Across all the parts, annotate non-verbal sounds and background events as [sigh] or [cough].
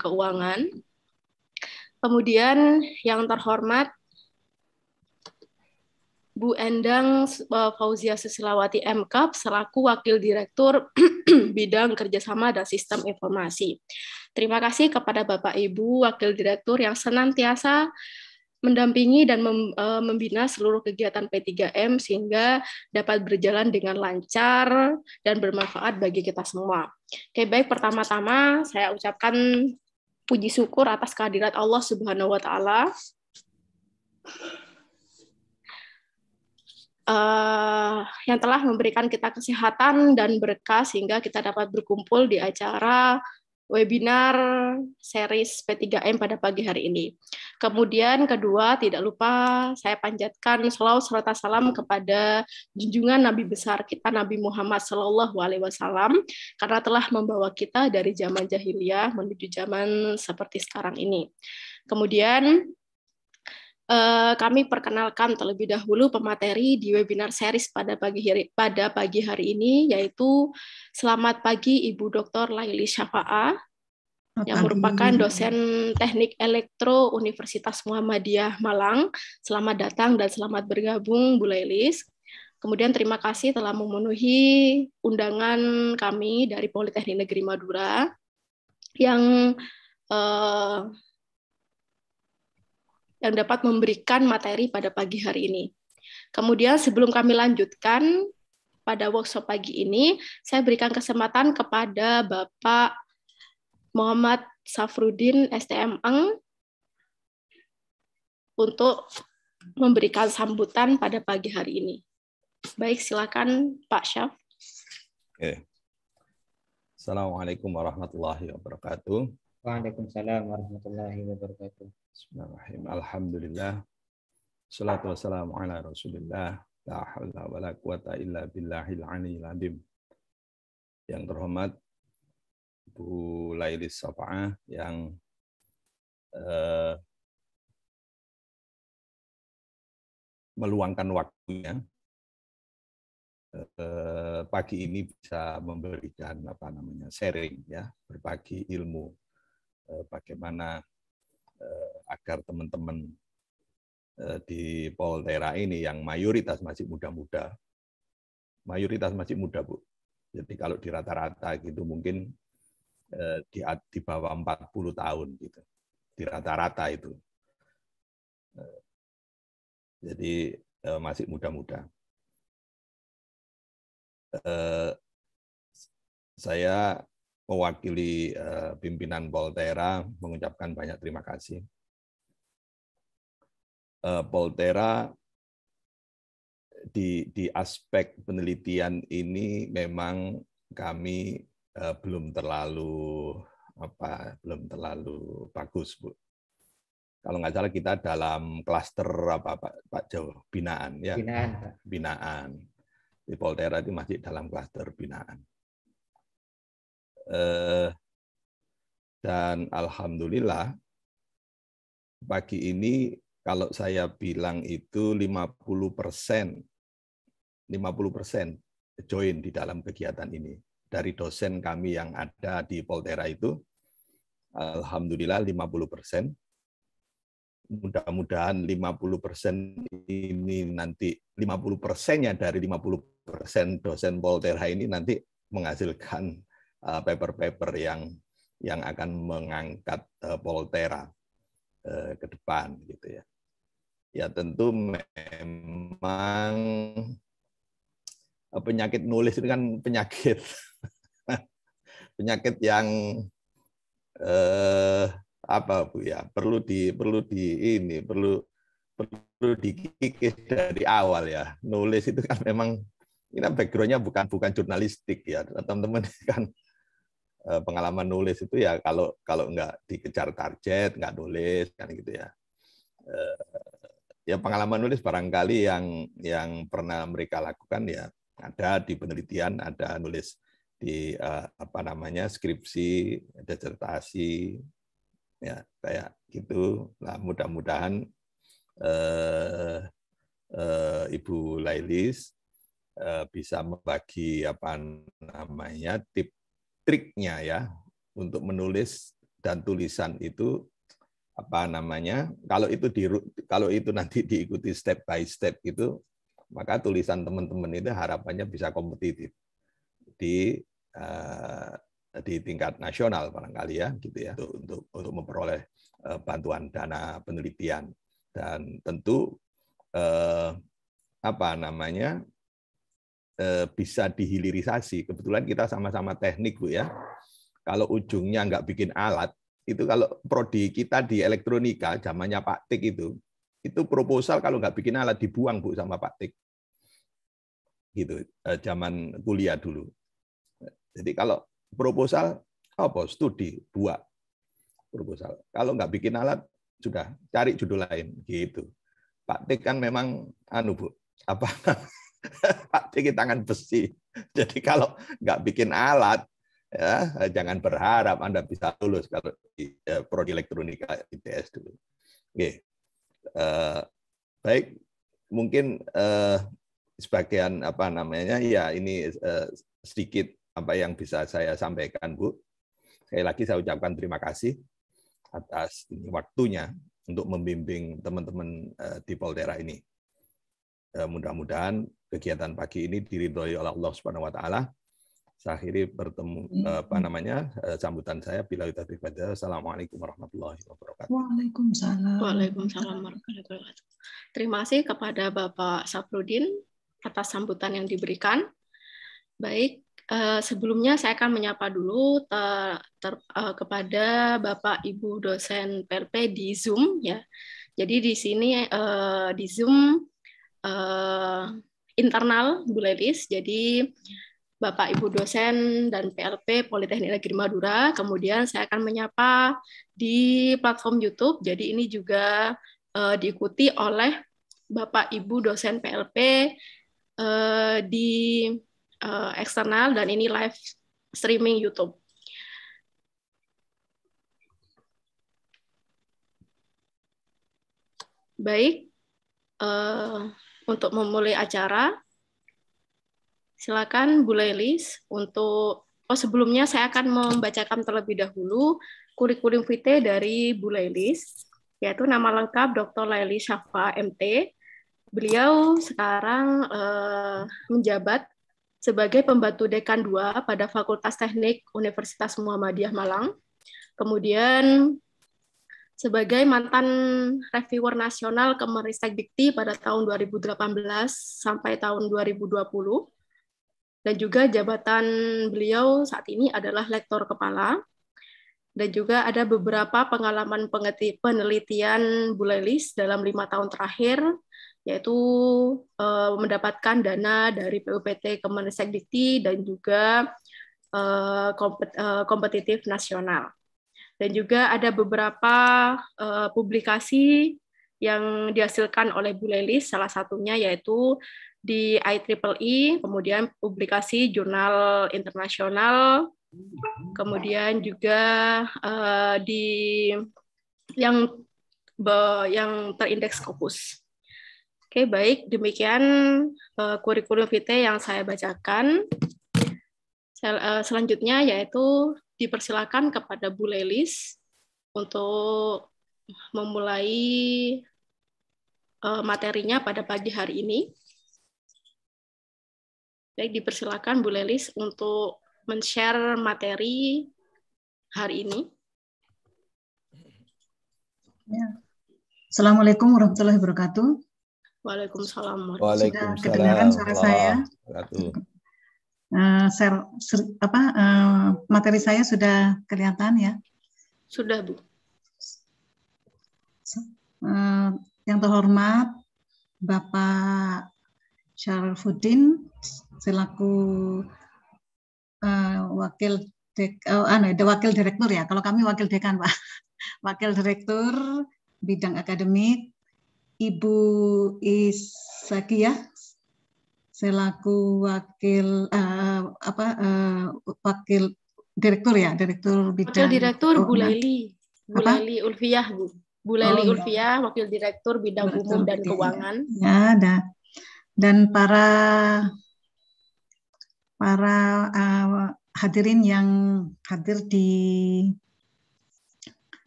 Keuangan. Kemudian yang terhormat Bu Endang eh, Fauzia Susilawati MKAP selaku Wakil Direktur [clears throat] Bidang Kerjasama dan Sistem Informasi. Terima kasih kepada Bapak Ibu Wakil Direktur yang senantiasa mendampingi dan mem, eh, membina seluruh kegiatan P3M sehingga dapat berjalan dengan lancar dan bermanfaat bagi kita semua. Oke, baik pertama-tama saya ucapkan puji syukur atas kehadirat Allah Subhanahu wa taala. Uh, yang telah memberikan kita kesehatan dan berkah sehingga kita dapat berkumpul di acara webinar series P3M pada pagi hari ini. Kemudian kedua, tidak lupa saya panjatkan selalu serta salam kepada junjungan Nabi besar kita Nabi Muhammad Shallallahu Alaihi Wasallam karena telah membawa kita dari zaman jahiliyah menuju zaman seperti sekarang ini. Kemudian Eh, kami perkenalkan terlebih dahulu pemateri di webinar series pada pagi hari, pada pagi hari ini yaitu Selamat pagi Ibu Dr. Laili Syafa'a yang merupakan dosen teknik elektro Universitas Muhammadiyah Malang. Selamat datang dan selamat bergabung Bu Lailis. Kemudian terima kasih telah memenuhi undangan kami dari Politeknik Negeri Madura yang eh, yang dapat memberikan materi pada pagi hari ini. Kemudian sebelum kami lanjutkan pada workshop pagi ini, saya berikan kesempatan kepada Bapak Muhammad Safrudin STM Eng untuk memberikan sambutan pada pagi hari ini. Baik, silakan Pak Syaf. Okay. Assalamualaikum warahmatullahi wabarakatuh. Waalaikumsalam warahmatullahi wabarakatuh. Bismillahirrahmanirrahim. Alhamdulillah. Salatu wassalamu ala Rasulillah. La haula wa la quwata illa billahil aliyil adim. Yang terhormat Bu Lailis Safa'ah yang eh, meluangkan waktunya eh, pagi ini bisa memberikan apa namanya sharing ya berbagi ilmu eh, bagaimana Eh, agar teman-teman eh, di Poltera ini yang mayoritas masih muda-muda, mayoritas masih muda, Bu. Jadi kalau di rata-rata gitu mungkin eh, di, di bawah 40 tahun gitu. Di rata-rata itu. Jadi masih muda-muda. Saya mewakili eh, pimpinan Poltera mengucapkan banyak terima kasih. Eh, Poltera di di aspek penelitian ini memang kami eh, belum terlalu apa belum terlalu bagus bu kalau nggak salah kita dalam klaster apa Pak Pak Jawa binaan ya binaan binaan di Poltera itu masih dalam klaster binaan Eh, dan alhamdulillah pagi ini kalau saya bilang itu 50 persen 50 persen join di dalam kegiatan ini dari dosen kami yang ada di Poltera itu alhamdulillah 50 persen mudah-mudahan 50 persen ini nanti 50 persennya dari 50 persen dosen Poltera ini nanti menghasilkan Uh, paper-paper yang yang akan mengangkat Volterra uh, uh, ke depan gitu ya. Ya tentu memang penyakit nulis itu kan penyakit [laughs] penyakit yang eh, apa bu ya perlu di perlu di ini perlu perlu dikikis dari awal ya nulis itu kan memang ini kan backgroundnya bukan bukan jurnalistik ya teman-teman [laughs] kan Eh, pengalaman nulis itu ya kalau kalau nggak dikejar target nggak nulis kan gitu ya eh, ya pengalaman nulis barangkali yang yang pernah mereka lakukan ya ada di penelitian ada nulis di eh, apa namanya skripsi disertasi ya kayak gitu lah mudah-mudahan eh, eh, Ibu Lailis eh, bisa membagi apa namanya tips triknya ya untuk menulis dan tulisan itu apa namanya kalau itu di kalau itu nanti [laughs] diikuti step by step itu maka tulisan teman-teman itu harapannya bisa kompetitif di eh, di tingkat nasional barangkali ya gitu ya untuk untuk memperoleh eh, bantuan dana penelitian dan tentu eh, apa namanya Eh, bisa dihilirisasi. Kebetulan kita sama-sama teknik, Bu ya. Kalau ujungnya nggak bikin alat, itu kalau prodi kita di elektronika, zamannya Pak Tik itu, itu proposal kalau nggak bikin alat dibuang, Bu, sama Pak Tik. Gitu, eh, zaman kuliah dulu. Jadi kalau proposal, apa? Studi, buat proposal. Kalau nggak bikin alat, sudah cari judul lain gitu. Pak Tik kan memang anu bu apa [laughs] [laughs] Pak tangan besi. [laughs] Jadi kalau nggak bikin alat, ya jangan berharap Anda bisa lulus kalau di eh, prodi elektronika ITS dulu. Oke. uh, baik, mungkin uh, sebagian apa namanya ya ini uh, sedikit apa yang bisa saya sampaikan Bu. Sekali lagi saya ucapkan terima kasih atas waktunya untuk membimbing teman-teman di Poltera ini. Eh, mudah-mudahan kegiatan pagi ini diridhoi oleh Allah Subhanahu wa taala. Saya akhiri bertemu hmm. eh, apa namanya eh, sambutan saya bila kita pada Assalamualaikum warahmatullahi wabarakatuh. Waalaikumsalam. Waalaikumsalam warahmatullahi wabarakatuh. Terima kasih kepada Bapak Saprudin atas sambutan yang diberikan. Baik, sebelumnya saya akan menyapa dulu ter, ter, kepada Bapak Ibu dosen PRP di Zoom ya. Jadi di sini di Zoom uh, internal Bu Lelis. Jadi Bapak Ibu dosen dan PLP Politeknik Negeri Madura. Kemudian saya akan menyapa di platform YouTube. Jadi ini juga uh, diikuti oleh Bapak Ibu dosen PLP uh, eh, di uh, eksternal dan ini live streaming YouTube. Baik. Uh, untuk memulai acara. Silakan Bu Lelis untuk oh sebelumnya saya akan membacakan terlebih dahulu kurikulum vitae dari Bu Lelis yaitu nama lengkap Dr. Laili Syafa MT. Beliau sekarang eh, menjabat sebagai pembantu dekan 2 pada Fakultas Teknik Universitas Muhammadiyah Malang. Kemudian sebagai mantan reviewer nasional Meristek Dikti pada tahun 2018 sampai tahun 2020 dan juga jabatan beliau saat ini adalah lektor kepala dan juga ada beberapa pengalaman penelitian Bu Lelis dalam lima tahun terakhir, yaitu eh, mendapatkan dana dari PUPT Kemenristek Dikti dan juga eh, kompet, eh, kompetitif nasional. Dan juga ada beberapa uh, publikasi yang dihasilkan oleh Bu Lelis, salah satunya yaitu di IEEE, e, kemudian publikasi jurnal internasional, kemudian juga uh, di yang be, yang terindeks Scopus. Oke, baik, demikian uh, kurikulum vitae yang saya bacakan. Sel, uh, selanjutnya yaitu dipersilakan kepada Bu Lelis untuk memulai eh, materinya pada pagi hari ini. Baik, dipersilakan Bu Lelis untuk men-share materi hari ini. Ya. Assalamualaikum warahmatullahi wabarakatuh. Waalaikumsalam. Waalaikumsalam. Sudah kedengaran suara saya? Eh, share, apa, uh, materi saya sudah kelihatan ya? Sudah, Bu. Uh, yang terhormat Bapak Fudin, selaku uh, wakil dek, oh, anu, wakil direktur ya. Kalau kami wakil dekan, Pak. [laughs] Wakil direktur bidang akademik Ibu Isakia selaku wakil uh, apa uh, wakil direktur ya direktur bidang wakil direktur oh, Bu Bulaili nah. Bu Ulfiah Bu Bu Laili oh, ya. Ulfiah wakil direktur bidang direktur umum dan keuangan ya ada dan para para uh, hadirin yang hadir di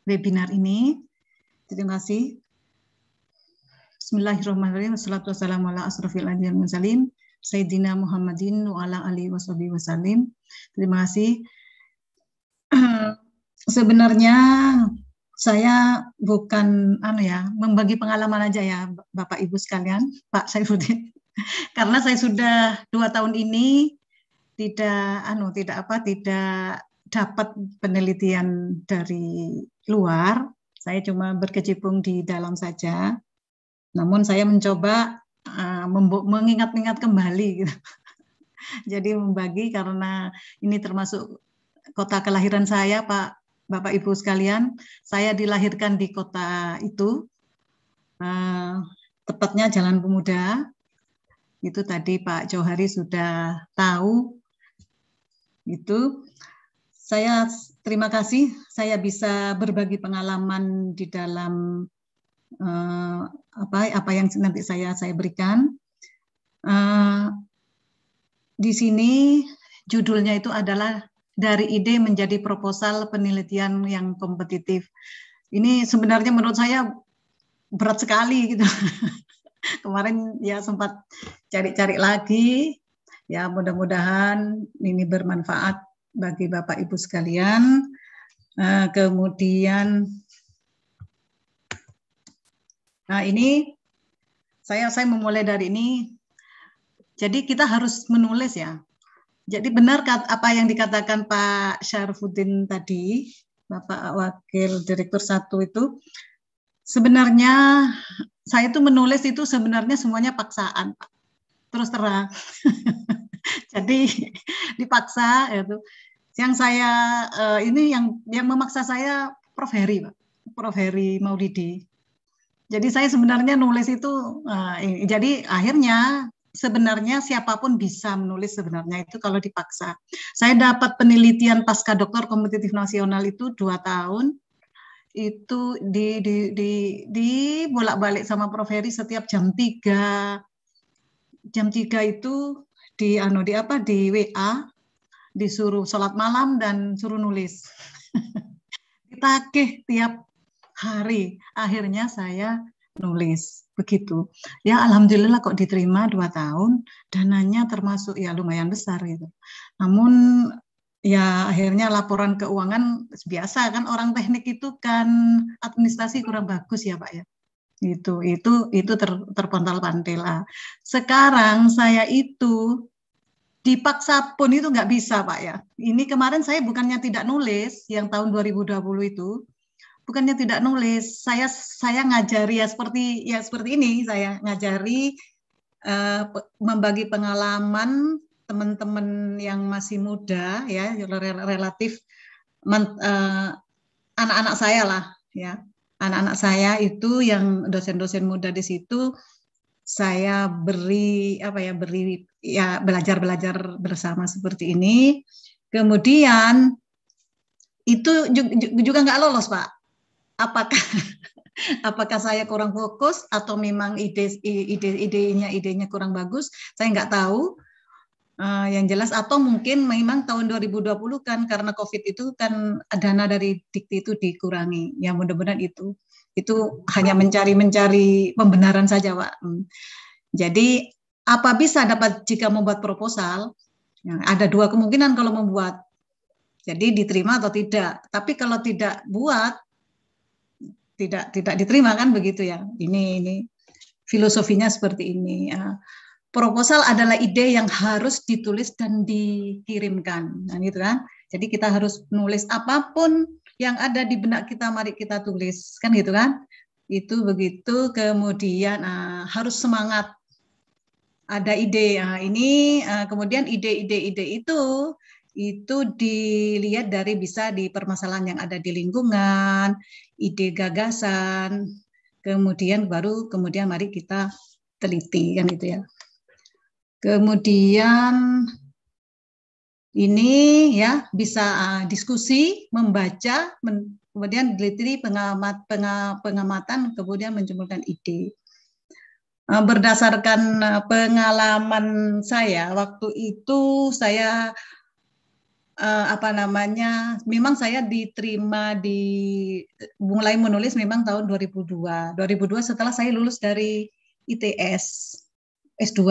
webinar ini terima kasih Bismillahirrahmanirrahim. Assalamualaikum warahmatullahi wabarakatuh Sayyidina Muhammadin wa ala alihi wa wasallim. Terima kasih. [clears throat] Sebenarnya saya bukan anu ya, membagi pengalaman aja ya Bapak Ibu sekalian, Pak Saifuddin. [laughs] Karena saya sudah dua tahun ini tidak anu tidak apa tidak dapat penelitian dari luar. Saya cuma berkecimpung di dalam saja. Namun saya mencoba uh, mengingat-ingat kembali gitu. [laughs] Jadi membagi karena ini termasuk kota kelahiran saya, Pak Bapak Ibu sekalian, saya dilahirkan di kota itu, uh, tepatnya Jalan Pemuda. Itu tadi Pak Johari sudah tahu. Itu saya terima kasih, saya bisa berbagi pengalaman di dalam uh, apa apa yang nanti saya saya berikan. Uh, di sini judulnya itu adalah dari ide menjadi proposal penelitian yang kompetitif. Ini sebenarnya menurut saya berat sekali gitu. [laughs] Kemarin ya sempat cari-cari lagi. Ya mudah-mudahan ini bermanfaat bagi Bapak Ibu sekalian. Eh, kemudian Nah, ini saya saya memulai dari ini. Jadi kita harus menulis ya. Jadi benar apa yang dikatakan Pak Syarifuddin tadi, Bapak Wakil Direktur Satu itu sebenarnya saya itu menulis itu sebenarnya semuanya paksaan, Pak. Terus terang. [laughs] Jadi dipaksa itu. Ya yang saya eh, ini yang yang memaksa saya Prof Heri, Pak. Prof Heri Maulidi jadi saya sebenarnya nulis itu uh, jadi akhirnya sebenarnya siapapun bisa menulis sebenarnya itu kalau dipaksa. Saya dapat penelitian pasca doktor kompetitif nasional itu dua tahun itu di di di, di bolak-balik sama Prof Heri setiap jam tiga jam tiga itu di anu di apa di WA disuruh sholat malam dan suruh nulis. Ditagih [laughs] tiap hari akhirnya saya nulis begitu ya alhamdulillah kok diterima dua tahun dananya termasuk ya lumayan besar gitu namun ya akhirnya laporan keuangan biasa kan orang teknik itu kan administrasi kurang bagus ya pak ya itu itu itu ter, terpental pantela ah, sekarang saya itu dipaksa pun itu nggak bisa pak ya ini kemarin saya bukannya tidak nulis yang tahun 2020 itu bukannya tidak nulis saya saya ngajari ya seperti ya seperti ini saya ngajari uh, membagi pengalaman teman-teman yang masih muda ya relatif eh, anak-anak uh, saya lah ya anak-anak saya itu yang dosen-dosen muda di situ saya beri apa ya beri ya belajar belajar bersama seperti ini kemudian itu juga nggak lolos pak apakah [laughs] apakah saya kurang fokus atau memang ide ide idenya idenya kurang bagus saya nggak tahu uh, yang jelas atau mungkin memang tahun 2020 kan karena covid itu kan dana dari dikti itu dikurangi ya mudah-mudahan itu itu hanya mencari mencari pembenaran saja pak hmm. jadi apa bisa dapat jika membuat proposal ya, ada dua kemungkinan kalau membuat jadi diterima atau tidak tapi kalau tidak buat tidak tidak diterima kan begitu ya ini ini filosofinya seperti ini ya. proposal adalah ide yang harus ditulis dan dikirimkan nah gitu kan jadi kita harus menulis apapun yang ada di benak kita mari kita tulis kan gitu kan itu begitu kemudian uh, harus semangat ada ide uh, ini uh, kemudian ide-ide ide itu itu dilihat dari bisa di permasalahan yang ada di lingkungan, ide gagasan, kemudian baru kemudian mari kita teliti kan itu ya. Kemudian ini ya bisa ah, diskusi, membaca, men, kemudian diteliti pengamat pengamatan, kemudian menjumpulkan ide. Ah, berdasarkan ah, pengalaman saya waktu itu saya uh, apa namanya memang saya diterima di mulai menulis memang tahun 2002 2002 setelah saya lulus dari ITS S2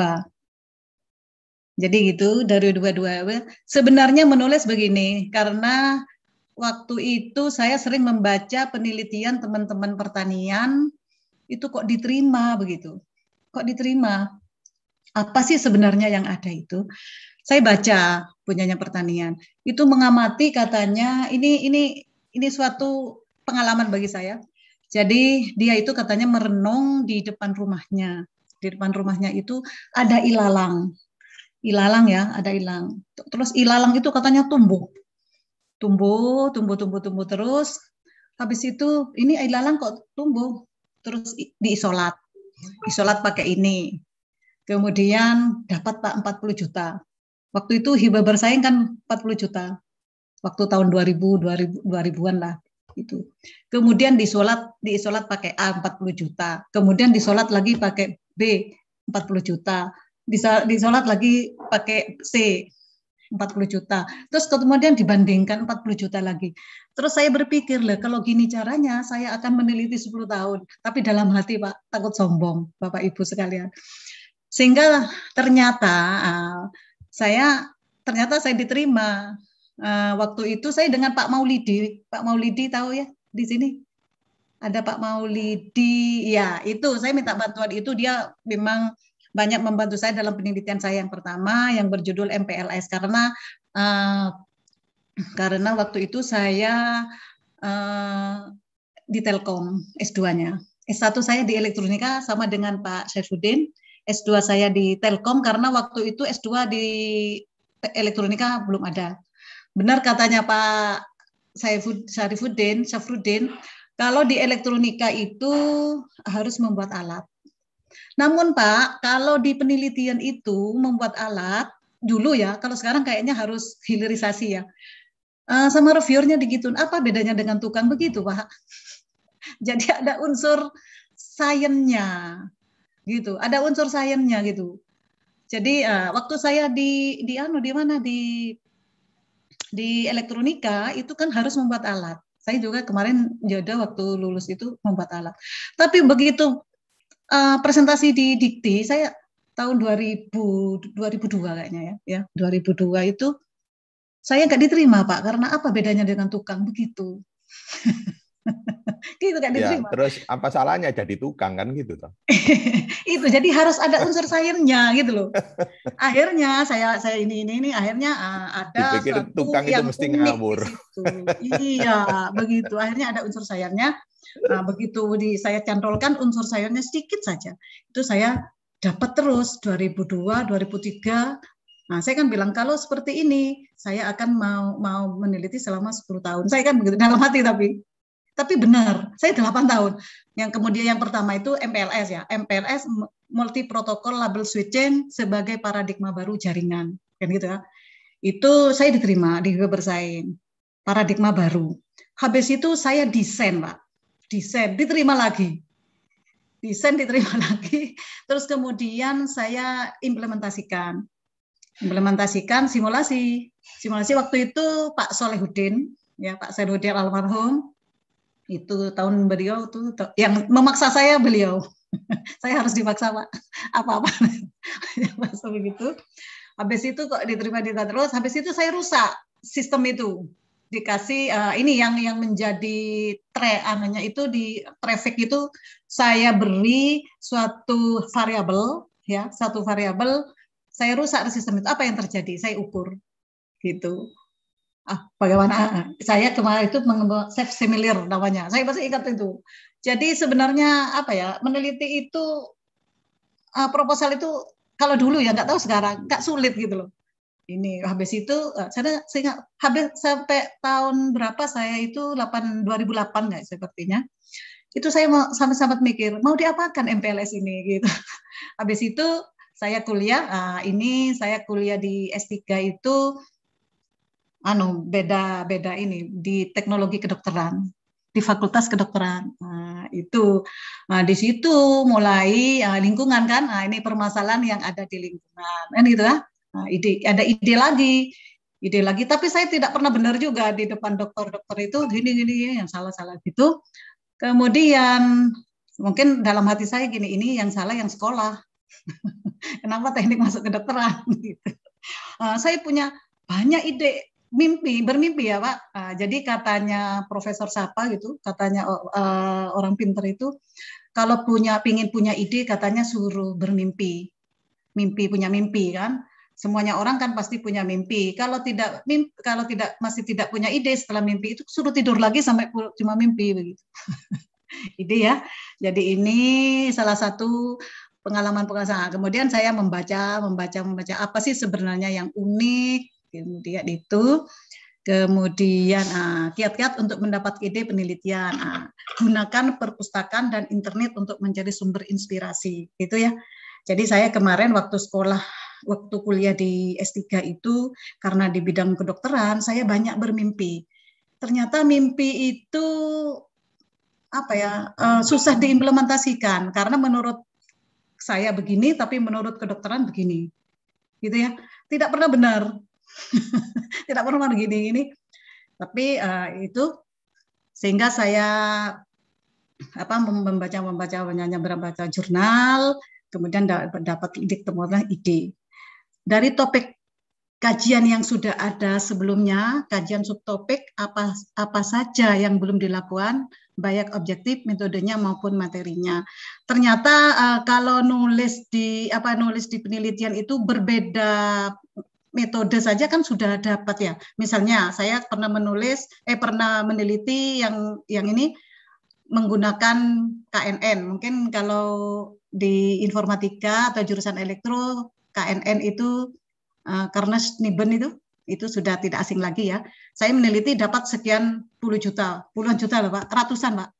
jadi gitu dari 22 sebenarnya menulis begini karena waktu itu saya sering membaca penelitian teman-teman pertanian itu kok diterima begitu kok diterima apa sih sebenarnya yang ada itu saya baca punyanya pertanian itu mengamati katanya ini ini ini suatu pengalaman bagi saya jadi dia itu katanya merenung di depan rumahnya di depan rumahnya itu ada ilalang ilalang ya ada ilang terus ilalang itu katanya tumbuh tumbuh tumbuh tumbuh tumbuh terus habis itu ini ilalang kok tumbuh terus diisolat isolat pakai ini kemudian dapat pak 40 juta Waktu itu hibah bersaing kan 40 juta. Waktu tahun 2000, 2000 2000-an lah itu. Kemudian disolat diisolat pakai A 40 juta. Kemudian disolat lagi pakai B 40 juta. Disolat lagi pakai C 40 juta. Terus kemudian dibandingkan 40 juta lagi. Terus saya berpikir, lah kalau gini caranya saya akan meneliti 10 tahun. Tapi dalam hati Pak, takut sombong Bapak Ibu sekalian. Sehingga ternyata ah, saya ternyata saya diterima. Uh, waktu itu saya dengan Pak Maulidi, Pak Maulidi tahu ya di sini ada Pak Maulidi, ya itu saya minta bantuan itu dia memang banyak membantu saya dalam penelitian saya yang pertama yang berjudul MPLS karena uh, karena waktu itu saya uh, di Telkom S2-nya. S1 saya di elektronika sama dengan Pak Uh, S2 saya di Telkom karena waktu itu S2 di elektronika belum ada. Benar katanya Pak Syarifuddin, Syafruddin, kalau di elektronika itu harus membuat alat. Namun Pak, kalau di penelitian itu membuat alat dulu ya, kalau sekarang kayaknya harus hilirisasi ya. Eh, sama reviewernya digituin, apa bedanya dengan tukang begitu Pak? [laughs] Jadi ada unsur sainsnya gitu ada unsur sayangnya gitu jadi uh, waktu saya di di anu di mana di di elektronika itu kan harus membuat alat saya juga kemarin jeda waktu lulus itu membuat alat tapi begitu uh, presentasi di dikti saya tahun 2000 2002 kayaknya ya ya 2002 itu saya nggak diterima pak karena apa bedanya dengan tukang begitu [laughs] gitu kan ya, diterima. Ya, terus apa salahnya jadi tukang kan gitu toh. [laughs] itu jadi harus ada unsur sayurnya gitu loh. Akhirnya saya saya ini ini ini akhirnya eh, ada Dipikir tukang itu mesti ngabur iya, begitu. Akhirnya ada unsur sayurnya. Nah, begitu di saya cantolkan unsur sayurnya sedikit saja. Itu saya dapat terus 2002, 2003, Nah, saya kan bilang kalau seperti ini, saya akan mau mau meneliti selama 10 tahun. Saya kan begitu dalam hati tapi tapi benar saya 8 tahun yang kemudian yang pertama itu MPLS ya MPLS multi protokol label switching sebagai paradigma baru jaringan kan gitu ya itu saya diterima di bersaing paradigma baru habis itu saya desain pak desain diterima lagi desain diterima [laughs] lagi terus kemudian saya implementasikan implementasikan simulasi simulasi waktu itu Pak Solehudin ya Pak Solehudin almarhum itu tahun beliau tuh yang memaksa saya beliau [laughs] saya harus dipaksa pak apa-apa [laughs] masa begitu habis itu kok diterima di terus habis itu saya rusak sistem itu dikasih uh, ini yang yang menjadi tre anunya itu di traffic itu saya beri suatu variabel ya satu variabel saya rusak sistem itu apa yang terjadi saya ukur gitu ah, bagaimana ah, ah. saya kemarin itu mengembang safe similar namanya saya masih ingat itu jadi sebenarnya apa ya meneliti itu uh, proposal itu kalau dulu ya nggak tahu sekarang nggak sulit gitu loh ini habis itu saya sehingga habis sampai tahun berapa saya itu 8 2008 nggak sepertinya itu saya mau sama mikir mau diapakan MPLS ini gitu [laughs] habis itu saya kuliah ini saya kuliah di S3 itu anu beda beda ini di teknologi kedokteran di fakultas kedokteran nah, itu nah, di situ mulai uh, lingkungan kan nah, ini permasalahan yang ada di lingkungan kan gitu ya nah, ide ada ide lagi ide lagi tapi saya tidak pernah benar juga di depan dokter-dokter itu gini gini yang salah-salah gitu kemudian mungkin dalam hati saya gini ini yang salah yang sekolah [laughs] kenapa teknik masuk kedokteran [laughs] gitu uh, saya punya banyak ide mimpi bermimpi ya pak nah, jadi katanya profesor siapa gitu katanya uh, orang pinter itu kalau punya pingin punya ide katanya suruh bermimpi mimpi punya mimpi kan semuanya orang kan pasti punya mimpi kalau tidak mimpi, kalau tidak masih tidak punya ide setelah mimpi itu suruh tidur lagi sampai cuma mimpi begitu [laughs] ide ya jadi ini salah satu pengalaman pengalaman kemudian saya membaca membaca membaca apa sih sebenarnya yang unik kemudian itu kemudian ah, kiat-kiat untuk mendapat ide penelitian ah, gunakan perpustakaan dan internet untuk menjadi sumber inspirasi gitu ya jadi saya kemarin waktu sekolah waktu kuliah di S3 itu karena di bidang kedokteran saya banyak bermimpi ternyata mimpi itu apa ya eh, susah diimplementasikan karena menurut saya begini tapi menurut kedokteran begini gitu ya tidak pernah benar [laughs] tidak perlu gini ini, tapi uh, itu sehingga saya apa membaca membaca banyaknya membaca jurnal kemudian dapat ide temuanlah ide dari topik kajian yang sudah ada sebelumnya kajian subtopik apa apa saja yang belum dilakukan banyak objektif metodenya maupun materinya ternyata uh, kalau nulis di apa nulis di penelitian itu berbeda metode saja kan sudah dapat ya. Misalnya saya pernah menulis, eh pernah meneliti yang yang ini menggunakan KNN. Mungkin kalau di informatika atau jurusan elektro KNN itu uh, karena Schneeben itu itu sudah tidak asing lagi ya. Saya meneliti dapat sekian puluh juta, puluhan juta loh pak, ratusan pak,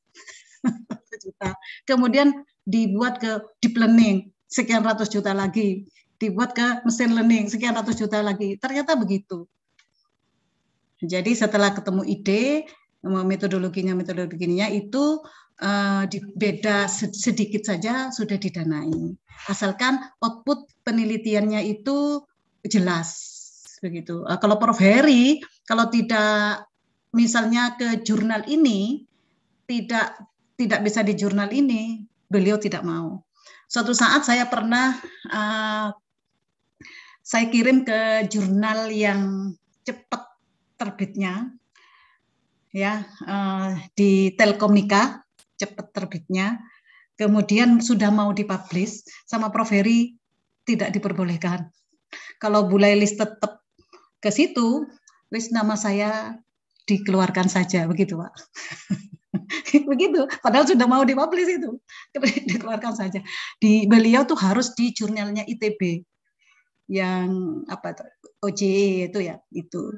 [laughs] juta. Kemudian dibuat ke deep learning sekian ratus juta lagi dibuat ke mesin learning sekian ratus juta lagi. Ternyata begitu. Jadi setelah ketemu ide, metodologinya metodologinya itu uh, di, beda sedikit saja sudah didanai. Asalkan output penelitiannya itu jelas begitu. Eh, kalau Prof Heri kalau tidak misalnya ke jurnal ini tidak tidak bisa di jurnal ini, beliau tidak mau. Suatu saat saya pernah uh, saya kirim ke jurnal yang cepat terbitnya ya eh, di Telkomnika cepat terbitnya kemudian sudah mau dipublish sama Prof Heri tidak diperbolehkan kalau Bu list tetap ke situ list nama saya dikeluarkan saja begitu Pak [laughs] begitu padahal sudah mau dipublish itu [laughs] dikeluarkan saja di beliau tuh harus di jurnalnya ITB yang apa OJE itu ya itu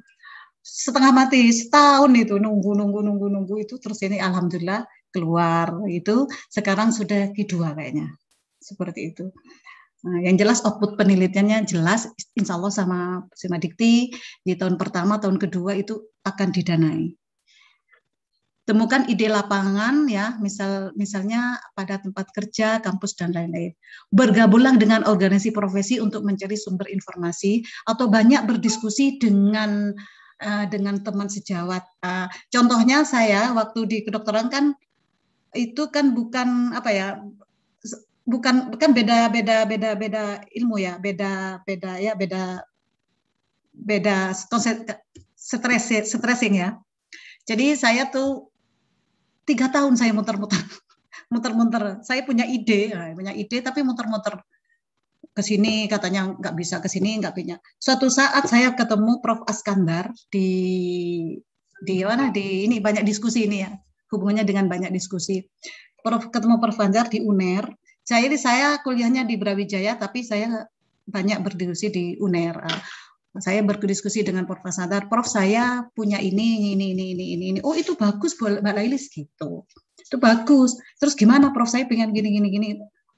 setengah mati setahun itu nunggu nunggu nunggu nunggu itu terus ini alhamdulillah keluar itu sekarang sudah Q2 kayaknya seperti itu Nah, yang jelas output penelitiannya jelas, insya Allah sama Sima Dikti di tahun pertama, tahun kedua itu akan didanai temukan ide lapangan ya misal misalnya pada tempat kerja kampus dan lain-lain bergabunglah dengan organisasi profesi untuk mencari sumber informasi atau banyak berdiskusi dengan uh, dengan teman sejawat uh, contohnya saya waktu di kedokteran kan itu kan bukan apa ya bukan kan beda beda beda beda ilmu ya beda beda ya beda beda konsep stressing ya jadi saya tuh tiga tahun saya muter-muter [laughs] muter-muter saya punya ide eh, punya ide tapi muter-muter ke sini katanya nggak bisa ke sini nggak punya suatu saat saya ketemu Prof Askandar di di mana di ini banyak diskusi ini ya hubungannya dengan banyak diskusi Prof ketemu Prof Askandar di UNER jadi saya kuliahnya di Brawijaya tapi saya banyak berdiskusi di UNER saya berdiskusi dengan Prof. Santar, Prof saya punya ini, ini, ini, ini, ini, ini. Oh itu bagus Mbak Lailis gitu. Itu bagus. Terus gimana Prof saya pengen gini, gini, gini.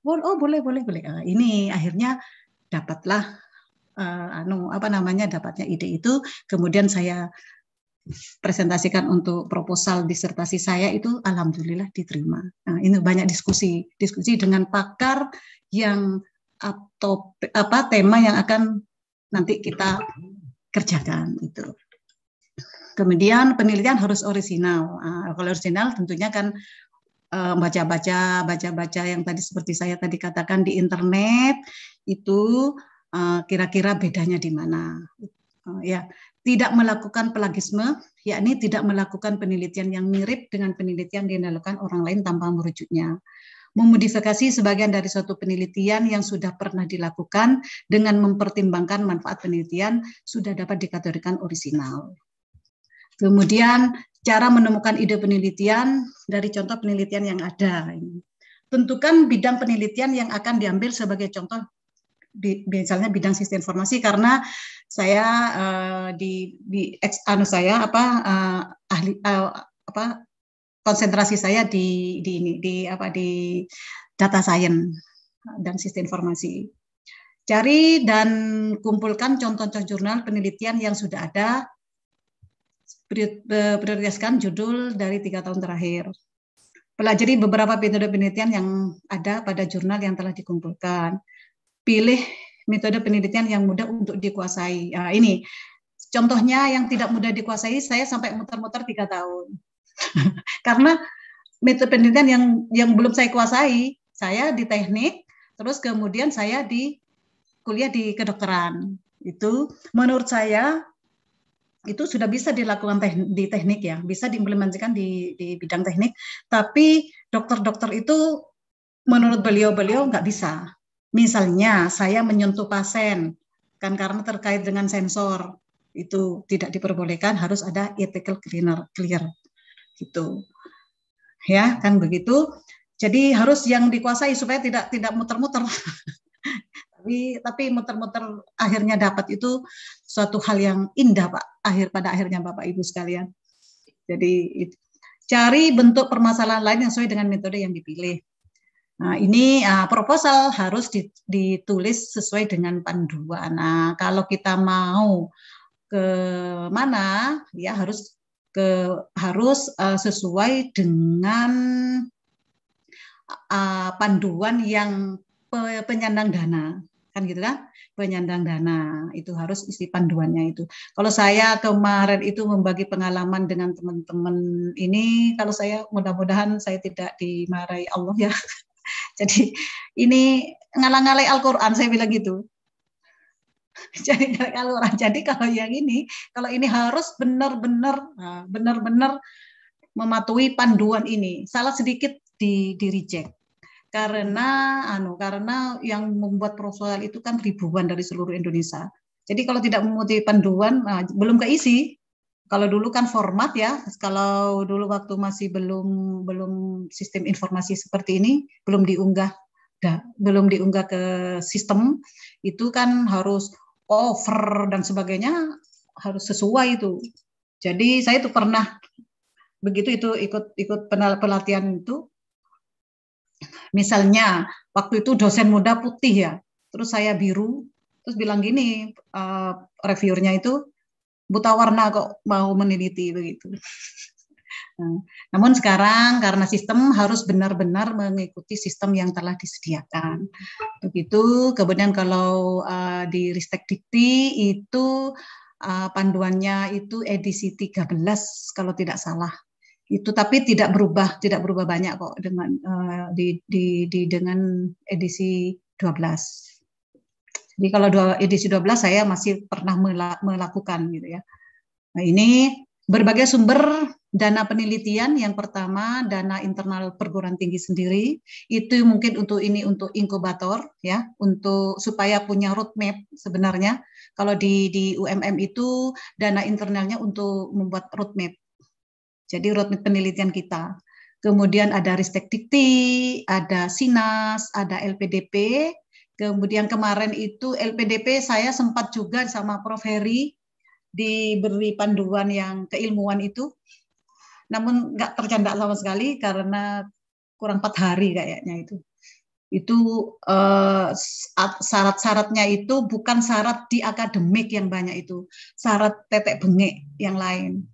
Oh, boleh, boleh, boleh. Nah, ini akhirnya dapatlah uh, anu apa namanya dapatnya ide itu. Kemudian saya presentasikan untuk proposal disertasi saya itu alhamdulillah diterima. Nah, ini banyak diskusi, diskusi dengan pakar yang atau apa tema yang akan nanti kita kerjakan itu. Kemudian penelitian harus orisinal. Ah, kalau orisinal tentunya kan eh, baca-baca, baca-baca yang tadi seperti saya tadi katakan di internet itu eh, kira-kira bedanya di mana. Oh, ya, tidak melakukan pelagisme, yakni tidak melakukan penelitian yang mirip dengan penelitian yang dilakukan orang lain tanpa merujuknya memodifikasi sebagian dari suatu penelitian yang sudah pernah dilakukan dengan mempertimbangkan manfaat penelitian sudah dapat dikategorikan orisinal. Kemudian cara menemukan ide penelitian dari contoh penelitian yang ada. Tentukan bidang penelitian yang akan diambil sebagai contoh misalnya bidang sistem informasi karena saya uh, di di anu saya apa uh, ahli uh, apa konsentrasi saya di di ini di apa di data science dan sistem informasi. Cari dan kumpulkan contoh-contoh jurnal penelitian yang sudah ada. Prioritaskan judul dari tiga tahun terakhir. Pelajari beberapa metode penelitian yang ada pada jurnal yang telah dikumpulkan. Pilih metode penelitian yang mudah untuk dikuasai. Nah, ini contohnya yang tidak mudah dikuasai, saya sampai muter-muter tiga tahun. [laughs] Karena metode penelitian yang yang belum saya kuasai, saya di teknik, terus kemudian saya di kuliah di kedokteran. Itu menurut saya itu sudah bisa dilakukan teknik, di teknik ya, bisa diimplementasikan di, di bidang teknik. Tapi dokter-dokter itu menurut beliau-beliau nggak bisa. Misalnya saya menyentuh pasien, kan karena terkait dengan sensor itu tidak diperbolehkan harus ada ethical cleaner clear gitu ya kan begitu jadi harus yang dikuasai supaya tidak tidak muter-muter [laughs] tapi tapi muter-muter akhirnya dapat itu suatu hal yang indah pak akhir pada akhirnya bapak ibu sekalian jadi itu. cari bentuk permasalahan lain yang sesuai dengan metode yang dipilih Nah, ini uh, proposal harus ditulis sesuai dengan panduan. Nah, kalau kita mau ke mana, ya harus ke harus uh, sesuai dengan uh, panduan yang pe penyandang dana kan gitu kan penyandang dana itu harus isi panduannya itu kalau saya kemarin itu membagi pengalaman dengan teman-teman ini kalau saya mudah-mudahan saya tidak dimarahi Allah ya [laughs] jadi ini ngalang-ngalai Al-Quran saya bilang gitu [laughs] jadi kalau Jadi kalau yang ini, kalau ini harus benar-benar nah, benar-benar mematuhi panduan ini. Salah sedikit di di reject karena anu karena yang membuat proposal itu kan ribuan dari seluruh Indonesia. Jadi kalau tidak memenuhi panduan nah, belum keisi. Kalau dulu kan format ya, kalau dulu waktu masih belum belum sistem informasi seperti ini belum diunggah belum diunggah ke sistem itu kan harus over dan sebagainya harus sesuai itu. Jadi saya itu pernah begitu itu ikut ikut pelatihan itu misalnya waktu itu dosen muda putih ya terus saya biru terus bilang gini uh, eh, reviewernya itu buta warna kok mau meneliti begitu Nah, namun sekarang karena sistem harus benar-benar mengikuti sistem yang telah disediakan. Begitu. Kemudian kalau uh, di Ristek Dikti itu uh, panduannya itu edisi 13 kalau tidak salah itu tapi tidak berubah tidak berubah banyak kok dengan uh, di, di, di dengan edisi 12 jadi kalau dua, edisi 12 saya masih pernah melakukan gitu ya. Nah, ini Berbagai sumber dana penelitian yang pertama dana internal perguruan tinggi sendiri itu mungkin untuk ini untuk inkubator ya untuk supaya punya roadmap sebenarnya kalau di di UMM itu dana internalnya untuk membuat roadmap jadi roadmap penelitian kita kemudian ada Ristek Dikti ada Sinas ada LPDP kemudian kemarin itu LPDP saya sempat juga sama Prof Heri diberi panduan yang keilmuan itu namun nggak tercanda sama sekali karena kurang empat hari kayaknya itu itu uh, syarat-syaratnya itu bukan syarat di akademik yang banyak itu syarat tetek bengek yang lain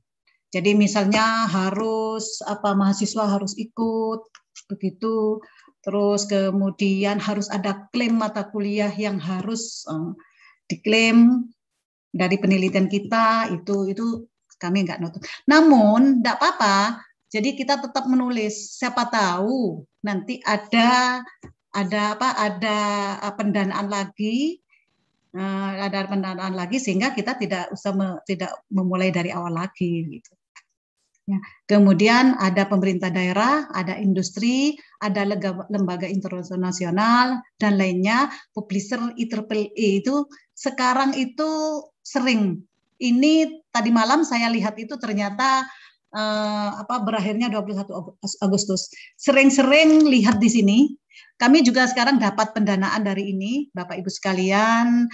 jadi misalnya harus apa mahasiswa harus ikut begitu terus kemudian harus ada klaim mata kuliah yang harus eh, diklaim dari penelitian kita itu itu kami nggak nutup. Namun tidak apa-apa. Jadi kita tetap menulis. Siapa tahu nanti ada ada apa ada eh, pendanaan lagi eh, ada pendanaan lagi sehingga kita tidak usah me, tidak memulai dari awal lagi gitu. Ya. Kemudian ada pemerintah daerah, ada industri, ada lega, lembaga internasional dan lainnya. Publisher e itu sekarang itu sering. Ini tadi malam saya lihat itu ternyata uh, apa berakhirnya 21 Agustus. Sering-sering lihat di sini. Kami juga sekarang dapat pendanaan dari ini, Bapak Ibu sekalian.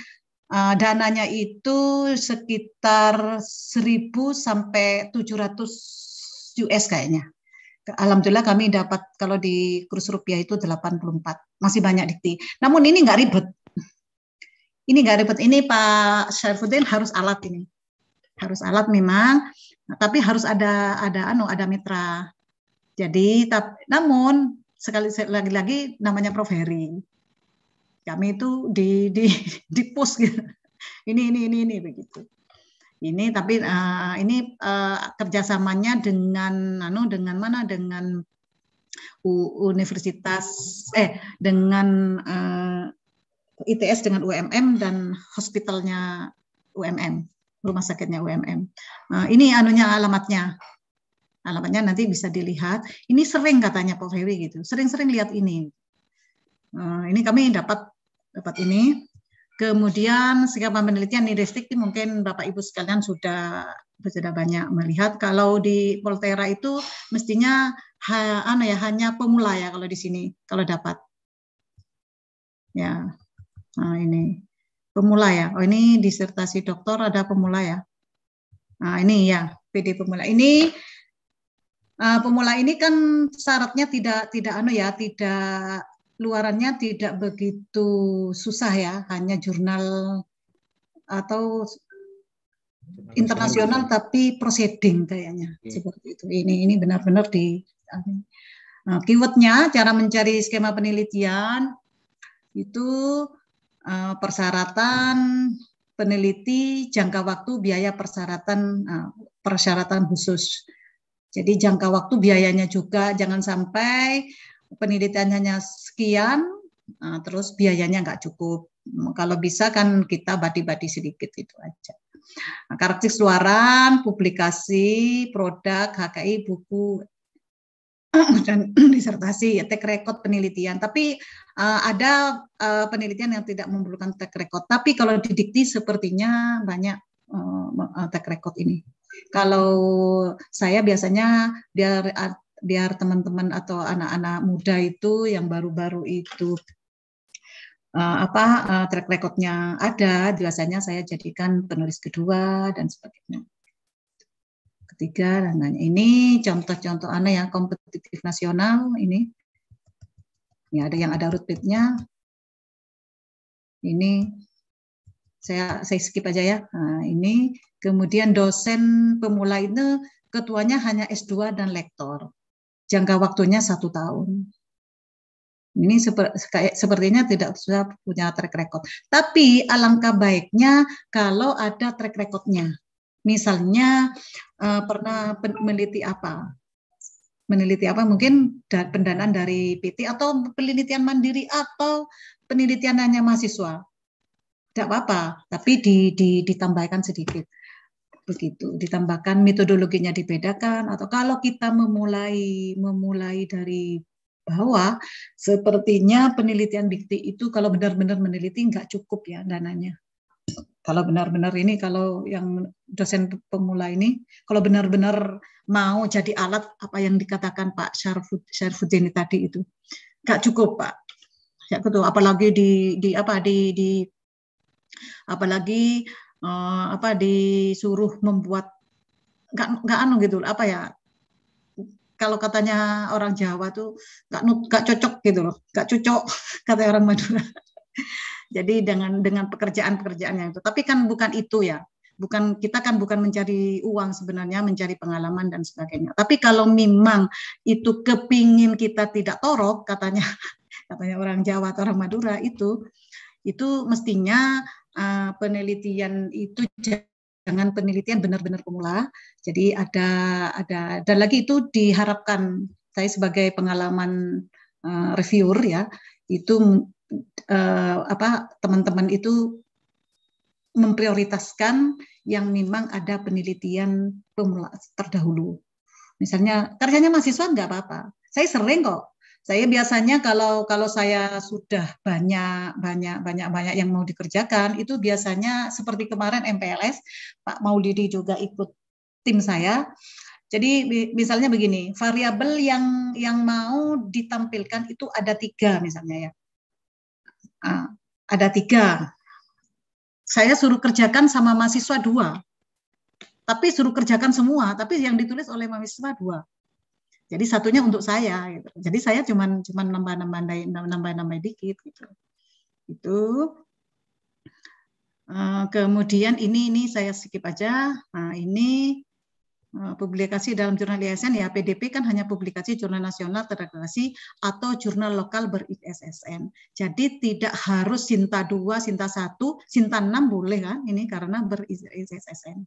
Uh, dananya itu sekitar 1000 sampai 700 US kayaknya. Alhamdulillah kami dapat kalau di kurs rupiah itu 84, masih banyak dikti. Namun ini nggak ribet, ini nggak ribet ini Pak Syarifuddin harus alat ini harus alat memang tapi harus ada ada anu ada mitra jadi tapi namun sekali lagi-lagi namanya Prof Heri kami itu di di [laughs] di push gitu ini ini ini ini begitu ini tapi uh, ini uh, kerjasamanya dengan anu dengan mana dengan Universitas eh dengan eh, ITS dengan UMM dan hospitalnya UMM, rumah sakitnya UMM. Nah, ini anunya alamatnya. Alamatnya nanti bisa dilihat. Ini sering katanya Pak Ferry gitu. Sering-sering lihat ini. Nah, ini kami dapat dapat ini. Kemudian segala penelitian Restik mungkin Bapak Ibu sekalian sudah sudah banyak melihat kalau di Poltera itu mestinya ha, anu ya hanya pemula ya kalau di sini kalau dapat. Ya, Nah, ini pemula ya. Oh, ini disertasi doktor ada pemula ya. Nah, ini ya, PD pemula. Ini uh, pemula ini kan syaratnya tidak tidak anu ya, tidak luarannya tidak begitu susah ya, hanya jurnal atau internasional tapi proceeding kayaknya hmm. seperti itu. Ini ini benar-benar di nah, keywordnya cara mencari skema penelitian itu Eh, persyaratan peneliti, jangka waktu, biaya persyaratan eh, persyaratan khusus. Jadi jangka waktu biayanya juga jangan sampai penelitian hanya sekian, eh, terus biayanya nggak cukup. Hmm, kalau bisa kan kita badi-badi sedikit itu aja. Nah, Karakteristik luaran, publikasi, produk, HKI, buku, dan [clears throat] [clears throat] disertasi ya take record penelitian tapi uh, ada uh, penelitian yang tidak memerlukan take record tapi kalau didikti sepertinya banyak uh, eh, track record ini kalau saya biasanya biar biar teman-teman atau anak-anak muda itu yang baru-baru itu uh, apa uh, track recordnya ada biasanya saya jadikan penulis kedua dan sebagainya Ketiga, lain ini contoh-contoh anak yang kompetitif nasional ini. Ini ya, ada yang ada rutpitnya. Ini saya saya skip aja ya. Nah, ini kemudian dosen pemula itu ketuanya hanya S2 dan lektor. Jangka waktunya satu tahun. Ini sepertinya tidak sudah punya track record. Tapi alangkah baiknya kalau ada track recordnya. Misalnya uh, pernah meneliti apa? Meneliti apa? Mungkin pendanaan dari PT atau penelitian mandiri atau penelitian hanya mahasiswa. Tidak apa-apa, tapi di, di, ditambahkan sedikit begitu ditambahkan metodologinya dibedakan atau kalau kita memulai memulai dari bawah sepertinya penelitian BIKTI itu kalau benar-benar meneliti nggak cukup ya dananya kalau benar-benar ini, kalau yang dosen pemula ini, kalau benar-benar mau jadi alat apa yang dikatakan Pak Syarfud, tadi itu, nggak cukup Pak. Ya, betul. Apalagi di, di apa di, di apalagi uh, apa disuruh membuat nggak nggak anu gitu apa ya kalau katanya orang Jawa tuh nggak nggak cocok gitu loh nggak cocok [laughs] kata orang Madura jadi dengan dengan pekerjaan-pekerjaan yang itu. Tapi kan bukan itu ya. Bukan kita kan bukan mencari uang sebenarnya, mencari pengalaman dan sebagainya. Tapi kalau memang itu kepingin kita tidak torok katanya [laughs] katanya orang Jawa atau orang Madura itu itu mestinya uh, penelitian itu jangan penelitian benar-benar pemula. Jadi ada ada dan lagi itu diharapkan saya sebagai pengalaman uh, reviewer ya itu eh, apa teman-teman itu memprioritaskan yang memang ada penelitian pemula terdahulu. Misalnya karyanya mahasiswa nggak apa-apa. Saya sering kok. Saya biasanya kalau kalau saya sudah banyak banyak banyak banyak yang mau dikerjakan itu biasanya seperti kemarin MPLS Pak Maulidi juga ikut tim saya. Jadi misalnya begini, variabel yang yang mau ditampilkan itu ada tiga misalnya ya uh, ada tiga. Saya suruh kerjakan sama mahasiswa dua, tapi suruh kerjakan semua, tapi yang ditulis oleh mahasiswa dua. Jadi satunya untuk saya. Gitu. Jadi saya cuma cuman nambah-nambah nambah-nambah dikit gitu. Itu eh, kemudian ini ini saya skip aja. Nah, ini Eh, publikasi dalam jurnal ISN ya PDP kan hanya publikasi jurnal nasional terakreditasi atau jurnal lokal ber Jadi tidak harus Sinta 2, Sinta 1, Sinta 6 boleh kan ini karena ber ISSN.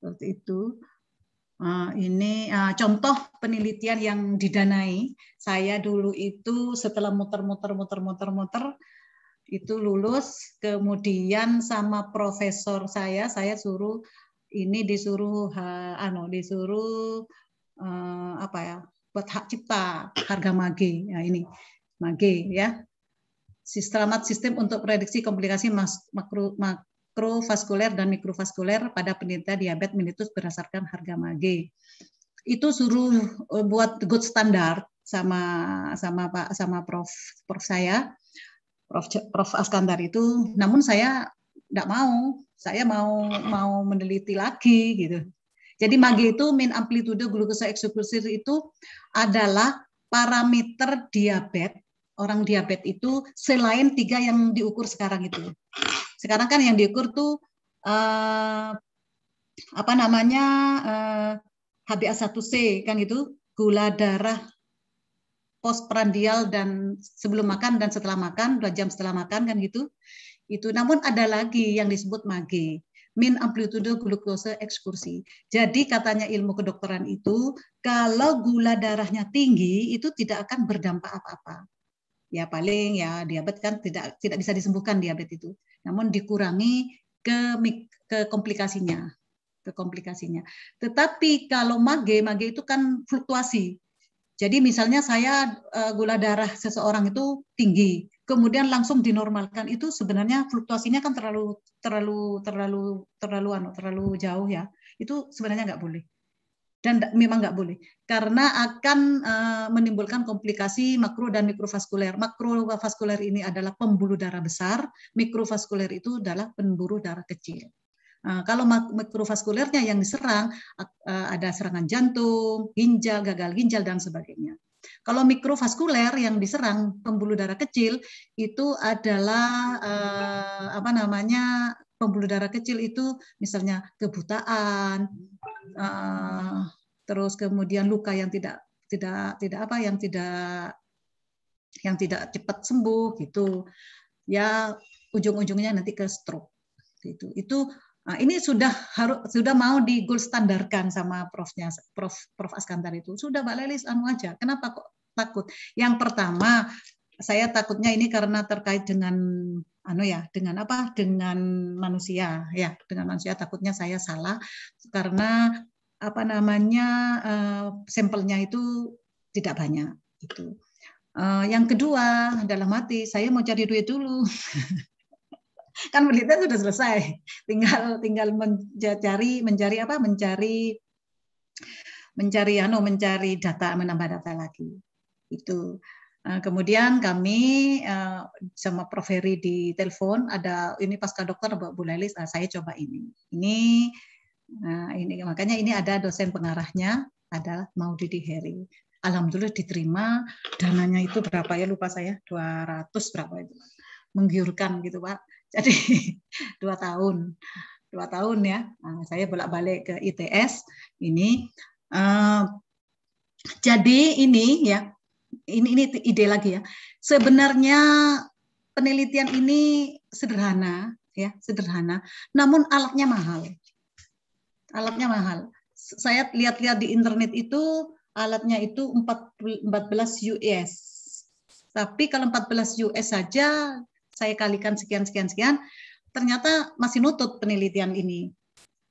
Seperti itu. Eh, ini eh, contoh penelitian yang didanai. Saya dulu itu setelah muter-muter-muter-muter-muter itu lulus kemudian sama profesor saya saya suruh ini disuruh ha, ano disuruh uh, apa ya buat hak cipta harga mage ya ini mage ya sistem sistem untuk prediksi komplikasi makro makrovaskuler dan mikrovaskuler pada penderita diabetes mellitus berdasarkan harga mage itu suruh e, buat good standard sama sama Pak sama Prof Prof saya Prof Prof Askandar itu namun saya tidak mau saya mau mau meneliti lagi gitu. Jadi MAGI itu mean amplitude glucose eksekusir itu adalah parameter diabetes orang diabetes itu selain tiga yang diukur sekarang itu. Sekarang kan yang diukur tuh eh, apa namanya eh, HbA1c kan itu gula darah postprandial dan sebelum makan dan setelah makan dua jam setelah makan kan gitu itu namun ada lagi yang disebut mage min amplitudo glukosa ekskursi. Jadi katanya ilmu kedokteran itu kalau gula darahnya tinggi itu tidak akan berdampak apa-apa. Ya paling ya diabetes kan tidak tidak bisa disembuhkan diabetes itu. Namun dikurangi ke ke komplikasinya, ke komplikasinya. Tetapi kalau mage mage itu kan fluktuasi. Jadi misalnya saya eh, gula darah seseorang itu tinggi, kemudian langsung dinormalkan itu sebenarnya fluktuasinya kan terlalu terlalu terlalu terlalu anu terlalu jauh ya itu sebenarnya nggak boleh dan memang nggak boleh karena akan eh, menimbulkan komplikasi makro dan mikrovaskuler. Makrovaskuler ini adalah pembuluh darah besar, mikrovaskuler itu adalah pembuluh darah kecil. Nah, kalau mikrovaskulernya yang diserang eh, ada serangan jantung, ginjal, gagal ginjal dan sebagainya. Kalau mikrovaskuler yang diserang pembuluh darah kecil itu adalah eh, apa namanya pembuluh darah kecil itu misalnya kebutaan, eh, terus kemudian luka yang tidak tidak tidak apa yang tidak yang tidak cepat sembuh gitu ya ujung-ujungnya nanti ke stroke gitu itu Nah, ini sudah harus sudah mau di gold standarkan sama profnya Prof Prof Askantar itu. Sudah Mbak Lelis anu aja. Kenapa kok takut? Yang pertama, saya takutnya ini karena terkait dengan anu ya, dengan apa? Dengan manusia ya, dengan manusia takutnya saya salah karena apa namanya uh, sampelnya itu tidak banyak itu. Uh, eh, yang kedua dalam hati saya mau cari duit dulu [laughs] kan penelitian sudah selesai tinggal tinggal mencari mencari apa mencari mencari anu mencari data menambah data lagi itu eh, kemudian kami eh, sama Prof Heri di telepon ada ini pasca dokter Bu Lelis ah, saya coba ini ini eh, ini makanya ini ada dosen pengarahnya ada Maudidi Heri alhamdulillah diterima dananya itu berapa ya lupa saya 200 berapa itu menggiurkan gitu Pak jadi [laughs] dua tahun dua tahun ya nah, saya bolak balik ke ITS ini uh, jadi ini ya ini ini ide lagi ya sebenarnya penelitian ini sederhana ya sederhana namun alatnya mahal alatnya mahal saya lihat-lihat di internet itu alatnya itu 14 US tapi kalau 14 US saja saya kalikan sekian sekian sekian, ternyata masih nutup penelitian ini.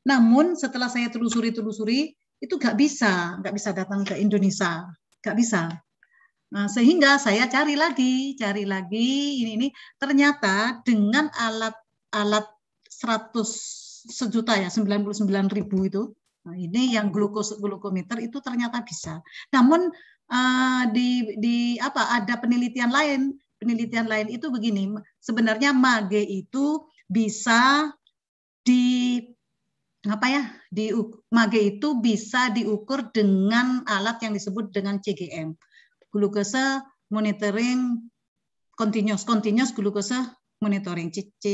Namun setelah saya telusuri-telusuri itu nggak bisa, nggak bisa datang ke Indonesia, nggak bisa. Nah, sehingga saya cari lagi, cari lagi ini ini ternyata dengan alat alat 100 sejuta ya 99 ribu itu Nah, ini yang glukos glukometer itu ternyata bisa. Namun uh, di di apa ada penelitian lain penelitian lain itu begini, sebenarnya mage itu bisa di apa ya di mage itu bisa diukur dengan alat yang disebut dengan CGM glucose monitoring continuous continuous glucose monitoring C, C,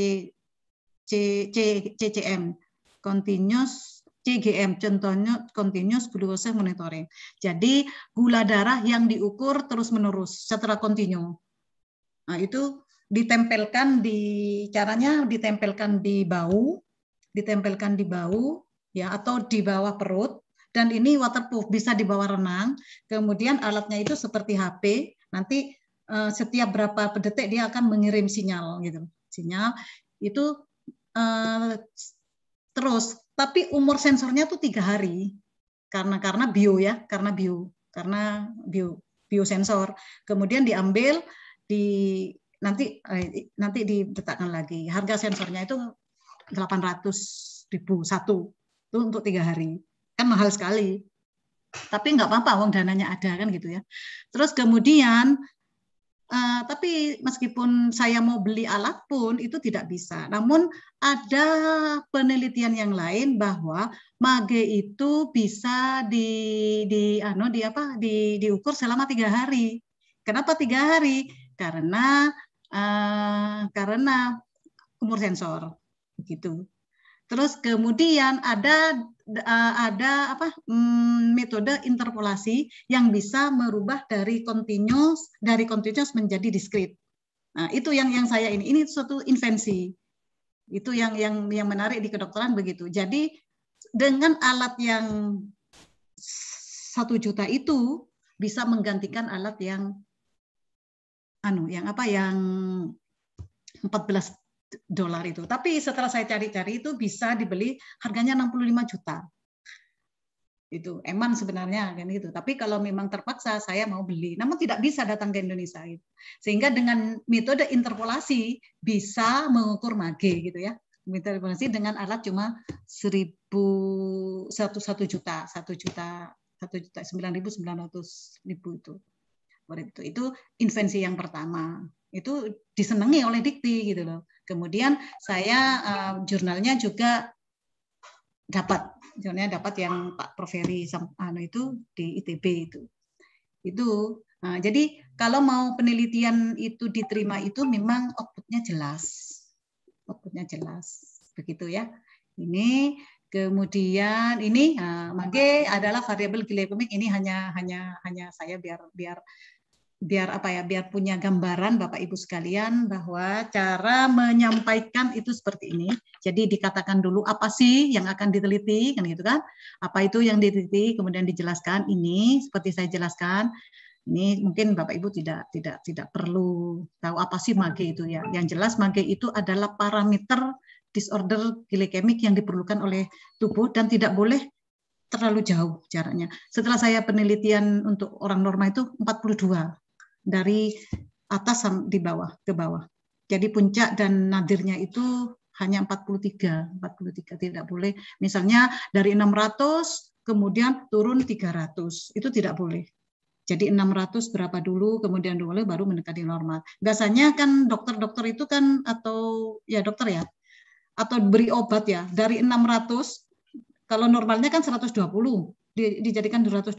C, C, CCM continuous CGM contohnya continuous glucose monitoring jadi gula darah yang diukur terus menerus secara kontinu Nah, itu ditempelkan di caranya ditempelkan di bau, ditempelkan di bau ya atau di bawah perut dan ini waterproof bisa dibawa renang. Kemudian alatnya itu seperti HP, nanti uh, setiap berapa detik dia akan mengirim sinyal gitu. Sinyal itu uh, terus tapi umur sensornya tuh tiga hari karena karena bio ya karena bio karena bio biosensor kemudian diambil di nanti eh, nanti ditetapkan lagi. Harga sensornya itu 800 ribu satu itu untuk tiga hari. Kan mahal sekali. Tapi nggak apa-apa, uang dananya ada kan gitu ya. Terus kemudian Uh, tapi meskipun saya mau beli alat pun itu tidak bisa. Namun ada penelitian yang lain bahwa mage itu bisa di di ano di apa di diukur selama tiga hari. Kenapa tiga hari? karena uh, karena kumur sensor begitu Terus kemudian ada uh, ada apa mm, metode interpolasi yang bisa merubah dari continuous dari continuous menjadi discrete. Nah, itu yang yang saya ini ini suatu invensi. Itu yang yang yang menarik di kedokteran begitu. Jadi dengan alat yang satu juta itu bisa menggantikan alat yang anu yang apa yang 14 dolar itu. Tapi setelah saya cari-cari itu bisa dibeli harganya 65 juta. Itu eman sebenarnya kan gitu. Tapi kalau memang terpaksa saya mau beli, namun tidak bisa datang ke Indonesia itu. Sehingga dengan metode interpolasi bisa mengukur mage gitu ya. Interpolasi dengan alat cuma 1000 satu juta, satu juta, satu juta sembilan sembilan ratus ribu itu seperti itu itu invensi yang pertama itu disenangi oleh Dikti gitu loh kemudian saya eh, jurnalnya juga dapat jurnalnya dapat yang Pak Prof anu itu di ITB itu itu nah, jadi kalau mau penelitian itu diterima itu memang outputnya jelas outputnya jelas begitu ya ini kemudian ini nah, eh, mage adalah variabel glikemik ini hanya hanya hanya saya biar biar biar apa ya biar punya gambaran Bapak Ibu sekalian bahwa cara menyampaikan itu seperti ini. Jadi dikatakan dulu apa sih yang akan diteliti kan gitu kan? Apa itu yang diteliti kemudian dijelaskan ini seperti saya jelaskan. Ini mungkin Bapak Ibu tidak tidak tidak perlu tahu apa sih mage itu ya. Yang jelas mage itu adalah parameter disorder glikemik yang diperlukan oleh tubuh dan tidak boleh terlalu jauh jaraknya. Setelah saya penelitian untuk orang normal itu 42 dari atas di bawah ke bawah. Jadi puncak dan nadirnya itu hanya 43, 43 tidak boleh. Misalnya dari 600 kemudian turun 300, itu tidak boleh. Jadi 600 berapa dulu, kemudian boleh baru mendekati normal. Biasanya kan dokter-dokter itu kan atau ya dokter ya atau beri obat ya dari 600 kalau normalnya kan 120 di, dijadikan 220.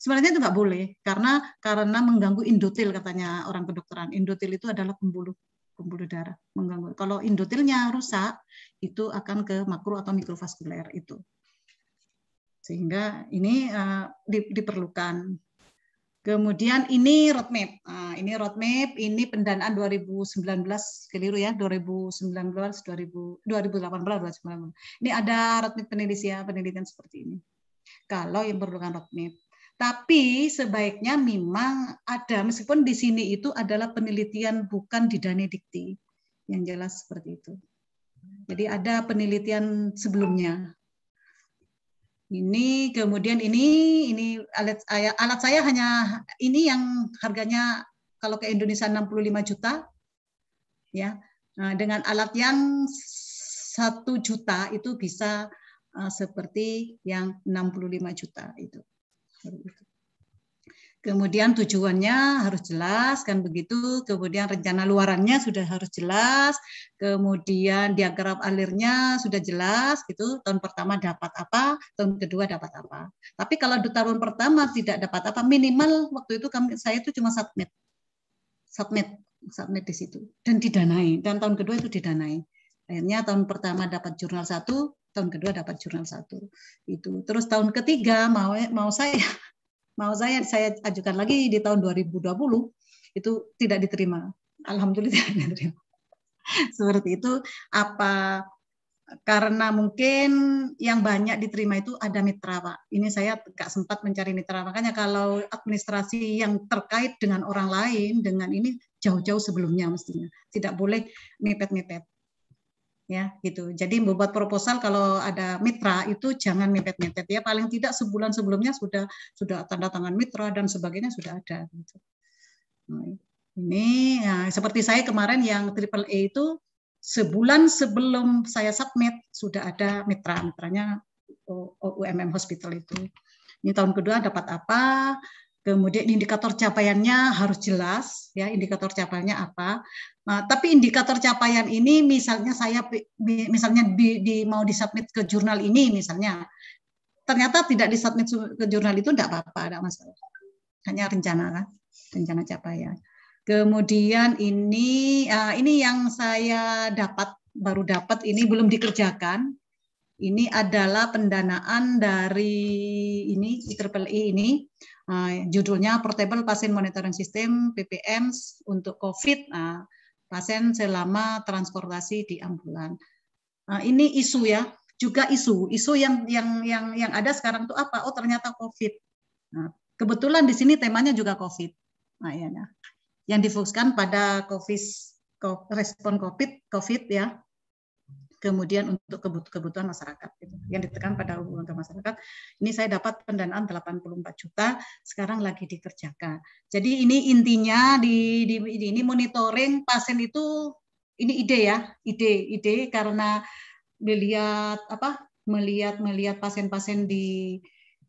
Sebenarnya itu nggak boleh karena karena mengganggu indotil katanya orang kedokteran. Indotil itu adalah pembuluh pembuluh darah mengganggu. Kalau indotilnya rusak itu akan ke makro atau mikrovaskuler itu. Sehingga ini uh, di, diperlukan. Kemudian ini roadmap. Nah, ini roadmap, ini pendanaan 2019 keliru ya, 2019 2000, 2018 2019. Ini ada roadmap penelitian ya, penelitian seperti ini kalau yang memerlukan roadmap. Tapi sebaiknya memang ada, meskipun di sini itu adalah penelitian bukan didane dikti. Yang jelas seperti itu. Jadi ada penelitian sebelumnya. Ini kemudian ini ini alat saya alat saya hanya ini yang harganya kalau ke Indonesia 65 juta ya. Nah, dengan alat yang satu juta itu bisa Eh, seperti yang 65 juta itu. Kemudian tujuannya harus jelas kan begitu, kemudian rencana luarannya sudah harus jelas, kemudian diagram alirnya sudah jelas gitu, tahun pertama dapat apa, tahun kedua dapat apa. Tapi kalau di tahun pertama tidak dapat apa, minimal waktu itu kami saya itu cuma submit. Submit, submit di situ dan didanai dan tahun kedua itu didanai. Akhirnya tahun pertama dapat jurnal satu, tahun kedua dapat jurnal satu. Itu. Terus tahun ketiga mau mau saya [laughs] mau saya saya ajukan lagi di tahun 2020 itu tidak diterima. Alhamdulillah [laughs] tidak diterima. Seperti itu apa karena mungkin yang banyak diterima itu ada mitra pak. Ini saya nggak sempat mencari mitra. Makanya kalau administrasi yang terkait dengan orang lain dengan ini jauh-jauh sebelumnya mestinya tidak boleh mepet-mepet ya gitu. Jadi membuat proposal kalau ada mitra itu jangan mepet-mepet ya paling tidak sebulan sebelumnya sudah sudah tanda tangan mitra dan sebagainya sudah ada gitu. nah, Ini ya, seperti saya kemarin yang triple A itu sebulan sebelum saya submit sudah ada mitra mitranya UMM Hospital itu. Ini tahun kedua dapat apa? Kemudian indikator capaiannya harus jelas ya indikator capaiannya apa. Nah, tapi indikator capaian ini misalnya saya misalnya di, di mau disubmit ke jurnal ini misalnya ternyata tidak disubmit ke jurnal itu tidak apa-apa, tidak masalah. Hanya rencana kan, rencana capaian. Kemudian ini eh, ini yang saya dapat baru dapat ini belum dikerjakan. Ini adalah pendanaan dari ini IEEE e ini eh, judulnya Portable Patient Monitoring System (PPMS) untuk COVID. Uh, pasien selama transportasi di ambulan. Nah, ini isu ya, juga isu, isu yang yang yang yang ada sekarang itu apa? Oh ternyata COVID. Nah, kebetulan di sini temanya juga COVID. Nah, ya, ya. yang difokuskan pada COVID respon COVID COVID ya kemudian untuk kebutuhan masyarakat gitu. yang ditekan pada ke masyarakat ini saya dapat pendanaan 84 juta sekarang lagi dikerjakan jadi ini intinya di, di, di ini monitoring pasien itu ini ide ya ide ide karena melihat apa melihat melihat pasien-pasien di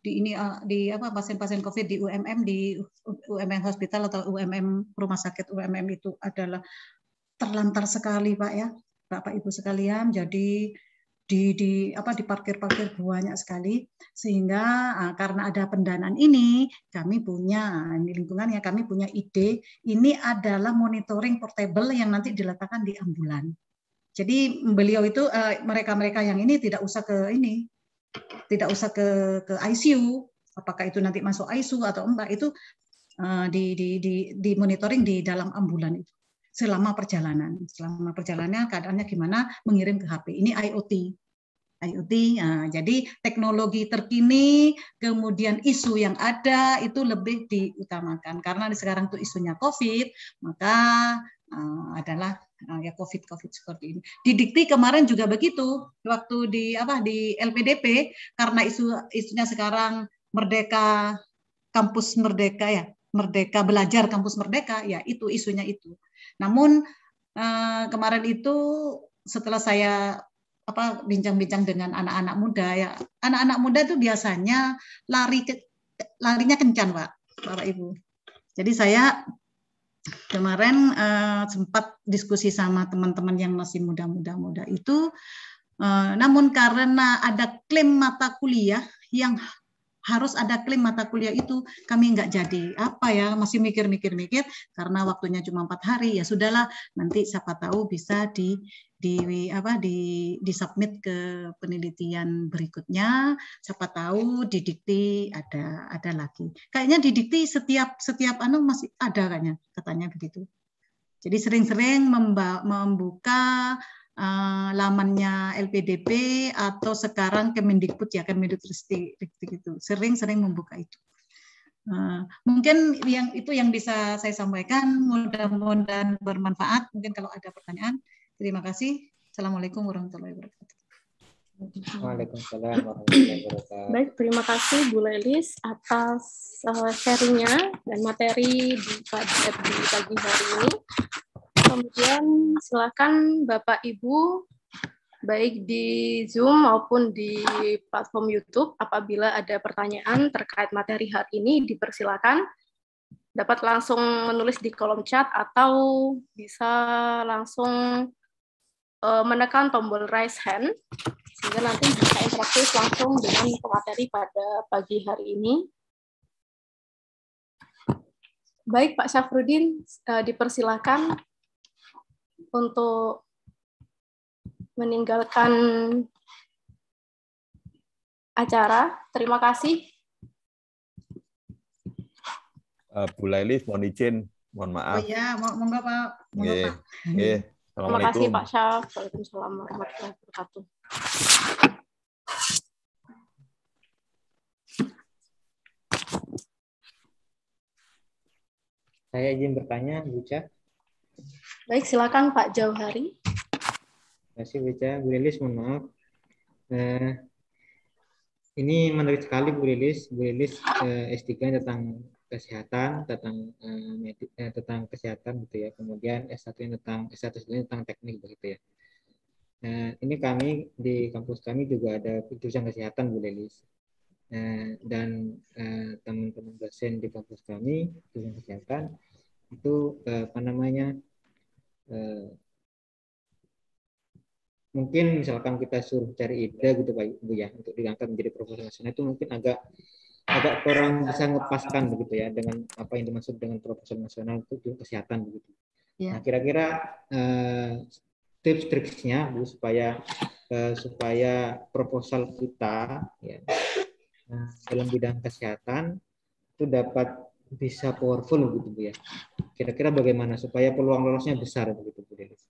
di ini eh, di apa pasien-pasien COVID di UMM di UMM hospital atau UMM rumah sakit UMM itu adalah terlantar sekali pak ya Bapak Ibu sekalian. Jadi di, di apa di parkir-parkir banyak sekali sehingga eh, karena ada pendanaan ini kami punya di lingkungan ya kami punya ide ini adalah monitoring portable yang nanti diletakkan di ambulan. Jadi beliau itu eh, mereka-mereka yang ini tidak usah ke ini tidak usah ke ke ICU apakah itu nanti masuk ICU atau enggak itu eh, di di di, di monitoring di dalam ambulan itu selama perjalanan. Selama perjalanannya keadaannya gimana mengirim ke HP. Ini IoT. IoT. Nah, ya. jadi teknologi terkini, kemudian isu yang ada itu lebih diutamakan karena sekarang tuh isunya COVID, maka uh, adalah uh, ya COVID COVID seperti ini. Di Dikti kemarin juga begitu waktu di apa di LPDP karena isu isunya sekarang merdeka kampus merdeka ya merdeka belajar kampus merdeka ya itu isunya itu namun eh, kemarin itu setelah saya apa bincang-bincang dengan anak-anak muda ya, anak-anak muda itu biasanya lari ke, larinya kencan, Pak, para Ibu. Jadi saya kemarin uh, sempat diskusi sama teman-teman yang masih muda-muda muda itu uh, namun karena ada klaim mata kuliah yang harus ada klaim mata kuliah itu kami nggak jadi apa ya masih mikir-mikir-mikir karena waktunya cuma empat hari ya sudahlah nanti siapa tahu bisa di di apa di di submit ke penelitian berikutnya siapa tahu didikti ada ada lagi kayaknya didikti setiap setiap anu masih ada kayaknya katanya begitu jadi sering-sering membuka uh, lamannya LPDP atau sekarang Kemendikbud ya Kemendikbud itu gitu. sering-sering membuka itu. Uh, mungkin yang itu yang bisa saya sampaikan mudah-mudahan bermanfaat. Mungkin kalau ada pertanyaan, terima kasih. Assalamualaikum warahmatullahi wabarakatuh. Waalaikumsalam Baik, terima kasih Bu Lelis atas uh, sharingnya dan materi di pagi hari ini. Kemudian silakan Bapak Ibu baik di Zoom maupun di platform YouTube apabila ada pertanyaan terkait materi hari ini dipersilakan dapat langsung menulis di kolom chat atau bisa langsung uh, menekan tombol raise hand sehingga nanti bisa interaktif langsung dengan materi pada pagi hari ini. Baik Pak Syafrudin, eh, dipersilakan untuk meninggalkan acara. Terima kasih. Uh, Bu Laili, mohon izin, mohon maaf. Oh ya, monggo Pak. Monggo yeah. Pak. Yeah. Terima kasih Pak Syaf. Waalaikumsalam warahmatullahi wabarakatuh. Saya izin bertanya, Bu Cak. Baik, silakan Pak Jauhari. Terima kasih Beca. Bu Lilis, mohon maaf. Eh, ini menarik sekali Bu Lilis. Bu Lilis eh, S3 tentang kesehatan, tentang eh, medik, eh, tentang kesehatan gitu ya. Kemudian S1 tentang S1 tentang teknik begitu ya. Nah, ini kami di kampus kami juga ada jurusan kesehatan Bu Lilis. Eh, dan eh, teman-teman eh, dosen di kampus kami jurusan kesehatan itu eh, apa namanya Eh, mungkin misalkan kita suruh cari ide gitu Pak ibu ya untuk diangkat menjadi proposal nasional itu mungkin agak agak kurang bisa ngepaskan begitu ya dengan apa yang dimaksud dengan proposal nasional itu juga kesehatan begitu. Ya. Nah kira-kira eh, tips triksnya Bu supaya eh, supaya proposal kita ya eh, dalam bidang kesehatan itu dapat bisa powerful gitu Bu ya. Kira-kira bagaimana supaya peluang lolosnya besar begitu Bu Delis?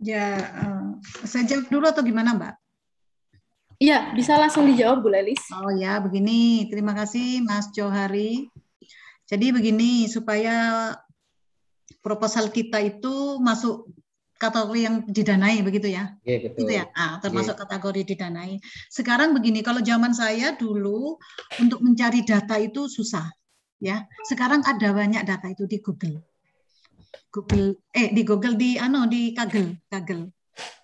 Ya, uh, saya jawab dulu atau gimana Mbak? Iya, bisa langsung dijawab Bu Lelis. Oh ya, begini. Terima kasih Mas Johari. Jadi begini, supaya proposal kita itu masuk kategori yang didanai begitu ya? Iya, betul. Gitu ya? Ah, termasuk ya. kategori didanai. Sekarang begini, kalau zaman saya dulu untuk mencari data itu susah ya sekarang ada banyak data itu di Google Google eh di Google di ano di Kaggle Kaggle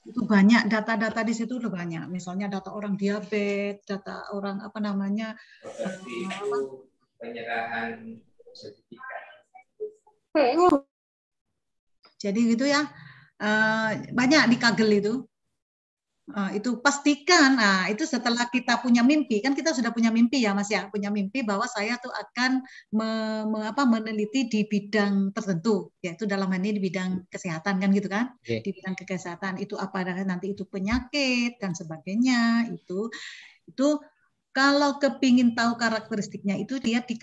itu banyak data-data di situ udah banyak misalnya data orang diabetes data orang apa namanya eh, penyerahan jadi gitu ya eh, banyak di Kagel itu Uh, itu pastikan nah itu setelah kita punya mimpi kan kita sudah punya mimpi ya Mas ya punya mimpi bahwa saya tuh akan me, me, apa, meneliti di bidang tertentu yaitu dalam hal ini di bidang hmm. kesehatan kan gitu kan okay. Iya. di bidang kesehatan itu apa nanti itu penyakit dan sebagainya itu itu kalau kepingin tahu karakteristiknya itu dia di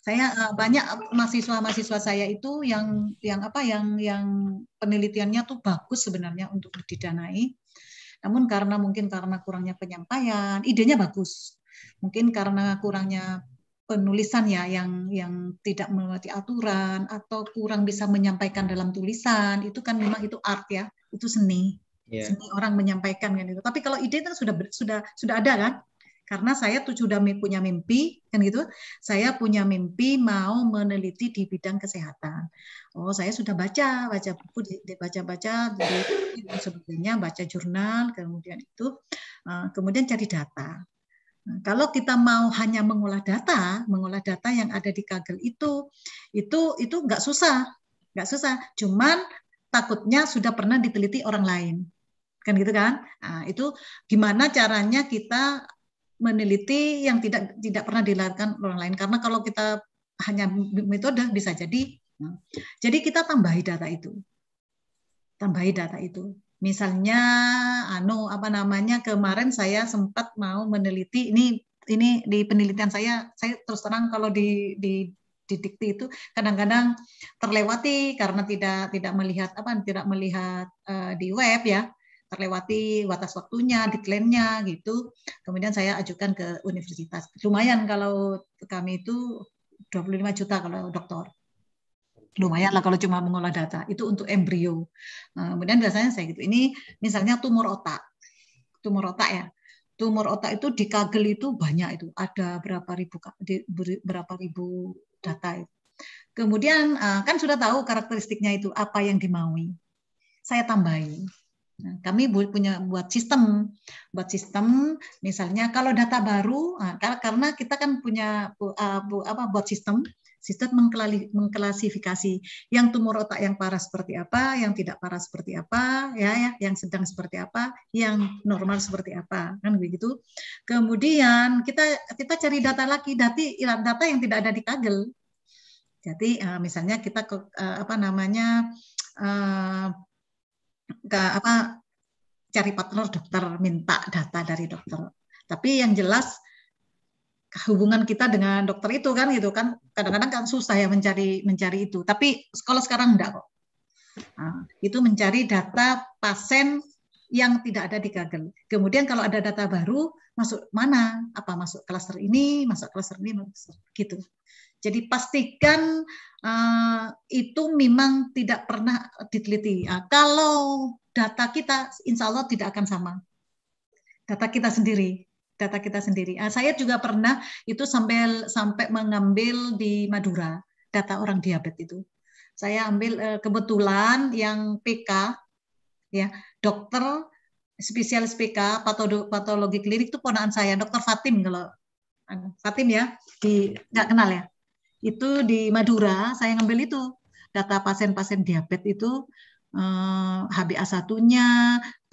saya eh, banyak eh, mahasiswa-mahasiswa saya itu yang yang apa yang yang penelitiannya tuh bagus sebenarnya untuk didanai. Namun karena mungkin karena kurangnya penyampaian, idenya bagus. Mungkin karena kurangnya penulisan ya yang yang tidak melewati aturan atau kurang bisa menyampaikan dalam tulisan, itu kan memang itu art ya, itu seni. Yeah. Seni orang menyampaikan kan itu. Tapi kalau ide itu sudah sudah sudah ada kan? karena saya tuh sudah punya mimpi kan gitu saya punya mimpi mau meneliti di bidang kesehatan oh saya sudah baca baca buku baca baca dan sebagainya baca jurnal kemudian itu eh, kemudian cari data nah, kalau kita mau hanya mengolah data mengolah data yang ada di kagel itu itu itu nggak susah nggak susah cuman takutnya sudah pernah diteliti orang lain kan gitu kan nah, itu gimana caranya kita meneliti yang tidak tidak pernah dilakukan orang lain karena kalau kita hanya metode bisa jadi nah. jadi kita tambahi data itu tambahi data itu misalnya anu apa namanya kemarin saya sempat mau meneliti ini ini di penelitian saya saya terus terang kalau di di didikti itu kadang-kadang terlewati karena tidak tidak melihat apa tidak melihat uh, di web ya terlewati batas waktunya, diklaimnya gitu. Kemudian saya ajukan ke universitas. Lumayan kalau kami itu 25 juta kalau doktor. Lumayan lah kalau cuma mengolah data. Itu untuk embrio. Nah, kemudian biasanya saya gitu. Ini misalnya tumor otak. Tumor otak ya tumor otak itu di Kagel itu banyak itu ada berapa ribu berapa ribu data itu. Kemudian eh, kan sudah tahu karakteristiknya itu apa yang dimaui. Saya tambahin. Nah, kami punya buat sistem, buat sistem misalnya kalau data baru, ah, karena kita kan punya ah, apa buat sistem, sistem mengklasifikasi yang tumor otak yang parah seperti apa, yang tidak parah seperti apa, ya, ya yang sedang seperti apa, yang normal seperti apa, kan begitu. Kemudian kita kita cari data lagi, data data yang tidak ada di Kagel. Jadi ah, misalnya kita apa namanya ke apa cari partner dokter minta data dari dokter tapi yang jelas hubungan kita dengan dokter itu kan gitu kan kadang-kadang kan susah ya mencari mencari itu tapi sekolah sekarang enggak kok nah, itu mencari data pasien yang tidak ada di Kagel kemudian kalau ada data baru masuk mana apa masuk klaster ini masuk klaster ini masuk, gitu jadi pastikan uh, itu memang tidak pernah diteliti. Uh, kalau data kita insya Allah tidak akan sama. Data kita sendiri, data kita sendiri. Uh, saya juga pernah itu sampai sampai mengambil di Madura data orang diabetes itu. Saya ambil uh, kebetulan yang PK ya, dokter spesialis PK patologi klinik itu ponaan saya, dokter Fatim kalau anu, Fatim ya, di nggak kenal ya itu di Madura saya ngambil itu data pasien-pasien diabetes itu eh, hba 1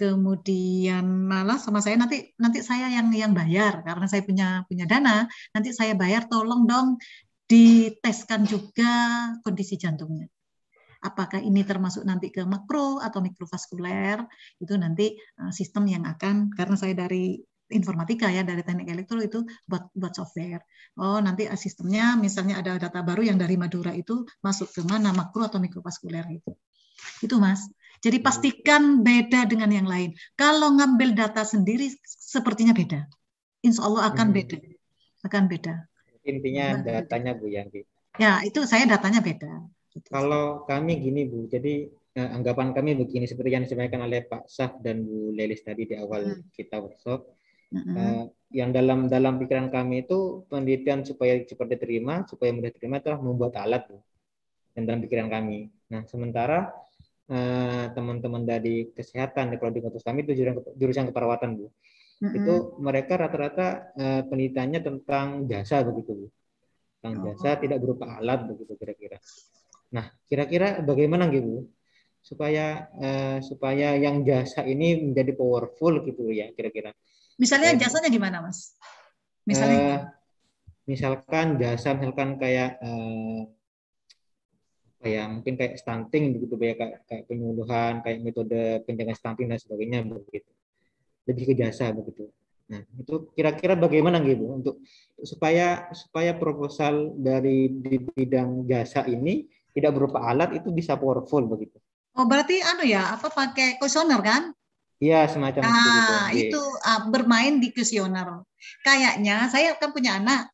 kemudian malah sama saya nanti nanti saya yang yang bayar karena saya punya punya dana, nanti saya bayar tolong dong diteskan juga kondisi jantungnya. Apakah ini termasuk nanti ke makro atau mikrovaskuler itu nanti eh, sistem yang akan karena saya dari informatika ya dari teknik elektro itu buat buat software. Oh nanti eh, sistemnya misalnya ada data baru yang dari Madura itu masuk ke mana makro atau mikrovaskuler itu. Itu mas. Jadi pastikan beda dengan yang lain. Kalau ngambil data sendiri sepertinya beda. Insya Allah akan hmm. beda, akan beda. Intinya datanya Bu Yanti. Ya itu saya datanya beda. Gitu. Kalau kami gini Bu, jadi eh, anggapan kami begini seperti yang disampaikan oleh Pak Saf dan Bu Lelis tadi di awal hmm. kita workshop Uh, yang dalam dalam pikiran kami itu penelitian supaya cepat diterima, supaya mudah diterima telah membuat alat bu. Yang dalam pikiran kami. Nah sementara teman eh, teman-teman dari kesehatan, kalau di kampus kami itu jurusan, jurusan keperawatan bu. Mm-hmm. Itu mereka rata-rata uh, penelitiannya tentang jasa begitu bu. Tentang oh. jasa tidak berupa alat begitu kira-kira. Nah kira-kira bagaimana gitu bu? supaya uh, supaya yang jasa ini menjadi powerful gitu ya kira-kira Misalnya ya. jasanya gimana, Mas? Misalnya uh, misalkan jasa misalkan kayak eh, apa ya mungkin kayak stunting begitu ya kayak, kayak penyuluhan kayak metode penjaga stunting dan sebagainya begitu lebih ke jasa begitu nah itu kira-kira bagaimana gitu untuk supaya supaya proposal dari di bidang jasa ini tidak berupa alat itu bisa powerful begitu oh berarti anu ya apa pakai kuesioner kan Iya semacam nah, itu. Nah, itu uh, bermain di kuesioner. Kayaknya saya kan punya anak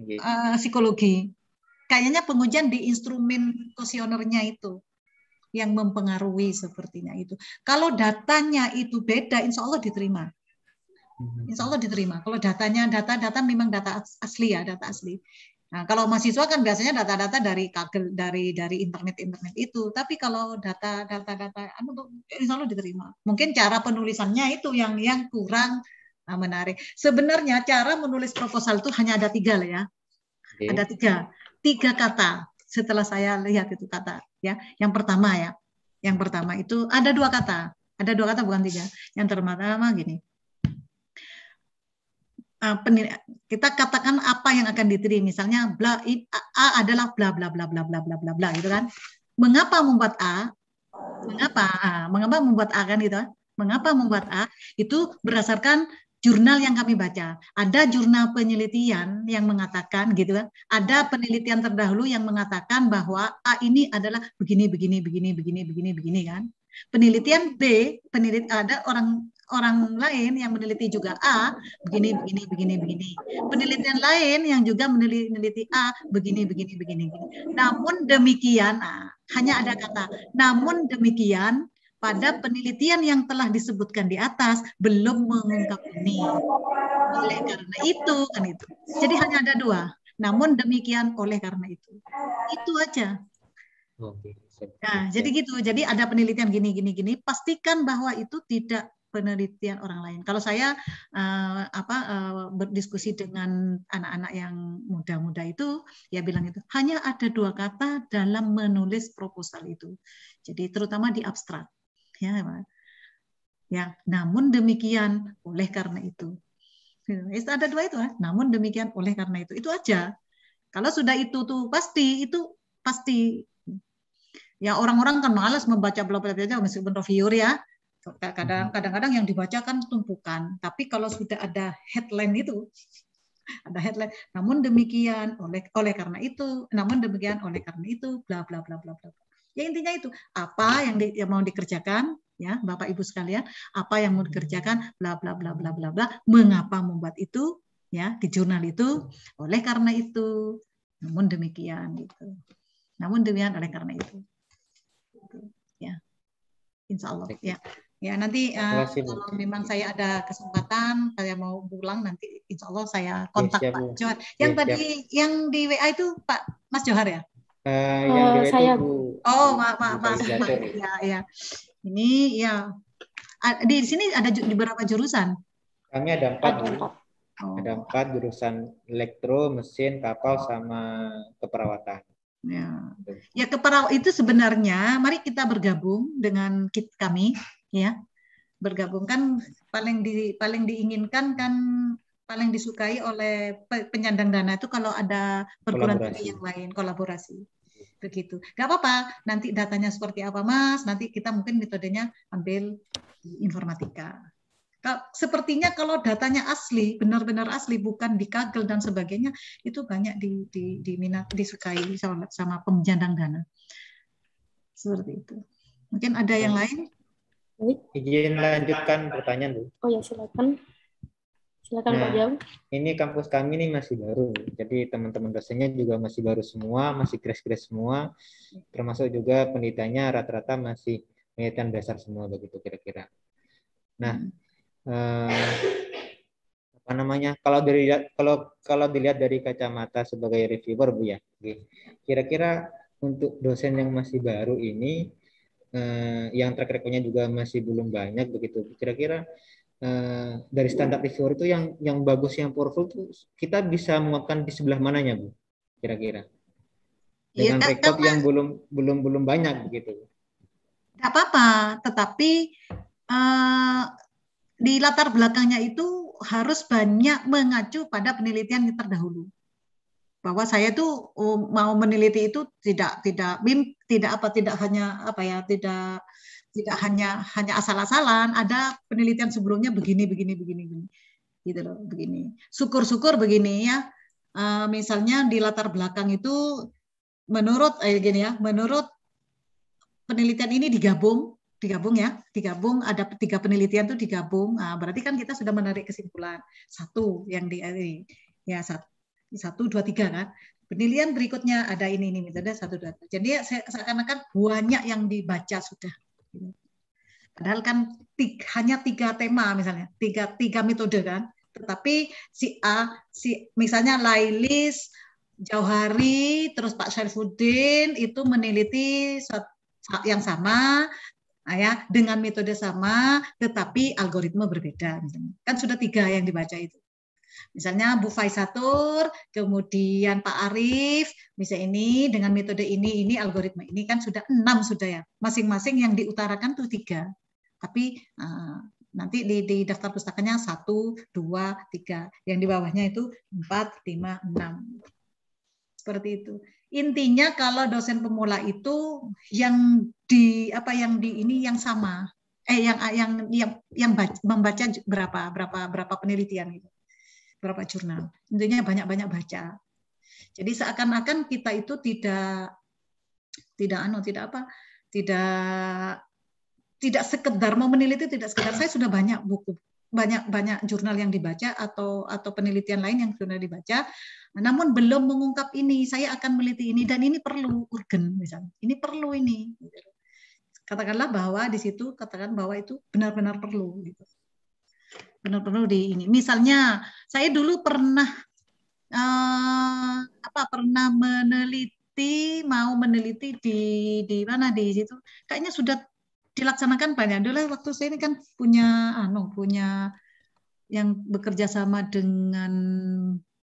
uh, psikologi. Kayaknya pengujian di instrumen kuesionernya itu yang mempengaruhi sepertinya itu. Kalau datanya itu beda, insya Allah diterima. Hmm. Insya Allah diterima. Kalau datanya data-data memang data asli ya, data asli. Nah, kalau mahasiswa kan biasanya data-data dari kagel dari dari internet-internet itu, tapi kalau data-data-data anu selalu diterima. Mungkin cara penulisannya itu yang yang kurang ah, menarik. Sebenarnya cara menulis proposal itu hanya ada tiga lah ya. Okay. Ada tiga, tiga kata. Setelah saya lihat itu kata ya, yang pertama ya, yang pertama itu ada dua kata, ada dua kata bukan tiga. Yang pertama gini, Eh, kita katakan apa yang akan diterima misalnya bla a adalah bla bla bla bla bla bla bla bla gitu kan mengapa membuat a mengapa a ah, mengapa membuat a kan gitu kan? mengapa membuat a itu berdasarkan jurnal yang kami baca ada jurnal penelitian yang mengatakan gitu kan ada penelitian terdahulu yang mengatakan bahwa a ini adalah begini begini begini begini begini begini kan penelitian B penelit ada orang orang lain yang meneliti juga A begini begini begini begini penelitian lain yang juga meneliti A begini begini begini begini namun demikian hanya ada kata namun demikian pada penelitian yang telah disebutkan di atas belum mengungkap ini oleh karena itu kan itu jadi hanya ada dua namun demikian oleh karena itu itu aja Nah, jadi gitu. Jadi ada penelitian gini, gini, gini. Pastikan bahwa itu tidak penelitian orang lain. Kalau saya uh, apa uh, berdiskusi dengan anak-anak yang muda-muda itu, ya bilang itu hanya ada dua kata dalam menulis proposal itu. Jadi terutama di abstrak, ya. Ya, namun demikian oleh karena itu. Ya, ada dua itu, ah. namun demikian oleh karena itu. Itu aja. Kalau sudah itu tuh pasti itu pasti ya orang-orang kan malas membaca blog-blog misalnya meskipun reviewer ya Mm-hmm. Kadang-kadang yang dibaca kan tumpukan, tapi kalau sudah ada headline itu, [laughs] ada headline. Namun demikian oleh oleh karena itu, namun demikian oleh karena itu, bla bla bla bla bla. Ya intinya itu apa yang, di, yang mau dikerjakan, ya Bapak Ibu sekalian, apa yang mau dikerjakan, bla bla bla bla bla bla. Mengapa membuat itu, ya di jurnal itu, oleh karena itu, namun demikian gitu. Namun demikian oleh karena itu, gitu. ya. Insya Allah, ya. Ya nanti uh, kalau memang saya ada kesempatan saya mau pulang nanti Insya Allah saya ya, kontak ya, siap, Pak Johar. Ya, yang ya, tadi siap. yang di WA itu Pak Mas Johar ya? Uh, yang eh, di WA saya. Itu, oh maaf ma ma ma ya ya. Ini ya di sini ada di beberapa jurusan? Kami ada empat. Ada empat. Oh. Ada empat jurusan elektro, mesin, kapal, sama keperawatan. Ya, ya keperawat itu sebenarnya mari kita bergabung dengan kit kami ya bergabung kan paling di paling diinginkan kan paling disukai oleh penyandang dana itu kalau ada perguruan tinggi yang lain kolaborasi begitu nggak apa-apa nanti datanya seperti apa mas nanti kita mungkin metodenya ambil di informatika sepertinya kalau datanya asli benar-benar asli bukan dikagel dan sebagainya itu banyak di, di, diminat disukai sama, sama penyandang dana seperti itu mungkin ada yang lain Izin lanjutkan pertanyaan, Bu. Oh ya, silakan. Silakan nah, Pak Jam. Ini kampus kami ini masih baru. Jadi teman-teman dosennya juga masih baru semua, masih fresh-fresh semua. Termasuk juga penelitiannya rata-rata masih penelitian dasar semua begitu kira-kira. Nah, hmm. eh, apa namanya? Kalau dari kalau kalau dilihat dari kacamata sebagai reviewer Bu ya. Kira-kira untuk dosen yang masih baru ini eh, yang track recordnya juga masih belum banyak begitu. Kira-kira eh, dari standar reviewer itu yang yang bagus yang powerful itu kita bisa menguatkan di sebelah mananya bu? Kira-kira iya, dengan ya, record yang belum belum belum banyak begitu. Tidak apa-apa, tetapi uh, di latar belakangnya itu harus banyak mengacu pada penelitian terdahulu bahwa saya tuh oh, mau meneliti itu tidak tidak tidak apa tidak hanya apa ya tidak tidak hanya hanya asal-asalan ada penelitian sebelumnya begini begini begini begini gitu loh begini syukur-syukur begini ya uh, misalnya di latar belakang itu menurut eh, gini ya menurut penelitian ini digabung digabung ya digabung ada tiga penelitian tuh digabung nah, berarti kan kita sudah menarik kesimpulan satu yang di eh, ya satu satu dua tiga kan penilaian berikutnya ada ini ini metode satu dua tiga jadi seakan-akan banyak yang dibaca sudah padahal kan tiga, hanya tiga tema misalnya tiga tiga metode kan tetapi si A si misalnya Lailis Jauhari terus Pak Syarifuddin itu meneliti yang sama ah ya dengan metode sama tetapi algoritma berbeda kan sudah tiga yang dibaca itu Misalnya Bu Faisatur, kemudian Pak Arif, misalnya ini dengan metode ini, ini algoritma ini kan sudah enam sudah ya. Masing-masing yang diutarakan tuh tiga. Tapi uh, nanti di, di daftar pustakanya satu, dua, tiga. Yang di bawahnya itu empat, lima, enam. Seperti itu. Intinya kalau dosen pemula itu yang di apa yang di ini yang sama eh yang yang yang yang membaca berapa berapa berapa penelitian itu beberapa jurnal. Intinya banyak-banyak baca. Jadi seakan-akan kita itu tidak tidak anu tidak apa tidak tidak sekedar mau meneliti tidak sekedar saya sudah banyak buku banyak banyak jurnal yang dibaca atau atau penelitian lain yang sudah dibaca namun belum mengungkap ini saya akan meneliti ini dan ini perlu urgen misalnya ini perlu ini katakanlah bahwa di situ katakan bahwa itu benar-benar perlu gitu benar-benar di ini. Misalnya saya dulu pernah eh, apa pernah meneliti mau meneliti di di mana di situ kayaknya sudah dilaksanakan banyak dulu waktu saya ini kan punya anu punya yang bekerja sama dengan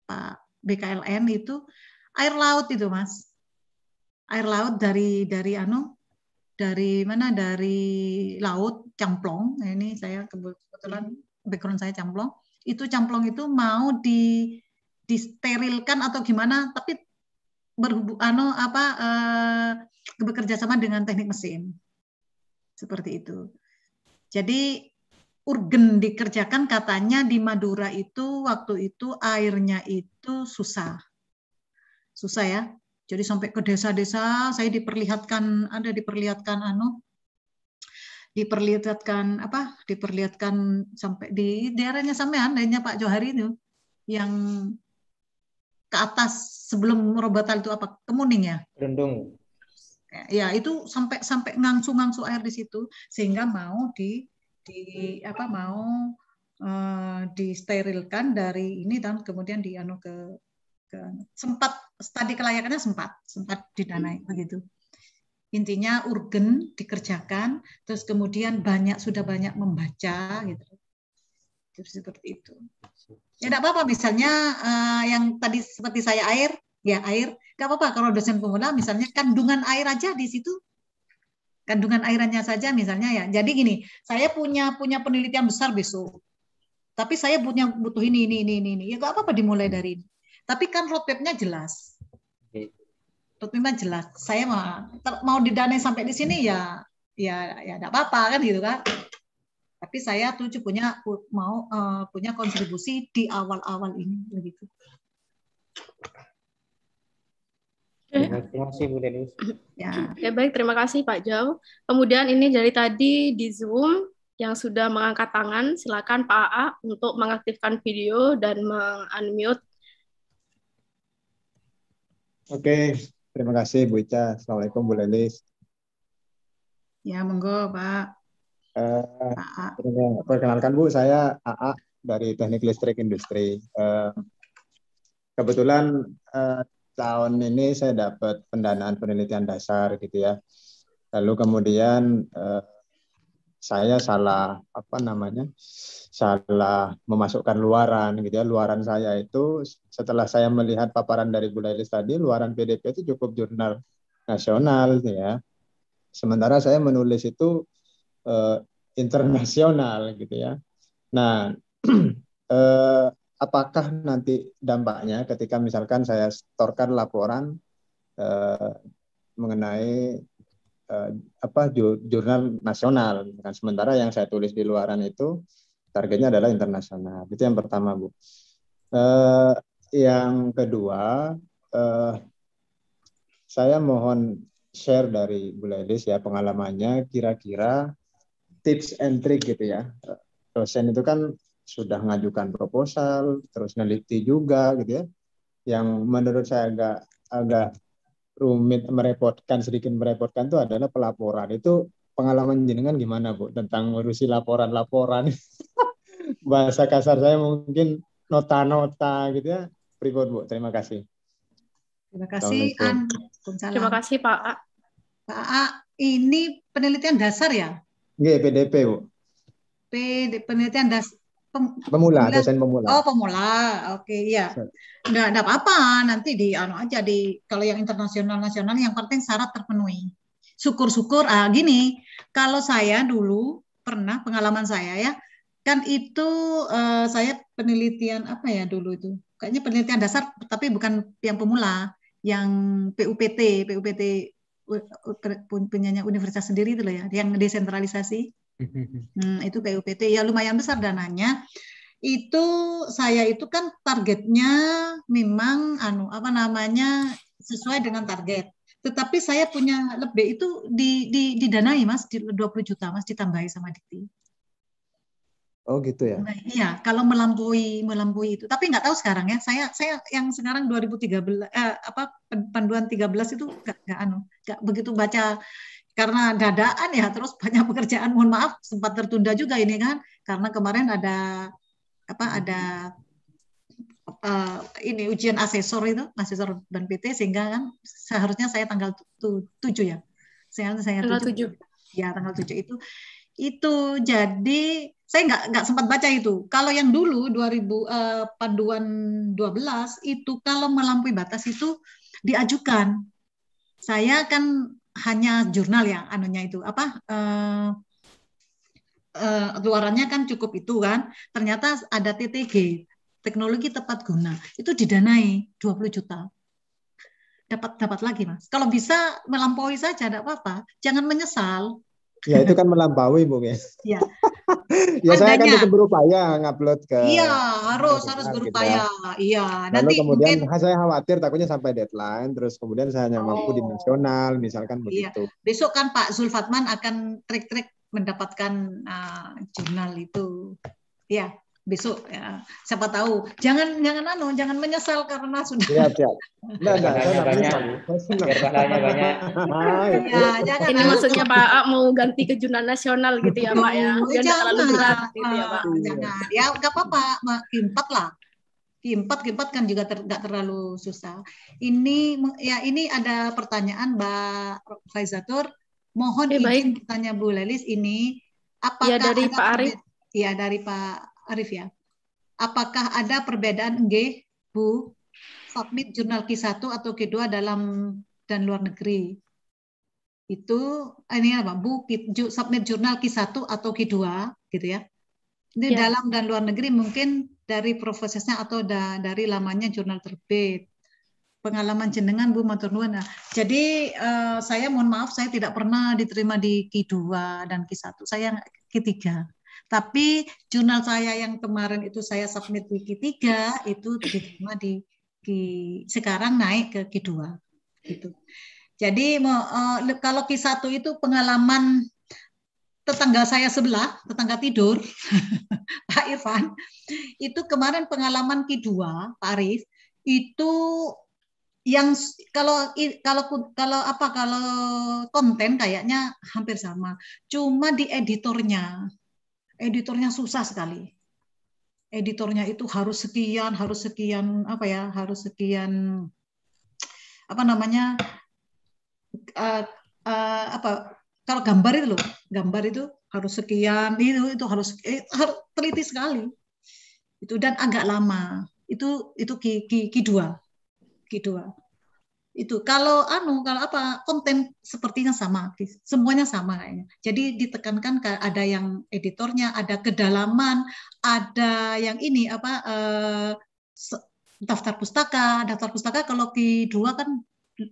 Pak BKLN itu air laut itu mas air laut dari dari anu dari mana dari laut camplong ini saya kebetulan hmm background saya camplong, itu camplong itu mau di disterilkan atau gimana, tapi berhubung ano apa eh, bekerja sama dengan teknik mesin seperti itu. Jadi urgen dikerjakan katanya di Madura itu waktu itu airnya itu susah. Susah ya. Jadi sampai ke desa-desa saya diperlihatkan ada diperlihatkan anu diperlihatkan apa diperlihatkan sampai di daerahnya sampean daerahnya Pak Johari itu yang ke atas sebelum robatal itu apa kemuning ya Rendung ya itu sampai sampai ngangsu-ngangsu air di situ sehingga mau di di apa mau uh, disterilkan dari ini dan kemudian di ke, ke sempat studi kelayakannya sempat sempat didanai hmm. begitu intinya urgen dikerjakan terus kemudian banyak sudah banyak membaca gitu terus seperti itu ya tidak apa-apa misalnya uh, yang tadi seperti saya air ya air nggak apa-apa kalau dosen pemula misalnya kandungan air aja di situ kandungan airannya saja misalnya ya jadi gini saya punya punya penelitian besar besok tapi saya punya butuh ini ini ini ini ya nggak apa-apa dimulai dari ini tapi kan roadmapnya jelas Rutmina jelas saya mau mau didanai sampai di sini ya ya ya tidak apa-apa kan gitu kan tapi saya tuh punya mau uh, punya kontribusi di awal-awal ini begitu. Eh. Terima kasih Bu Denis. Ya. ya baik terima kasih Pak Jau. Kemudian ini dari tadi di Zoom yang sudah mengangkat tangan silakan Pak AA untuk mengaktifkan video dan mengunmute. Oke, okay. Terima kasih Bu Ica. Assalamualaikum Bu Lelis. Ya, monggo Pak. uh, perkenalkan Bu, saya AA dari Teknik Listrik Industri. uh, kebetulan uh, tahun ini saya dapat pendanaan penelitian dasar gitu ya. Lalu kemudian uh, saya salah apa namanya salah memasukkan luaran gitu ya luaran saya itu setelah saya melihat paparan dari Bu tadi luaran PDP itu cukup jurnal nasional gitu ya sementara saya menulis itu eh, internasional gitu ya nah [clears throat] eh, apakah nanti dampaknya ketika misalkan saya setorkan laporan eh, mengenai uh, apa jurnal nasional. Kan sementara yang saya tulis di luaran itu targetnya adalah internasional. Itu yang pertama, Bu. Uh, yang kedua, uh, saya mohon share dari Bu Lelis ya pengalamannya kira-kira tips and trick gitu ya. Dosen itu kan sudah mengajukan proposal, terus neliti juga gitu ya. Yang menurut saya agak agak rumit merepotkan sedikit merepotkan itu adalah pelaporan itu pengalaman jenengan gimana bu tentang ngurusi laporan-laporan [laughs] bahasa kasar saya mungkin nota-nota gitu ya pribon bu terima kasih terima kasih An terima kasih Pak A. Pak A ini penelitian dasar ya nggak PDP bu P penelitian dasar pem, pemula, pemula, dosen pemula. Oh, pemula. Oke, okay, iya. Enggak ada apa-apa, nanti di anu aja di kalau yang internasional nasional yang penting syarat terpenuhi. Syukur-syukur ah gini, kalau saya dulu pernah pengalaman saya ya, kan itu uh, saya penelitian apa ya dulu itu? Kayaknya penelitian dasar tapi bukan yang pemula, yang PUPT, PUPT punyanya universitas sendiri itu loh ya, yang desentralisasi. Hmm, itu PUPT ya lumayan besar dananya. Itu saya itu kan targetnya memang anu apa namanya sesuai dengan target. Tetapi saya punya lebih itu di, di, didanai Mas di 20 juta Mas ditambahi sama Dikti. Oh gitu ya. Nah, iya, kalau melampaui melampaui itu. Tapi nggak tahu sekarang ya. Saya saya yang sekarang 2013 eh, apa panduan 13 itu nggak anu, nggak begitu baca karena dadaan ya terus banyak pekerjaan mohon maaf sempat tertunda juga ini kan karena kemarin ada apa ada uh, ini ujian asesor itu asesor dan PT sehingga kan seharusnya saya tanggal tujuh ya saya saya tanggal tujuh ya tanggal tujuh itu itu jadi saya nggak nggak sempat baca itu kalau yang dulu 2000 uh, eh, panduan 12 itu kalau melampaui batas itu diajukan saya kan hanya jurnal yang anunya itu apa uh, uh, keluarannya kan cukup itu kan ternyata ada TTG teknologi tepat guna itu didanai 20 juta dapat dapat lagi mas kalau bisa melampaui saja tidak apa-apa jangan menyesal Ya itu kan melampaui mungkin. ya iya. [laughs] ya Andanya. saya kan tetap berupaya ngupload ke. Iya harus harus gitu ya. berupaya. Iya. Nanti kemudian mungkin... saya khawatir takutnya sampai deadline, terus kemudian saya hanya oh. mampu di nasional, misalkan iya. begitu. Besok kan Pak Zulfatman akan trik-trik mendapatkan uh, jurnal itu. ya besok ya siapa tahu jangan jangan anu jangan menyesal karena sudah ya, siap nah, nah, banyak banyak ya, jangan ini anu. maksudnya pak mau ganti kejunan nasional gitu ya pak ya oh, jangan, jangan terlalu berat gitu ya pak iya. jangan ya nggak apa-apa empat lah empat kimpat kan juga ter, terlalu susah. Ini ya ini ada pertanyaan Mbak Faizatur. Mohon izin bertanya Bu Lelis ini iya, apakah ya, dari Pak Arif? ya dari Pak Arif ya. Apakah ada perbedaan G, Bu, submit jurnal Q1 atau Q2 dalam dan luar negeri? Itu ini apa? Bu, submit jurnal Q1 atau Q2 gitu ya. Ini ya. dalam dan luar negeri mungkin dari prosesnya atau da, dari lamanya jurnal terbit. Pengalaman jenengan Bu Matur Nuwun. Nah, jadi uh, saya mohon maaf saya tidak pernah diterima di Q2 dan Q1. Saya Q3. Tapi jurnal saya yang kemarin itu saya submit wiki 3 itu diterima di, di sekarang naik ke Q2 gitu. Jadi eh, kalau Q1 itu pengalaman tetangga saya sebelah, tetangga tidur, [laughs] Pak Irfan, itu kemarin pengalaman Q2, Pak Arif, itu yang kalau kalau kalau apa kalau konten kayaknya hampir sama cuma di editornya editornya susah sekali. Editornya itu harus sekian, harus sekian apa ya, harus sekian apa namanya uh, uh, apa kalau gambar itu loh, gambar itu harus sekian itu itu harus eh, harus teliti sekali itu dan agak lama itu itu ki ki ki dua ki dua itu kalau anu kalau apa konten sepertinya sama semuanya sama kayaknya jadi ditekankan ada yang editornya ada kedalaman ada yang ini apa eh, daftar pustaka daftar pustaka kalau di dua kan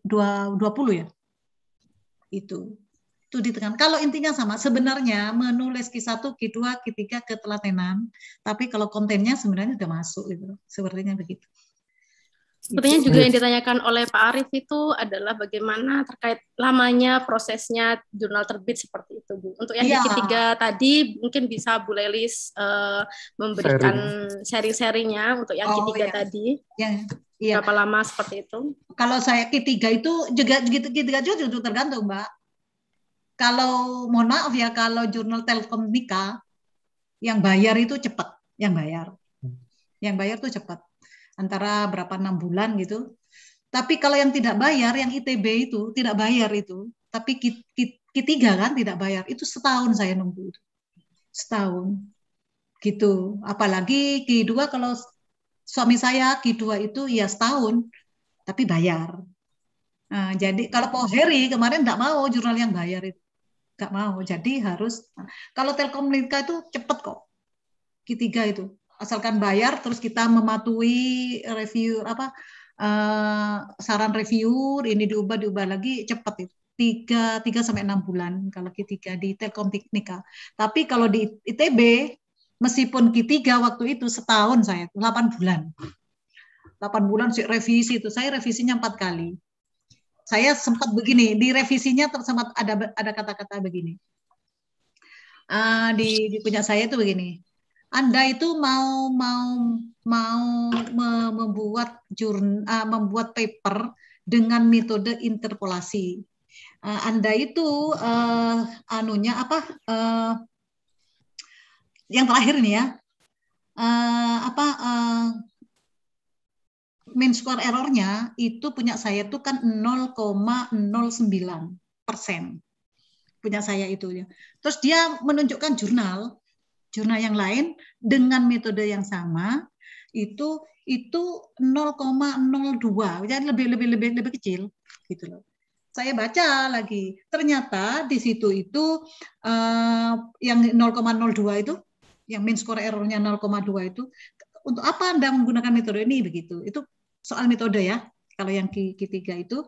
dua dua puluh ya itu itu ditekan kalau intinya sama sebenarnya menulis ki satu ki dua tiga tiga ketelatenan tapi kalau kontennya sebenarnya sudah masuk itu sepertinya begitu Sepertinya juga yang iya. ditanyakan oleh Pak Arief itu adalah bagaimana terkait lamanya prosesnya jurnal terbit seperti itu, Bu. Untuk yang ya. ketiga tadi mungkin bisa Bu Lelis uh, memberikan Sharing. sharingnya untuk yang oh, ketiga ya. tadi. Ya. Iya. Berapa lama seperti itu? Kalau saya ketiga itu juga gitu, ketiga juga tergantung, Mbak. Kalau mohon maaf ya, kalau jurnal telekomunika yang bayar itu cepat, yang bayar. Hmm. Yang bayar tuh cepat antara berapa enam bulan gitu. Tapi kalau yang tidak bayar, yang ITB itu tidak bayar itu, tapi ketiga kan tidak bayar, itu setahun saya nunggu itu, setahun gitu. Apalagi ki 2 kalau suami saya ki 2 itu ya setahun, tapi bayar. Nah, jadi kalau Pak Poheri kemarin tidak mau jurnal yang bayar itu, nggak mau. Jadi harus kalau telkom Telkomnika itu cepet kok ketiga itu asalkan bayar terus kita mematuhi review apa uh, saran review ini diubah diubah lagi cepat itu tiga tiga sampai enam bulan kalau K3 di Telkom Teknika. Tapi kalau di ITB meskipun K3 waktu itu setahun saya delapan bulan. delapan bulan sih revisi itu saya revisinya empat kali. Saya sempat begini di revisinya sempat ada ada kata-kata begini. Uh, di, di punya saya itu begini. Anda itu mau mau mau membuat jurnal, eh, membuat paper dengan metode interpolasi. Eh, Anda itu uh, anunya apa? Uh, yang terakhir nih ya. Uh, apa uh, mean square errornya itu punya saya itu kan 0,09 persen punya saya itu ya. Terus dia menunjukkan jurnal jurnal yang lain dengan metode yang sama itu itu 0,02 jadi lebih lebih lebih lebih kecil gitu loh saya baca lagi ternyata di situ itu uh, yang 0,02 itu yang mean score errornya 0,2 itu untuk apa anda menggunakan metode ini begitu itu soal metode ya kalau yang ketiga itu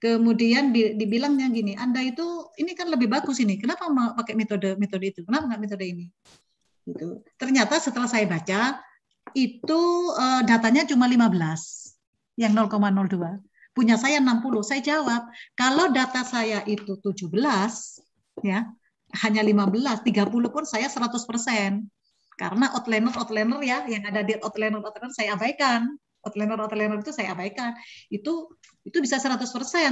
kemudian dibilangnya gini Anda itu ini kan lebih bagus ini kenapa mau pakai metode metode itu kenapa nggak metode ini itu ternyata setelah saya baca itu uh, datanya cuma 15 yang 0,02. Punya saya 60. Saya jawab, kalau data saya itu 17 ya, hanya 15, 30 pun saya 100%. Karena outliner outliner ya yang ada di outliner outliner saya abaikan outliner outliner itu saya abaikan itu itu bisa 100%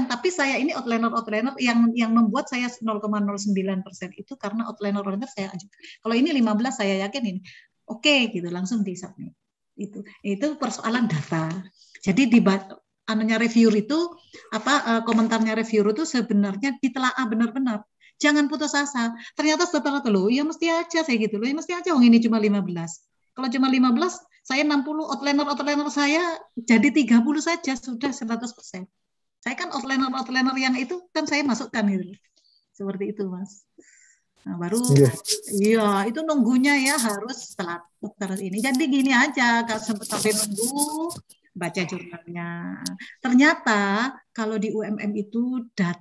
tapi saya ini outliner outliner yang yang membuat saya 0,09% itu karena outliner outliner saya aja kalau ini 15 saya yakin ini oke okay, gitu langsung di submit itu itu persoalan data jadi di anunya review itu apa eh, komentarnya review itu sebenarnya ditelaah benar-benar jangan putus asa ternyata setelah itu loh ya mesti aja saya gitu loh ya mesti aja oh ini cuma 15 kalau cuma 15 saya 60 outliner-outliner saya jadi 30 saja sudah 100%. Saya kan outliner-outliner yang itu kan saya masukkan gitu. Seperti itu, Mas. Nah, baru yeah. iya itu nunggunya ya harus telat terus ini. Jadi gini aja kalau sempat sampai nunggu baca jurnalnya. Ternyata kalau di UMM itu data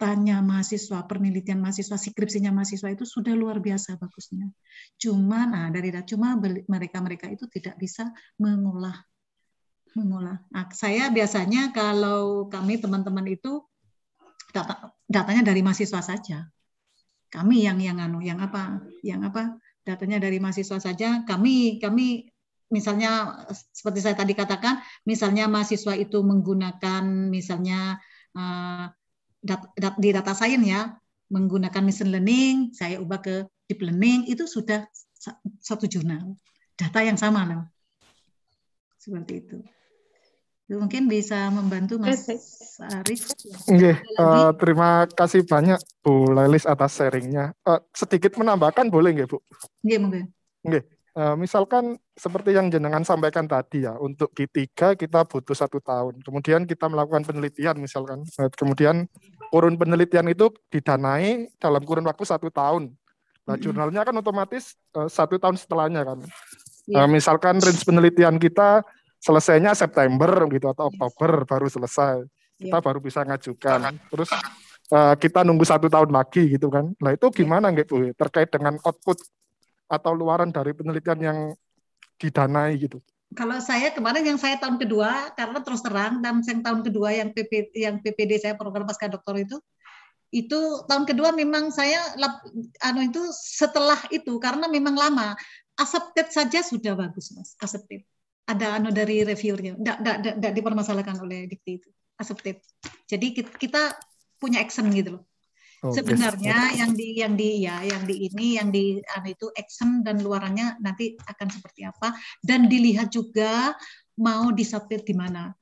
tanya mahasiswa, penelitian mahasiswa, skripsinya mahasiswa itu sudah luar biasa bagusnya. Ah, cuma nah dari cuma mereka-mereka itu tidak bisa mengolah mengolah. Nah, saya biasanya kalau kami teman-teman itu data, datanya dari mahasiswa saja. Kami yang yang anu yang apa? Yang apa? Datanya dari mahasiswa saja. Kami kami misalnya seperti saya tadi katakan, misalnya mahasiswa itu menggunakan misalnya ah, dat, dat, di data science ya menggunakan machine learning saya ubah ke deep learning itu sudah satu jurnal data yang sama loh seperti itu mungkin bisa membantu Mas Arif. Uh, terima kasih banyak Bu Lelis atas sharingnya. Uh, sedikit menambahkan boleh nggak Bu? nggih mungkin. Eh, misalkan seperti yang jenengan sampaikan tadi ya, untuk G3 kita butuh satu tahun. Kemudian kita melakukan penelitian misalkan. Eh, kemudian kurun penelitian itu didanai dalam kurun waktu satu tahun. Nah, jurnalnya kan otomatis eh, satu tahun setelahnya kan. Uh, misalkan range penelitian kita selesainya September gitu atau iya. Oktober baru selesai. Kita yeah. baru bisa ngajukan. Terus kita nunggu satu tahun lagi gitu kan. Nah itu iya. gimana gitu gitu terkait dengan output atau luaran dari penelitian yang didanai gitu? Kalau saya kemarin yang saya tahun kedua karena terus terang dan yang tahun kedua yang PP yang PPD saya program pasca doktor itu itu tahun kedua memang saya lap, anu itu setelah itu karena memang lama accepted saja sudah bagus mas accepted ada anu dari reviewnya tidak tidak dipermasalahkan oleh dikti itu accepted jadi kita punya action gitu loh Sebenarnya yes. yang di yang di ya yang di ini yang di anu itu eksem dan luarannya nanti akan seperti apa dan dilihat juga mau disubmit di mana.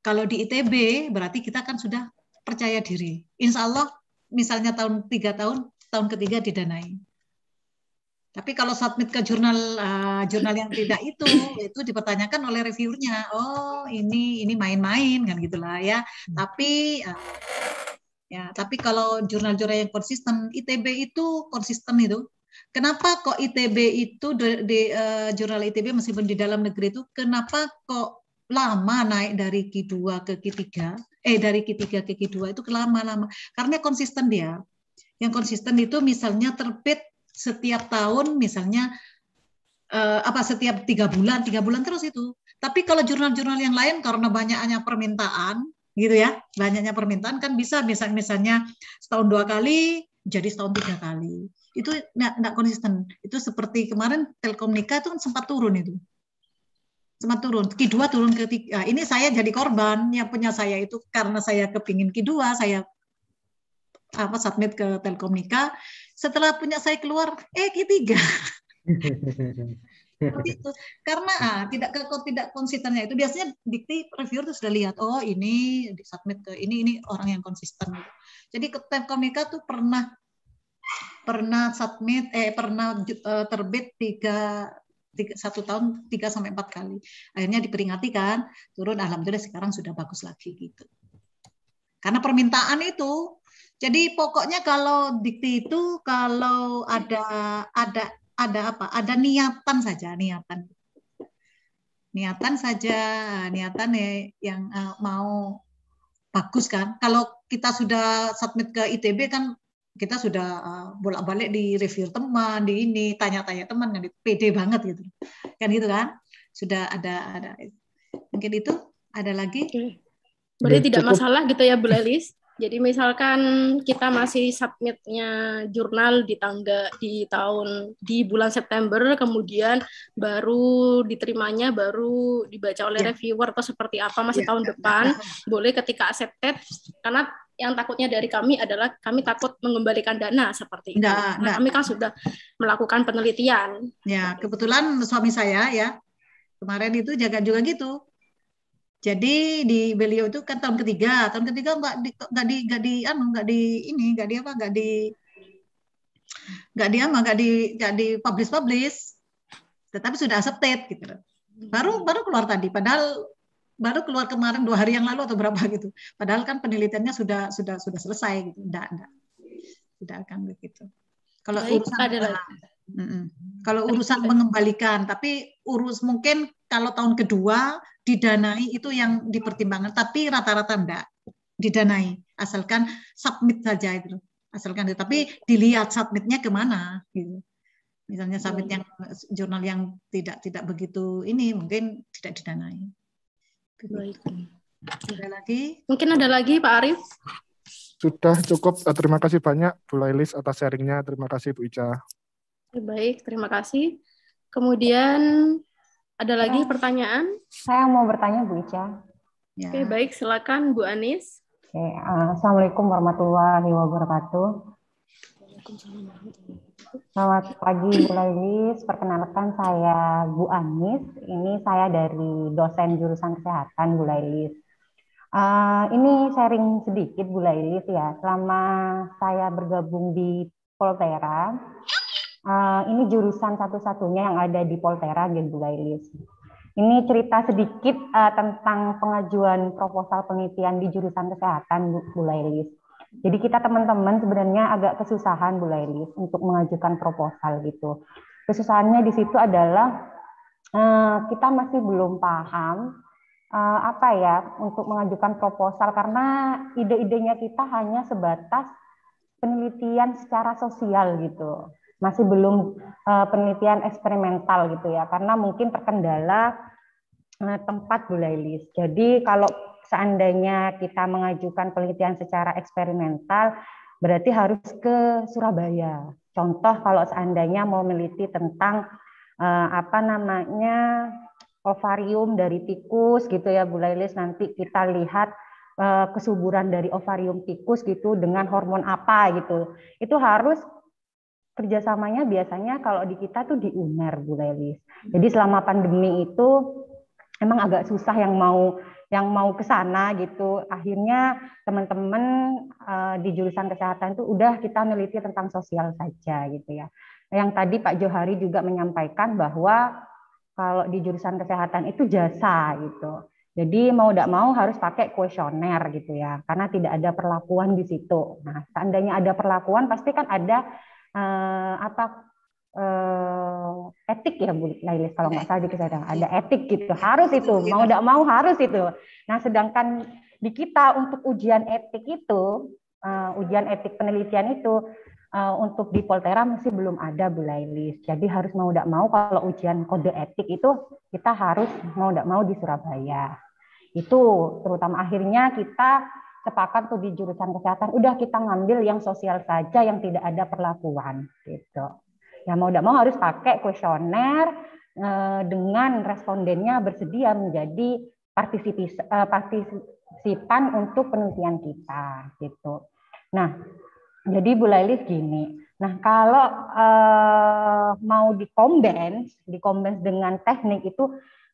Kalau di ITB berarti kita kan sudah percaya diri. Insya Allah misalnya tahun tiga tahun tahun ketiga didanai. Tapi kalau submit ke jurnal uh, jurnal yang tidak itu itu dipertanyakan oleh reviewernya. Oh ini ini main-main kan gitulah ya. Tapi uh, Ya, tapi kalau jurnal-jurnal yang konsisten, ITB itu konsisten itu. Kenapa kok ITB itu di, di uh, eh, jurnal ITB meskipun di dalam negeri itu kenapa kok lama naik dari Q2 ke Q3? Eh dari Q3 ke Q2 itu lama-lama. Karena konsisten dia. Yang konsisten itu misalnya terbit setiap tahun misalnya uh, apa setiap tiga bulan, tiga bulan terus itu. Tapi kalau jurnal-jurnal yang lain karena banyaknya permintaan, gitu ya banyaknya permintaan kan bisa misalnya misalnya setahun dua kali jadi setahun tiga kali itu tidak konsisten itu seperti kemarin telkomnika itu kan sempat turun itu sempat turun Q2 turun ke tiga nah, ini saya jadi korban yang punya saya itu karena saya kepingin Q2 saya apa submit ke telkomnika setelah punya saya keluar eh Q3 [laughs] itu karena ah, tidak tidak konsistennya itu biasanya dikti review tuh sudah lihat oh ini di submit ke ini ini orang yang konsisten gitu. jadi ke temkomika tuh pernah pernah submit eh pernah eh, terbit tiga tiga, satu tahun tiga sampai empat kali. Akhirnya diperingati kan, turun alhamdulillah sekarang sudah bagus lagi gitu. Karena permintaan itu. Jadi pokoknya kalau dikti itu kalau ada ada ada apa? Ada niatan saja, niatan. Niatan saja, niatan ya yang uh, mau bagus kan. Kalau kita sudah submit ke ITB kan kita sudah uh, bolak-balik di review teman, di ini tanya-tanya teman kan PD banget gitu. Kan gitu kan? Sudah ada ada mungkin itu ada lagi. Berarti tidak cukup. masalah gitu ya Bu Lelis? Jadi misalkan kita masih submitnya jurnal di tangga di tahun di bulan September, kemudian baru diterimanya baru dibaca oleh yeah. reviewer atau seperti apa masih yeah. tahun ya, depan, ya. boleh ketika accepted karena yang takutnya dari kami adalah kami takut mengembalikan dana seperti itu. Nah, nah. Kami kan sudah melakukan penelitian. Ya, kebetulan suami saya ya kemarin itu jaga juga gitu. Jadi di beliau itu kan tahun ketiga, tahun ketiga nggak di nggak di nggak di anu nggak di ini nggak di apa nggak di nggak di apa anu, nggak di nggak di publish publish, tetapi sudah accepted gitu. Baru hmm. baru keluar tadi, padahal baru keluar kemarin dua hari yang lalu atau berapa gitu. Padahal kan penelitiannya sudah sudah sudah selesai gitu. Enggak, enggak. Tidak akan begitu. Kalau Baik, urusan Mm-mm. Hmm. Kalau urusan mengembalikan, tapi urus mungkin kalau tahun kedua didanai itu yang dipertimbangkan, tapi rata-rata enggak didanai, asalkan submit saja itu, asalkan itu. Tapi hmm. dilihat submitnya kemana, gitu. Misalnya hmm. submit yang jurnal yang tidak tidak begitu ini mungkin tidak didanai. Gitu. Baik. Ada lagi? Mungkin ada lagi Pak Arief? Sudah cukup. Eh, terima kasih banyak Bu Lailis atas sharingnya. Terima kasih Bu Ica. Baik, terima kasih. Kemudian ada lagi ya. pertanyaan? Saya mau bertanya Bu Ica. Ya. Oke, baik silakan Bu Anis. Oke, eh, Assalamualaikum warahmatullahi wabarakatuh. Selamat pagi Bu Lailis. Perkenalkan saya Bu Anis. Ini saya dari dosen jurusan kesehatan Bu Lailis. Uh, ini sharing sedikit Bu Lailis ya. Selama saya bergabung di Poltera, Eh, ini jurusan satu-satunya yang ada di Poltera gitu Ini cerita sedikit uh, tentang pengajuan proposal penelitian di jurusan kesehatan Bulailis. Jadi kita teman-teman sebenarnya agak kesusahan Bu untuk mengajukan proposal gitu. Kesusahannya di situ adalah uh, kita masih belum paham uh, apa ya untuk mengajukan proposal karena ide-idenya kita hanya sebatas penelitian secara sosial gitu masih belum uh, penelitian eksperimental gitu ya karena mungkin terkendala uh, tempat Bu Lailis. Jadi kalau seandainya kita mengajukan penelitian secara eksperimental berarti harus ke Surabaya. Contoh kalau seandainya mau meneliti tentang uh, apa namanya ovarium dari tikus gitu ya Bu Lailis nanti kita lihat kesuburan dari ovarium tikus gitu dengan hormon apa gitu. Itu harus kerjasamanya biasanya kalau di kita tuh di UNER Bu Lelis. Jadi selama pandemi itu emang agak susah yang mau yang mau ke sana gitu. Akhirnya teman-teman uh, di jurusan kesehatan itu udah kita meneliti tentang sosial saja gitu ya. Yang tadi Pak Johari juga menyampaikan bahwa kalau di jurusan kesehatan itu jasa gitu. Jadi mau tidak mau harus pakai kuesioner gitu ya, karena tidak ada perlakuan di situ. Nah, seandainya ada perlakuan pasti kan ada uh, apa uh, etik ya Bu Lailis kalau nggak salah di bilang ada etik gitu iya. harus itu mau tidak mau harus itu. Nah sedangkan di kita untuk ujian etik itu uh, ujian etik penelitian itu uh, untuk di Poltera masih belum ada Bu Lailis. Jadi harus mau tidak mau kalau ujian kode etik itu kita harus mau tidak mau di Surabaya. Itu terutama akhirnya kita sepakat tuh di jurusan kesehatan udah kita ngambil yang sosial saja yang tidak ada perlakuan gitu ya mau tidak mau harus pakai kuesioner eh, dengan respondennya bersedia menjadi eh, partisipan untuk penelitian kita gitu nah jadi Bu Lailis gini Nah, kalau eh, mau dikombens, dikombens dengan teknik itu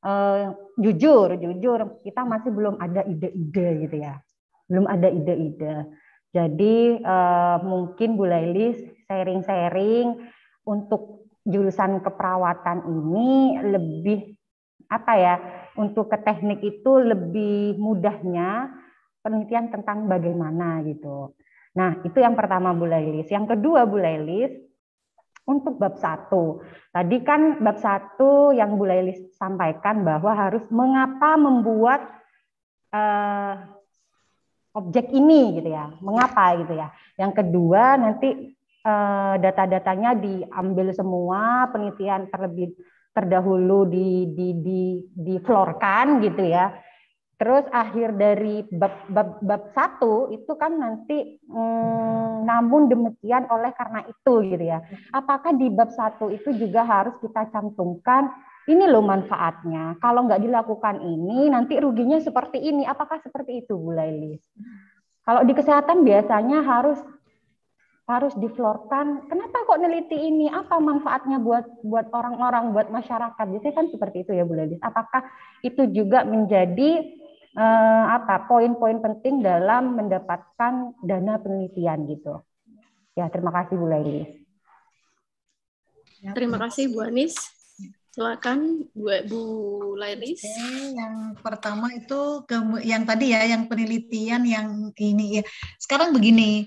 eh, jujur, jujur kita masih belum ada ide-ide gitu ya belum ada ide-ide. Jadi uh, mungkin Bu Lailis sharing-sharing untuk jurusan keperawatan ini lebih apa ya untuk ke teknik itu lebih mudahnya penelitian tentang bagaimana gitu. Nah, itu yang pertama Bu Lailis. Yang kedua Bu Lailis untuk bab satu. Tadi kan bab satu yang Bu Lailis sampaikan bahwa harus mengapa membuat eh, objek ini gitu ya. Mengapa gitu ya. Yang kedua nanti uh, data-datanya diambil semua, penelitian terlebih terdahulu di di di di florkan gitu ya. Terus akhir dari bab, bab, bab satu itu kan nanti hmm, namun demikian oleh karena itu gitu ya. Apakah di bab satu itu juga harus kita cantumkan ini loh manfaatnya. Kalau nggak dilakukan ini, nanti ruginya seperti ini. Apakah seperti itu, Bu Lailis? Kalau di kesehatan biasanya harus harus diflorkan. Kenapa kok neliti ini? Apa manfaatnya buat buat orang-orang, buat masyarakat? Biasanya kan seperti itu ya, Bu Lailis. Apakah itu juga menjadi eh, apa poin-poin penting dalam mendapatkan dana penelitian gitu? Ya, terima kasih Bu Lailis. Terima kasih Bu Anis. Silakan buat Bu Lailis. yang pertama itu ke, yang tadi ya, yang penelitian yang ini ya. Sekarang begini,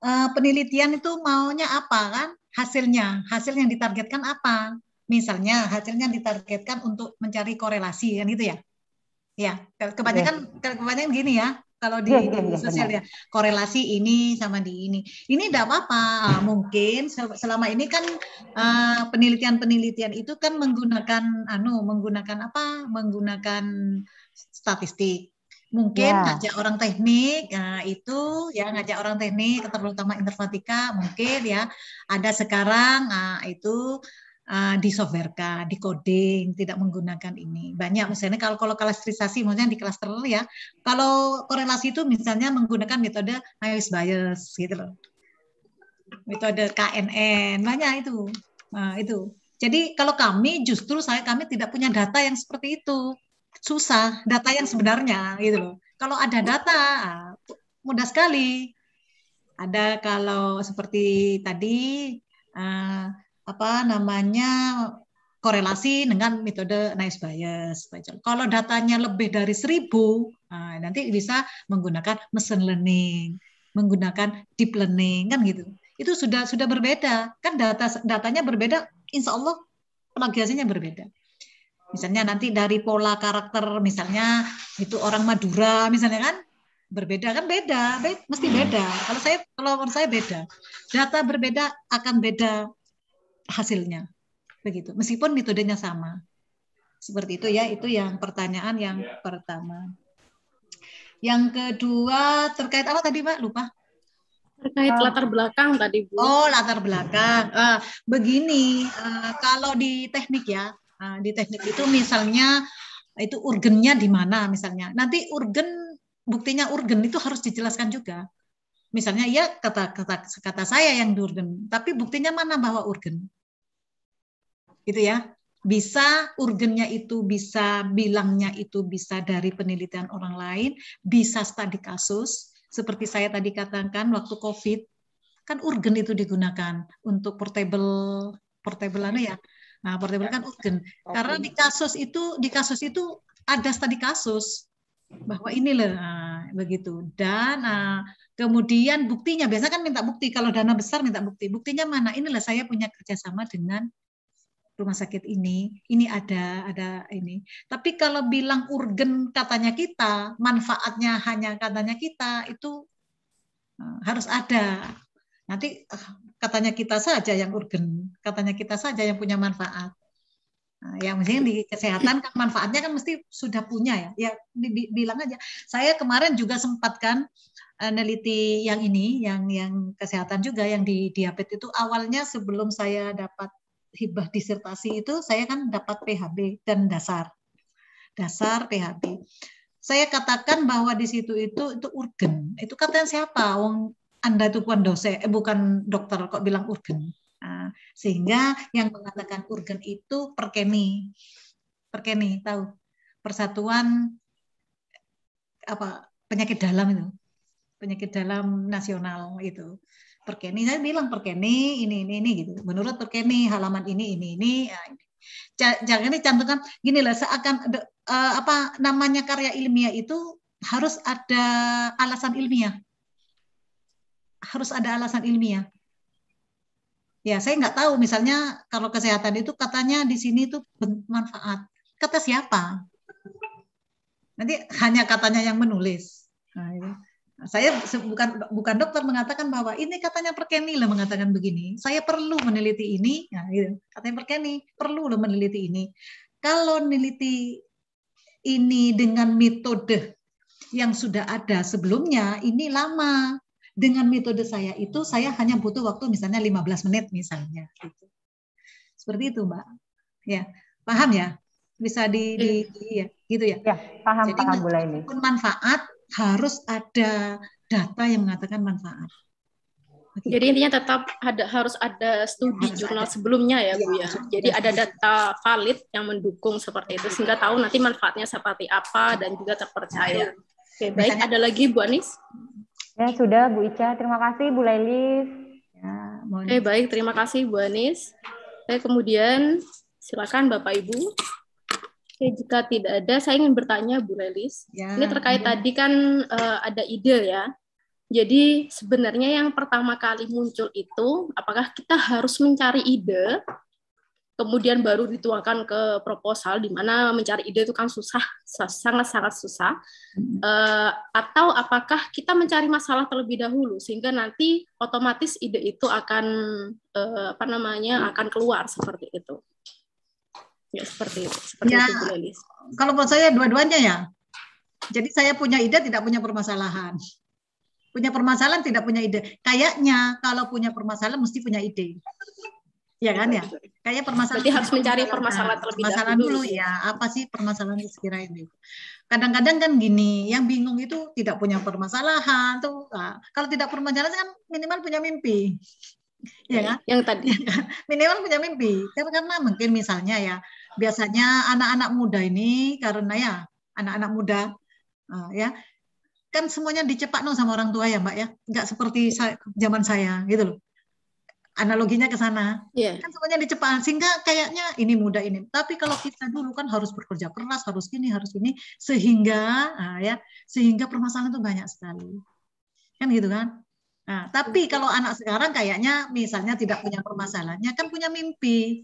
eh, penelitian itu maunya apa kan? Hasilnya, hasil yang ditargetkan apa? Misalnya hasilnya ditargetkan untuk mencari korelasi kan gitu ya. Ya, kebanyakan iya. kebanyakan gini ya kalau di, yeah, yeah, yeah, sosial ya korelasi ini sama di ini ini tidak apa-apa ah, mungkin selama ini kan ah, penelitian-penelitian uh, itu kan menggunakan anu menggunakan apa menggunakan statistik mungkin yeah. ngajak orang teknik nah itu ya ngajak orang teknik terutama informatika mungkin ya ada sekarang nah, itu uh, eh, di decoding, tidak menggunakan ini. Banyak misalnya kalau kalau klasterisasi maksudnya di klaster ya. Kalau korelasi itu misalnya menggunakan metode Myers Bias gitu loh. Metode KNN banyak itu. Nah, itu. Jadi kalau kami justru saya kami tidak punya data yang seperti itu. Susah data yang sebenarnya gitu loh. Kalau ada data mudah sekali. Ada kalau seperti tadi eh, apa namanya korelasi dengan metode nice bias. Kalau datanya lebih dari seribu, nah, nanti bisa menggunakan machine learning, menggunakan deep learning kan gitu. Itu sudah sudah berbeda kan data datanya berbeda, insya Allah plagiasinya berbeda. Misalnya nanti dari pola karakter misalnya itu orang Madura misalnya kan berbeda kan beda, beda mesti beda. Kalau saya kalau menurut saya beda. Data berbeda akan beda hasilnya begitu meskipun metodenya sama seperti itu ya itu yang pertanyaan yang yeah. pertama yang kedua terkait apa tadi Pak lupa terkait uh, latar belakang tadi Bu oh latar belakang uh, begini uh, kalau di teknik ya uh, di teknik itu misalnya itu urgennya di mana misalnya nanti urgen buktinya urgen itu harus dijelaskan juga misalnya ya kata kata kata saya yang di urgen tapi buktinya mana bahwa urgen gitu ya bisa urgennya itu bisa bilangnya itu bisa dari penelitian orang lain bisa studi kasus seperti saya tadi katakan waktu covid kan urgen itu digunakan untuk portable portable apa ya nah portable kan urgen karena di kasus itu di kasus itu ada studi kasus bahwa ini loh nah, begitu dan nah, kemudian buktinya biasanya kan minta bukti kalau dana besar minta bukti buktinya mana inilah saya punya kerjasama dengan rumah sakit ini, ini ada, ada ini. Tapi kalau bilang urgen katanya kita, manfaatnya hanya katanya kita, itu eh, harus ada. Nanti eh, katanya kita saja yang urgen, katanya kita saja yang punya manfaat. Nah, yang misalnya di kesehatan kan manfaatnya kan mesti sudah punya ya. Ya bilang aja. Saya kemarin juga sempat kan eh, neliti yang ini, yang yang kesehatan juga yang di diabetes itu awalnya sebelum saya dapat hibah disertasi itu saya kan dapat PHB dan dasar. Dasar PHB. Saya katakan bahwa di situ itu itu urgen. Itu katanya siapa? Wong Anda itu bukan dosen, eh, bukan dokter kok bilang urgen. Nah, sehingga yang mengatakan urgen itu perkeni. Perkeni, tahu? Persatuan apa penyakit dalam itu penyakit dalam nasional itu Perkeni saya bilang Perkeni ini ini ini gitu menurut Perkeni halaman ini ini ini ya, jangan dicantumkan gini lah seakan uh, apa namanya karya ilmiah itu harus ada alasan ilmiah harus ada alasan ilmiah ya saya nggak tahu misalnya kalau kesehatan itu katanya di sini itu bermanfaat. kata siapa nanti hanya katanya yang menulis nah, ya saya bukan bukan dokter mengatakan bahwa ini katanya Perkeni lah mengatakan begini. Saya perlu meneliti ini, ya, katanya Perkeni perlu lah meneliti ini. Kalau meneliti ini dengan metode yang sudah ada sebelumnya, ini lama. Dengan metode saya itu, saya hanya butuh waktu misalnya 15 menit misalnya. Gitu. Seperti itu, Mbak. Ya, paham ya? Bisa di, di, iya. di ya, gitu ya. Ya, paham, Jadi, paham. ini manfaat harus ada data yang mengatakan manfaat. Jadi intinya tetap ada harus ada studi harus jurnal ada. sebelumnya ya, Bu iya, ya. Jadi ada data valid yang mendukung seperti itu sehingga tahu nanti manfaatnya seperti apa dan juga terpercaya. Ya. Oke, baik ada lagi Bu Anis? Ya, sudah Bu Ica. Terima kasih Bu Lailis. Ya, Oke, baik terima kasih Bu Anis. Oke, kemudian silakan Bapak Ibu. Oke, jika tidak ada, saya ingin bertanya Bu Lelis. Ya, ini terkait ya. tadi kan uh, ada ide ya. Jadi sebenarnya yang pertama kali muncul itu, apakah kita harus mencari ide, kemudian baru dituangkan ke proposal, di mana mencari ide itu kan susah, sangat-sangat susah. Uh, atau apakah kita mencari masalah terlebih dahulu, sehingga nanti otomatis ide itu akan uh, apa namanya akan keluar seperti itu ya seperti itu seperti ya, itu kalau menurut saya dua-duanya ya jadi saya punya ide tidak punya permasalahan punya permasalahan tidak punya ide kayaknya kalau punya permasalahan mesti punya ide ya kan ya? Kayak permasalahan. Berarti harus mencari permasalahan terlebih permasalahan dulu. dulu ya. Apa sih permasalahan sekira ini? Kadang-kadang kan gini, yang bingung itu tidak punya permasalahan tuh. Nah, kalau tidak permasalahan kan minimal punya mimpi. Ya kan? Yang tadi. [laughs] Minimal punya mimpi. karena mungkin misalnya ya, biasanya anak-anak muda ini karena ya anak-anak muda uh, ya kan semuanya dicepak no sama orang tua ya mbak ya nggak seperti saya, zaman saya gitu loh analoginya ke sana yeah. kan semuanya dicepak sehingga kayaknya ini muda ini tapi kalau kita dulu kan harus bekerja keras harus ini harus ini sehingga uh, ya sehingga permasalahan itu banyak sekali kan gitu kan nah tapi kalau anak sekarang kayaknya misalnya tidak punya permasalahannya kan punya mimpi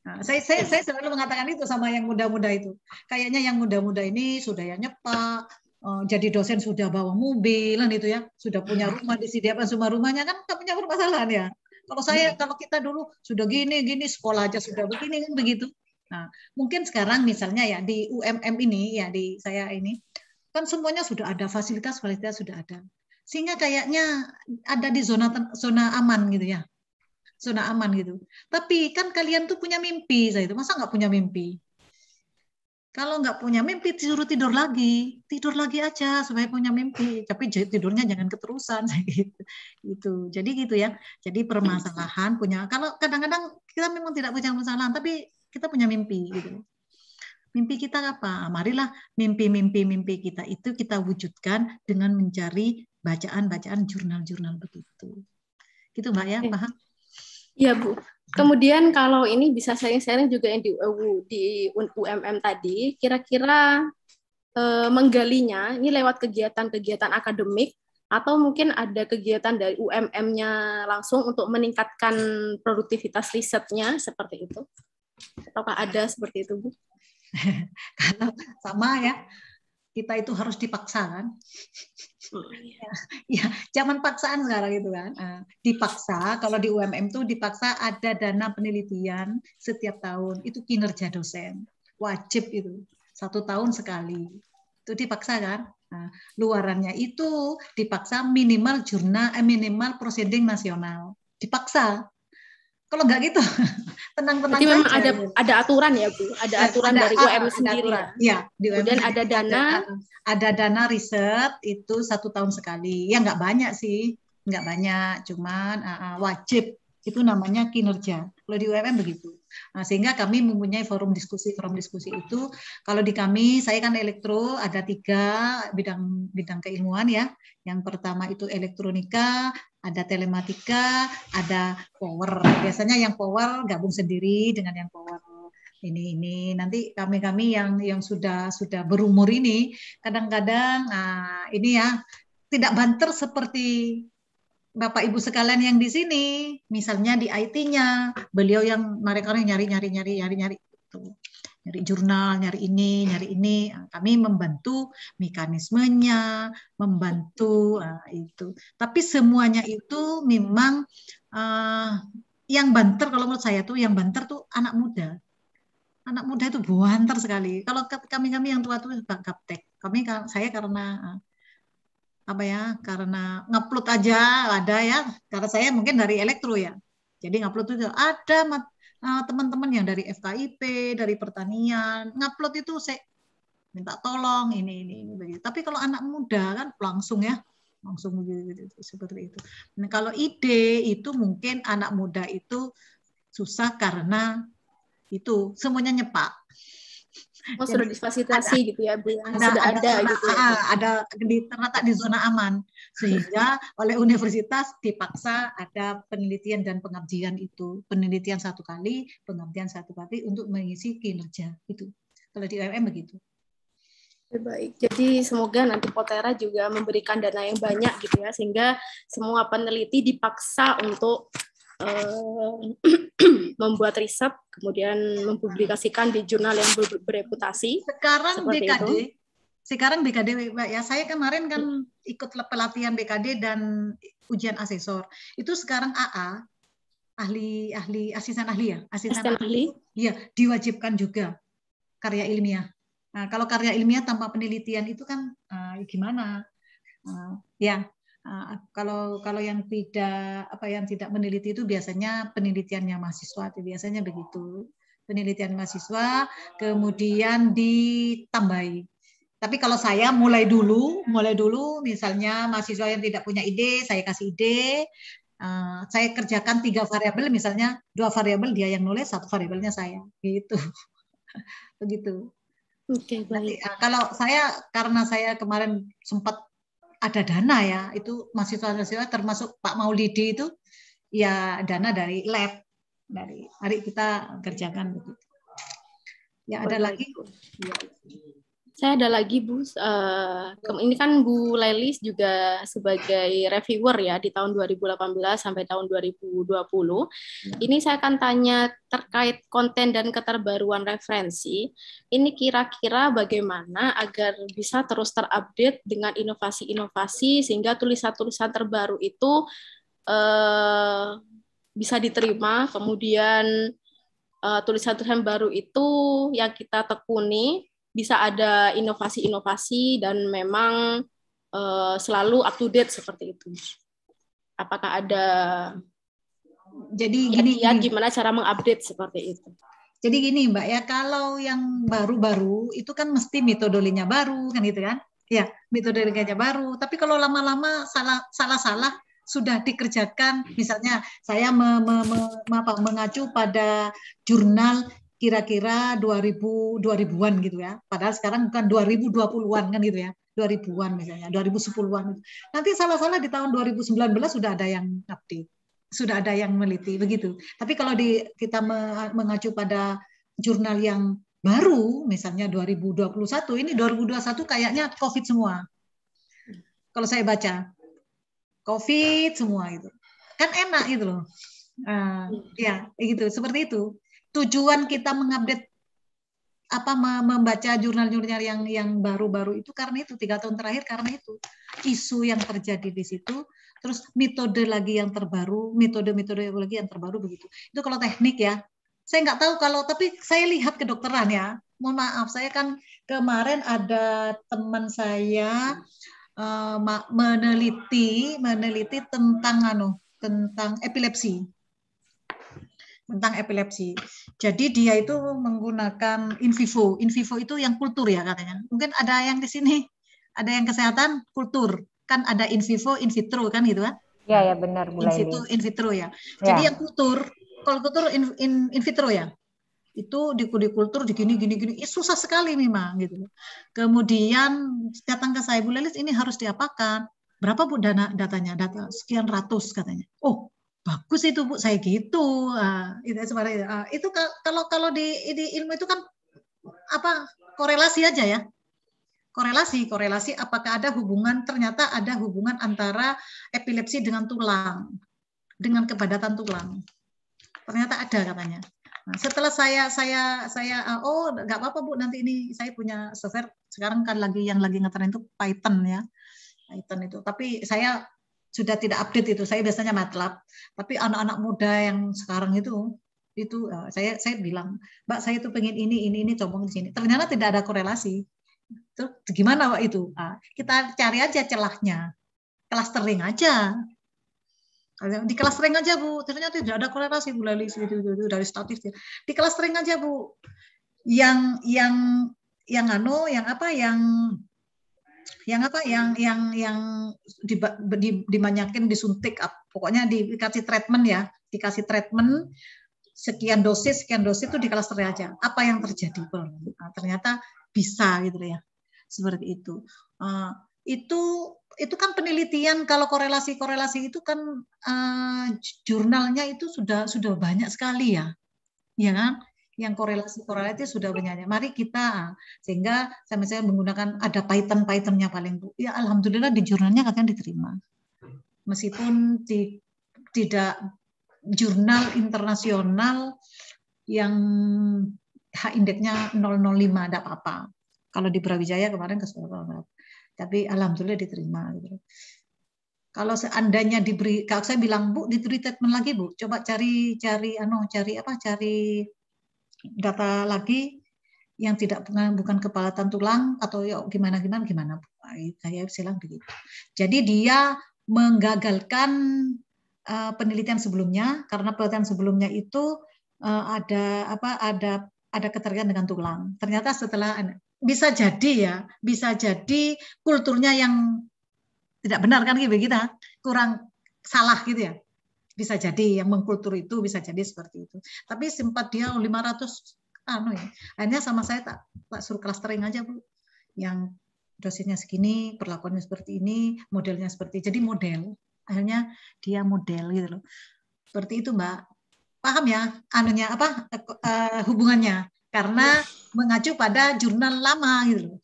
Nah, saya, saya, saya selalu mengatakan itu sama yang muda-muda itu. Kayaknya yang muda-muda ini sudah ya nyepak, eh, jadi dosen sudah bawa mobil, itu ya, sudah punya rumah di sini, apa semua rumahnya kan tak punya permasalahan ya. Kalau saya, iya. kalau kita dulu sudah gini, gini sekolah aja sudah begini kan begitu. Nah, mungkin sekarang misalnya ya di UMM ini ya di saya ini kan semuanya sudah ada fasilitas-fasilitas sudah ada, sehingga kayaknya ada di zona zona aman gitu ya zona aman gitu. Tapi kan kalian tuh punya mimpi, saya itu masa nggak punya mimpi? Kalau nggak punya mimpi, disuruh tidur lagi, tidur lagi aja supaya punya mimpi. Tapi tidurnya jangan keterusan [laughs] gitu. Itu. Jadi gitu ya. Jadi permasalahan punya. Kalau kadang-kadang kita memang tidak punya permasalahan, tapi kita punya mimpi gitu. Mimpi kita apa? Ah, marilah mimpi-mimpi-mimpi kita itu kita wujudkan dengan mencari bacaan-bacaan jurnal-jurnal begitu. Gitu Mbak ya, paham? Iya Bu. Kemudian kalau ini bisa saya sharing juga yang di, di UMM tadi, kira-kira e, menggalinya ini lewat kegiatan-kegiatan akademik atau mungkin ada kegiatan dari UMM-nya langsung untuk meningkatkan produktivitas risetnya seperti itu. Ataukah ada seperti itu, Bu? [laughs] Karena sama ya, kita itu harus dipaksa kan? ya [laughs] zaman paksaan sekarang itu kan eh, dipaksa kalau di UMM tuh dipaksa ada dana penelitian setiap tahun itu kinerja dosen wajib itu satu tahun sekali itu dipaksa kan nah, luarannya itu dipaksa minimal jurnal eh, minimal proceeding nasional dipaksa kalau nggak gitu [laughs] tenang-tenang Jadi memang ada ada aturan ya bu ada aturan ada, dari UM sendiri ada ya di UM kemudian ada dana ada, ada dana riset itu satu tahun sekali ya nggak banyak sih nggak banyak cuman uh, wajib itu namanya kinerja kalau di UMM begitu Nah, sehingga kami mempunyai forum diskusi. Forum diskusi itu kalau di kami, saya kan elektro, ada tiga bidang bidang keilmuan ya. Yang pertama itu elektronika, ada telematika, ada power. Biasanya yang power gabung sendiri dengan yang power ini ini nanti kami kami yang yang sudah sudah berumur ini kadang-kadang nah, ini ya tidak banter seperti Bapak Ibu sekalian yang di sini, misalnya di IT-nya, beliau yang mereka nyari nyari nyari nyari nyari gitu nyari jurnal, nyari ini, nyari ini. Ah, kami membantu mekanismenya, membantu ah, itu. Tapi semuanya itu memang ah, yang banter kalau menurut saya tuh yang banter tuh anak muda. Anak muda itu banter sekali. Kalau kami-kami yang tua tuh kaptek Kami saya karena apa ya karena ngeplut aja ada ya karena saya mungkin dari elektro ya jadi ngeplut itu ada Eh, teman-teman yang dari FKIP, dari pertanian, ngupload itu saya minta tolong ini ini ini begitu. Tapi kalau anak muda kan langsung ya, langsung begitu seperti itu. Nah, kalau ide itu mungkin anak muda itu susah karena itu semuanya nyepak. Oh, sudah difasilitasi ada, gitu ya, Bu. Ya? ada, sudah ada, ada gitu. Ya. Ah, ada di terletak di zona aman sehingga oleh universitas dipaksa ada penelitian dan pengabdian itu, penelitian satu kali, pengabdian satu kali untuk mengisi kinerja itu. Kalau di UMM begitu. Ya, baik, jadi semoga nanti Potera juga memberikan dana yang banyak gitu ya, sehingga semua peneliti dipaksa untuk [clears throat] membuat riset, kemudian mempublikasikan di jurnal yang ber bereputasi. Sekarang BKD, itu. sekarang BKD ya saya kemarin kan ikut pelatihan BKD dan ujian asesor. Itu sekarang AA ahli ahli asisten ahli ya, asisten, asisten ahli. Iya, diwajibkan juga karya ilmiah. Nah, kalau karya ilmiah tanpa penelitian itu kan uh, gimana? Uh, ya, Ah, ah, kalau kalau yang tidak apa yang tidak meneliti itu biasanya penelitiannya mahasiswa itu biasanya begitu penelitian mahasiswa kemudian ditambahi tapi kalau saya mulai dulu mulai dulu misalnya mahasiswa yang tidak punya ide saya kasih ide ah, saya kerjakan tiga variabel misalnya dua variabel dia yang nulis satu variabelnya saya gitu [laughs] begitu Oke, okay, Nanti, kalau saya karena saya kemarin sempat ada dana ya itu mahasiswa-mahasiswa termasuk Pak Maulidi itu ya dana dari lab dari hari kita kerjakan begitu. Ya ada lagi. Ya. Saya ada lagi Bu, uh, ini kan Bu Lelis juga sebagai reviewer ya di tahun 2018 sampai tahun 2020. Hmm. Ini saya akan tanya terkait konten dan keterbaruan referensi. Ini kira-kira bagaimana agar bisa terus terupdate dengan inovasi-inovasi sehingga tulisan-tulisan terbaru itu uh, bisa diterima, kemudian eh, tulisan-tulisan uh, baru itu yang kita tekuni bisa ada inovasi-inovasi dan memang uh, selalu up to date seperti itu. Apakah ada jadi ya, gini, ya, gini gimana cara mengupdate seperti itu? Jadi gini Mbak ya, kalau yang baru-baru itu kan mesti metodolinya baru kan gitu kan? Ya, metodologinya baru. Tapi kalau lama-lama salah salah sudah dikerjakan misalnya saya me, me, me, apa, mengacu pada jurnal kira-kira 2000 2000-an gitu ya. Padahal sekarang bukan 2020-an kan gitu ya. 2000-an misalnya, 2010-an. Gitu. Nanti salah-salah di tahun 2019 sudah ada yang update. Sudah ada yang meliti begitu. Tapi kalau di kita mengacu pada jurnal yang baru misalnya 2021, ini 2021 kayaknya Covid semua. Kalau saya baca Covid semua itu. Kan enak gitu loh. Uh, ya, gitu. Seperti itu tujuan kita mengupdate apa membaca jurnal-jurnal yang yang baru-baru itu karena itu tiga tahun terakhir karena itu isu yang terjadi di situ terus metode lagi yang terbaru metode-metode lagi yang terbaru begitu itu kalau teknik ya saya nggak tahu kalau tapi saya lihat kedokteran ya mohon maaf saya kan kemarin ada teman saya uh, meneliti meneliti tentang anu tentang epilepsi tentang epilepsi. Jadi dia itu menggunakan in vivo. In vivo itu yang kultur ya katanya. Mungkin ada yang di sini, ada yang kesehatan, kultur. Kan ada in vivo, in vitro kan gitu kan? Iya, ya benar mulai In vitro, in vitro ya. ya. Jadi yang kultur, kalau kultur in, in, in vitro ya. Itu di, di kultur di gini gini gini susah sekali memang gitu. Kemudian datang ke saya Bu Lelis ini harus diapakan? Berapa Bu dana datanya? Data sekian ratus katanya. Oh, bagus itu bu saya gitu nah, itu ah, itu kalau kalau di, di ilmu itu kan apa korelasi aja ya korelasi korelasi apakah ada hubungan ternyata ada hubungan antara epilepsi dengan tulang dengan kepadatan tulang ternyata ada katanya nah, setelah saya saya saya ah, oh nggak apa-apa bu nanti ini saya punya software sekarang kan lagi yang lagi ngetren itu Python ya Python itu tapi saya sudah tidak update itu. Saya biasanya MATLAB, tapi anak-anak muda yang sekarang itu itu eh, saya saya bilang, "Mbak, saya tuh pengen ini ini ini coba di sini." Ternyata tidak ada korelasi. Terus gimana Pak itu? Ah, kita cari aja celahnya. Clustering aja. Di kelas ring aja Bu, ternyata tidak ada korelasi Bu Lali dari statistik. Di kelas ring aja Bu. Yang yang yang anu, yang apa yang yang apa yang yang yang di, di, dibanyakin disuntik pokoknya dikasih treatment ya dikasih treatment sekian dosis sekian dosis itu di kelas aja apa yang terjadi nah, ternyata bisa gitu ya seperti itu uh, itu itu kan penelitian kalau korelasi-korelasi itu kan uh, jurnalnya itu sudah sudah banyak sekali ya ya kan yang korelasi korelasi sudah banyaknya. Mari kita ah, sehingga saya misalnya menggunakan ada Python Pythonnya paling bu. Ya alhamdulillah di jurnalnya katanya diterima. Meskipun di, tidak jurnal internasional yang H-indeksnya 005 tidak apa-apa. Kalau di Brawijaya kemarin ke Tapi alhamdulillah diterima gitu. Kalau seandainya diberi, kalau saya bilang Bu, diberi treatment lagi Bu, coba cari cari ano, cari apa? Cari data lagi yang tidak bukan kepalatan tulang atau ya gimana gimana gimana saya silang begitu. Jadi dia menggagalkan uh, penelitian sebelumnya karena penelitian sebelumnya itu uh, ada apa ada ada keterkaitan dengan tulang. Ternyata setelah bisa jadi ya, bisa jadi kulturnya yang tidak benar kan gitu kita ya, kurang salah gitu ya bisa jadi yang mengkultur itu bisa jadi seperti itu tapi sempat dia 500 anu ya akhirnya sama saya tak tak suruh clustering aja bu yang dosisnya segini perlakuannya seperti ini modelnya seperti ini. jadi model akhirnya dia model gitu loh seperti itu mbak paham ya anunya apa uh, hubungannya karena mengacu pada jurnal lama gitu loh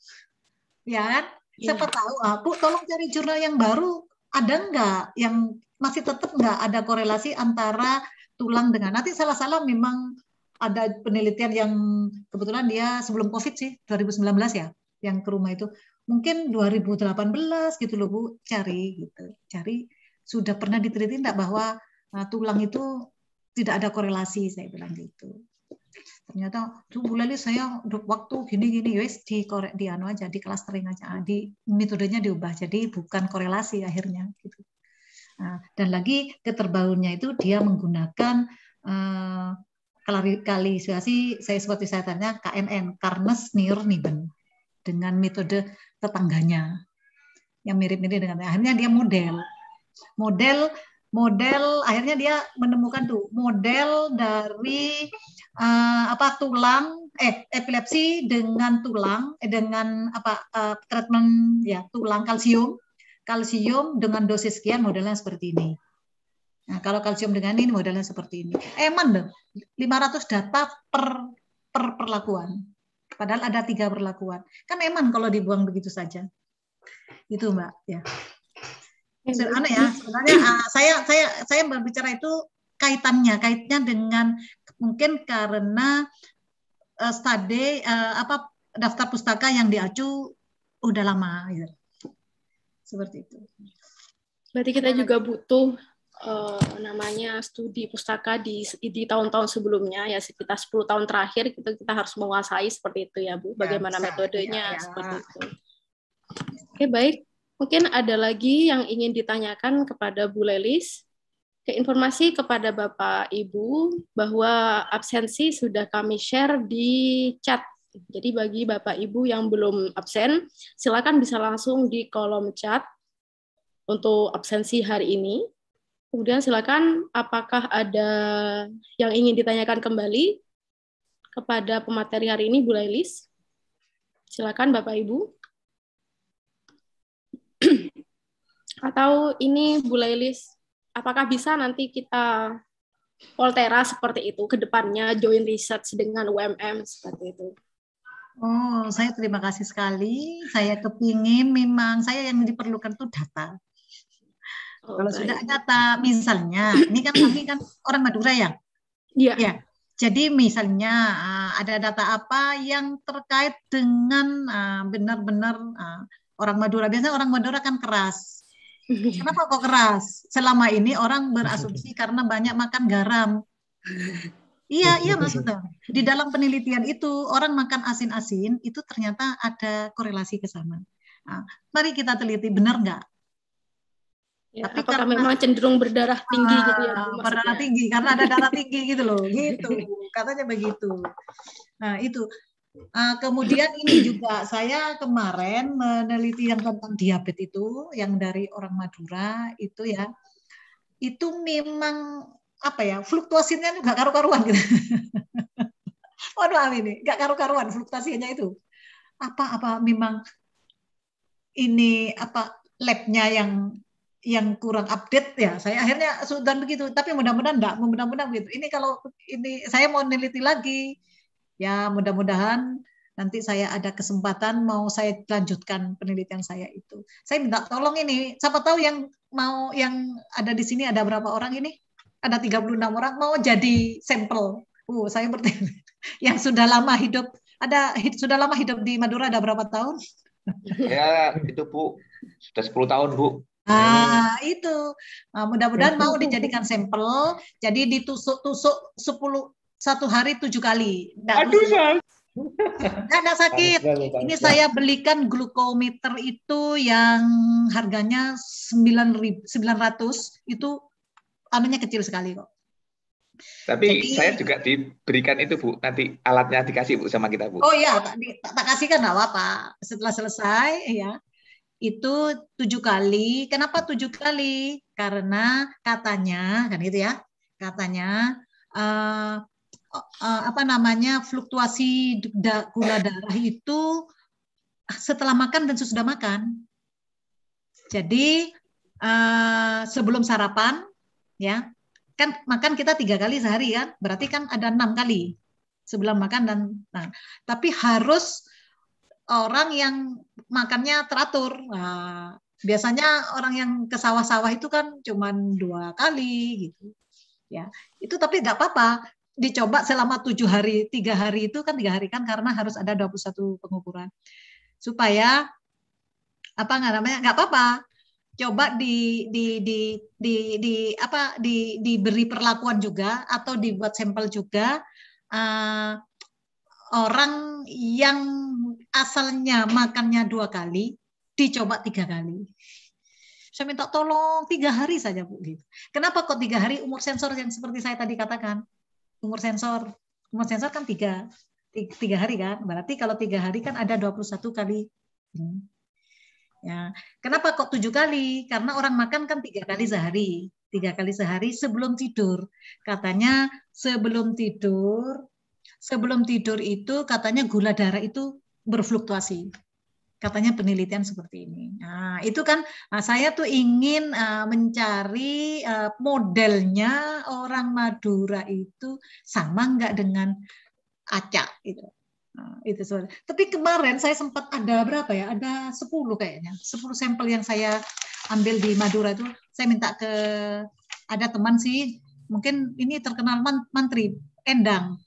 ya kan ya. siapa tahu ah, bu tolong cari jurnal yang baru ada enggak yang masih tetap nggak ada korelasi antara tulang dengan nanti salah-salah memang ada penelitian yang kebetulan dia sebelum COVID sih 2019 ya yang ke rumah itu mungkin 2018 gitu loh Bu cari gitu cari sudah pernah diteliti enggak bahwa nah, tulang itu tidak ada korelasi saya bilang gitu ternyata tuh lali saya waktu gini-gini ya, wes di korek di anu aja di clustering aja di metodenya diubah jadi bukan korelasi akhirnya gitu Nah, dan lagi keterbarunya itu dia menggunakan kali eh, klarifikasi saya seperti saya tanya KNN Karnes Nirniben dengan metode tetangganya yang mirip-mirip dengan akhirnya dia model model model akhirnya dia menemukan tuh model dari uh, apa tulang eh epilepsi dengan tulang eh, dengan apa uh, treatment ya tulang kalsium kalsium dengan dosis sekian modelnya seperti ini. Nah, kalau kalsium dengan ini modelnya seperti ini. Eman dong, 500 data per, per perlakuan. Padahal ada tiga perlakuan. Kan eman kalau dibuang begitu saja. Itu Mbak, ya. Anu ya sebenarnya ya, ah, sebenarnya saya saya saya berbicara itu kaitannya, kaitnya dengan mungkin karena uh, eh, study uh, eh, apa daftar pustaka yang diacu udah lama gitu seperti itu. Berarti kita juga butuh uh, namanya studi pustaka di di tahun-tahun sebelumnya ya sekitar 10 tahun terakhir kita kita harus menguasai seperti itu ya Bu. Ya, Bagaimana ya, metodenya ya, ya. seperti itu. Oke, baik. Mungkin ada lagi yang ingin ditanyakan kepada Bu Lelis? Ke informasi kepada Bapak Ibu bahwa absensi sudah kami share di chat jadi bagi Bapak Ibu yang belum absen, silakan bisa langsung di kolom chat untuk absensi hari ini. Kemudian silakan apakah ada yang ingin ditanyakan kembali kepada pemateri hari ini, Bu Lailis? Silakan Bapak Ibu. [clears throat] Atau ini Bu Lailis, apakah bisa nanti kita Poltera seperti itu, ke depannya join research dengan UMM seperti itu? Oh, saya terima kasih sekali. Saya kepingin memang saya yang diperlukan tuh data. Oh, Kalau baik. sudah data, misalnya, ini kan kami kan orang Madura ya. Iya. Ya. Jadi misalnya eh, ada data apa yang terkait dengan eh, benar-benar eh, orang Madura. Biasanya orang Madura kan keras. [laughs] Kenapa kok keras? Selama ini orang berasumsi [laughs] karena banyak makan garam. Iya, iya maksudnya. Di dalam penelitian itu orang makan asin-asin itu ternyata ada korelasi ke sana. Nah, mari kita teliti benar nggak? Ya, Tapi karena memang cenderung berdarah tinggi ah, gitu ya. Berdarah tinggi karena ada darah tinggi gitu loh, gitu. Katanya begitu. Nah, itu Uh, kemudian ini juga saya kemarin meneliti yang tentang diabetes itu yang dari orang Madura itu ya itu memang apa ya fluktuasinya itu gak karu-karuan gitu. [laughs] Waduh amin nih, nggak karu-karuan fluktuasinya itu. Apa apa memang ini apa labnya yang yang kurang update ya saya akhirnya sudah begitu tapi mudah-mudahan enggak mudah-mudahan begitu ini kalau ini saya mau neliti lagi ya mudah-mudahan nanti saya ada kesempatan mau saya lanjutkan penelitian saya itu saya minta tolong ini siapa tahu yang mau yang ada di sini ada berapa orang ini ada 36 orang mau jadi sampel. Uh, saya bertanya [laughs] yang sudah lama hidup ada sudah lama hidup di Madura ada berapa tahun? Ya, itu Bu. Sudah 10 tahun, Bu. Ah, itu. Nah, mudah-mudahan mau [laughs] dijadikan sampel. Jadi ditusuk-tusuk 10 satu hari tujuh kali. Nggak Aduh, usah. Nggak, nggak sakit. Ini saya belikan glukometer itu yang harganya 9.900 itu anunya kecil sekali kok. Tapi Jadi, saya juga diberikan itu Bu, nanti alatnya dikasih Bu sama kita Bu. Oh iya, tak, tak, tak kasihkan apa apa. Setelah selesai ya, itu tujuh kali. Kenapa tujuh kali? Karena katanya, kan gitu ya, katanya uh, uh, apa namanya fluktuasi da, gula darah itu setelah makan dan sesudah makan. Jadi uh, sebelum sarapan ya kan makan kita tiga kali sehari kan berarti kan ada enam kali sebelum makan dan nah, tapi harus orang yang makannya teratur nah, biasanya orang yang ke sawah-sawah itu kan cuma dua kali gitu ya itu tapi nggak apa-apa dicoba selama tujuh hari, tiga hari itu kan tiga hari kan karena harus ada 21 pengukuran supaya apa nggak namanya nggak apa-apa coba di di di di, di apa di diberi perlakuan juga atau dibuat sampel juga uh, orang yang asalnya makannya dua kali dicoba tiga kali saya minta tolong tiga hari saja bu gitu kenapa kok tiga hari umur sensor yang seperti saya tadi katakan umur sensor umur sensor kan tiga tiga hari kan berarti kalau tiga hari kan ada 21 kali hmm Ya. Kenapa kok tujuh kali? Karena orang makan kan tiga kali sehari, tiga kali sehari sebelum tidur. Katanya sebelum tidur, sebelum tidur itu katanya gula darah itu berfluktuasi. Katanya penelitian seperti ini. Nah, itu kan nah, saya tuh ingin eh, mencari eh, modelnya orang Madura itu sama nggak dengan acak gitu. Nah, itu soalnya. Tapi kemarin saya sempat ada berapa ya? Ada 10 kayaknya. 10 sampel yang saya ambil di Madura itu saya minta ke ada teman sih, mungkin ini terkenal mantri Endang.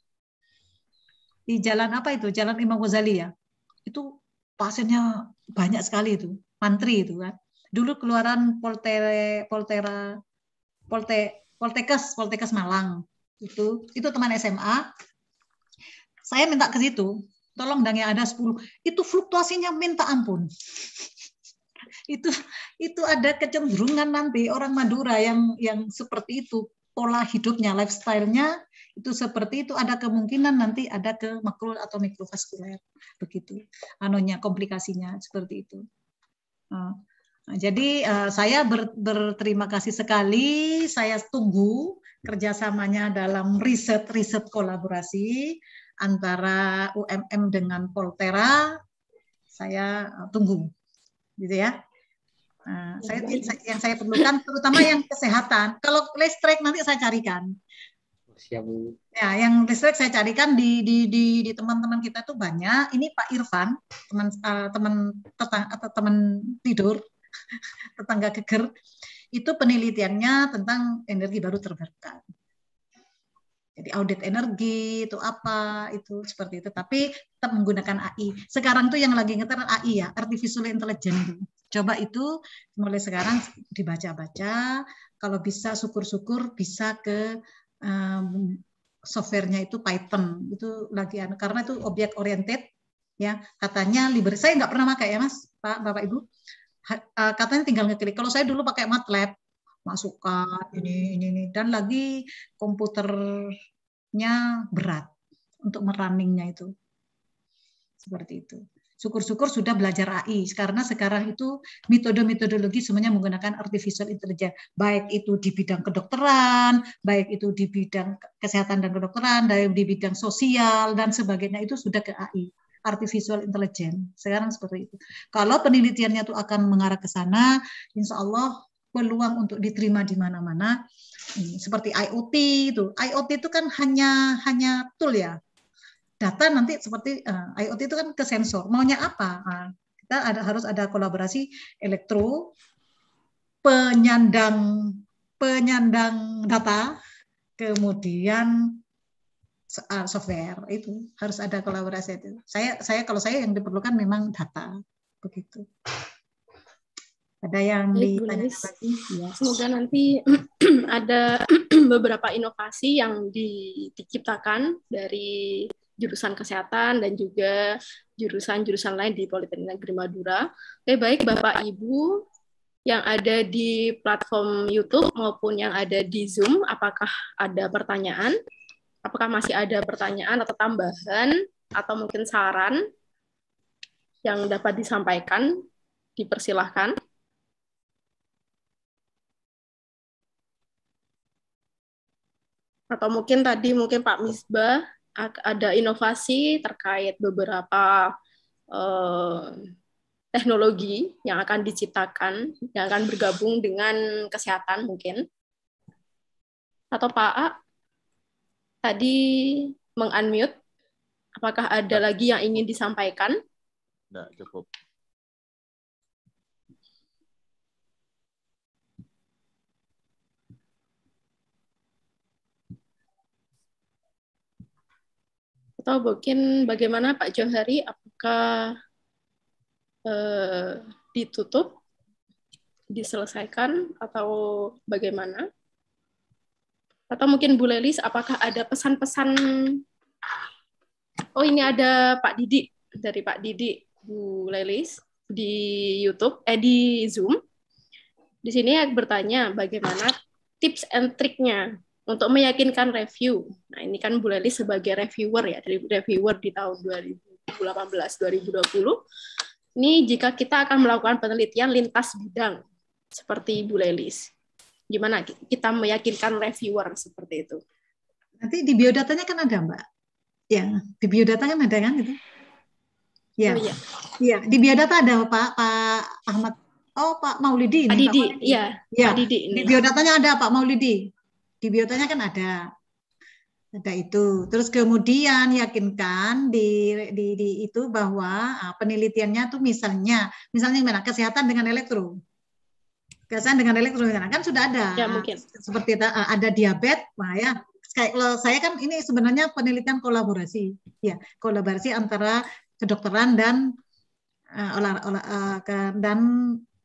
Di jalan apa itu? Jalan Imam Ghazali ya. Itu pasiennya banyak sekali itu, mantri itu kan. Dulu keluaran Poltere Poltera Polte Poltekes, Poltekes Malang. Itu itu teman SMA, saya minta ke situ, tolong dan yang ya, ada 10. Itu fluktuasinya minta ampun. [laughs] itu itu ada kecenderungan nanti orang Madura yang yang seperti itu pola hidupnya, lifestyle-nya itu seperti itu ada kemungkinan nanti ada ke makro atau mikrovaskuler begitu anonya komplikasinya seperti itu ah. nah, jadi eh, saya ber, berterima kasih sekali saya tunggu kerjasamanya dalam riset riset kolaborasi antara UMM dengan Poltera saya eh, tunggu gitu ya. Nah, iya, iya. saya yang saya perlukan terutama yang kesehatan. Kalau listrik nanti saya carikan. Siap Ya, yang listrik saya carikan di di di, di teman-teman kita itu banyak. Ini Pak Irfan, teman eh, teman tetangga teman tidur [laughs] tetangga geger itu penelitiannya tentang energi baru terbarukan. Jadi audit energi itu apa itu seperti itu. Tapi tetap menggunakan AI. Sekarang tuh yang lagi ngetren AI ya, artificial intelligence. Coba itu mulai sekarang dibaca-baca. Kalau bisa syukur-syukur bisa ke um, softwarenya itu Python. Itu lagi karena itu object oriented ya. Katanya liber. Saya nggak pernah pakai ya Mas, Pak, Bapak Ibu. Eh, katanya tinggal ngeklik. Kalau saya dulu pakai MATLAB, masukkan ini ini ini dan lagi komputernya berat untuk merunningnya itu seperti itu syukur-syukur sudah belajar AI karena sekarang itu metode-metodologi semuanya menggunakan artificial intelligence baik itu di bidang kedokteran baik itu di bidang kesehatan dan kedokteran dari di bidang sosial dan sebagainya itu sudah ke AI artificial intelligence sekarang seperti itu kalau penelitiannya itu akan mengarah ke sana insya Allah peluang untuk diterima di mana-mana hmm, seperti IoT itu. IoT itu kan hanya hanya tool ya. Data nanti seperti uh, eh, IoT itu kan ke sensor. Maunya apa? Nah, kita ada harus ada kolaborasi elektro penyandang penyandang data kemudian ah, software itu harus ada kolaborasi itu. Saya saya kalau saya yang diperlukan memang data begitu. Ada yang di iya. Semoga nanti [clears throat] ada [clears throat] beberapa inovasi yang diciptakan dari jurusan kesehatan dan juga jurusan-jurusan lain di Politeknik Negeri Madura. Oke, baik Bapak Ibu yang ada di platform YouTube maupun yang ada di Zoom, apakah ada pertanyaan? Apakah masih ada pertanyaan atau tambahan atau mungkin saran yang dapat disampaikan? Dipersilahkan. atau mungkin tadi mungkin Pak Misbah ada inovasi terkait beberapa eh, teknologi yang akan diciptakan yang akan bergabung dengan kesehatan mungkin atau Pak A tadi mengunmute apakah ada nah. lagi yang ingin disampaikan? Tidak nah, cukup. atau mungkin bagaimana Pak Johari apakah eh, ditutup diselesaikan atau bagaimana atau mungkin Bu Lelis apakah ada pesan-pesan oh ini ada Pak Didi dari Pak Didi Bu Lelis di YouTube eh di Zoom di sini bertanya bagaimana tips and triknya untuk meyakinkan review. Nah, ini kan Bu Leli sebagai reviewer ya, dari reviewer di tahun 2018-2020. Ini jika kita akan melakukan penelitian lintas bidang seperti Bu Lelis. Gimana kita meyakinkan reviewer seperti itu? Nanti di biodatanya kan ada, Mbak. Ya, di biodata kan ada kan itu. Ya. Oh, iya. Ya, di biodata ada Pak Pak Ahmad Oh Pak Maulidi Pak Maulidi. Ya, ya. Pak Didi Di biodatanya ada Pak Maulidi di biotanya kan ada ada itu. Terus kemudian yakinkan di, di, di itu bahwa ah, penelitiannya tuh misalnya, misalnya gimana kesehatan dengan elektro, kesehatan dengan elektro kan sudah ada. Ya, mungkin. Seperti ada, ah, ada diabetes, nah ya kalau saya kan ini sebenarnya penelitian kolaborasi, ya kolaborasi antara kedokteran dan uh, olah, olah, uh, dan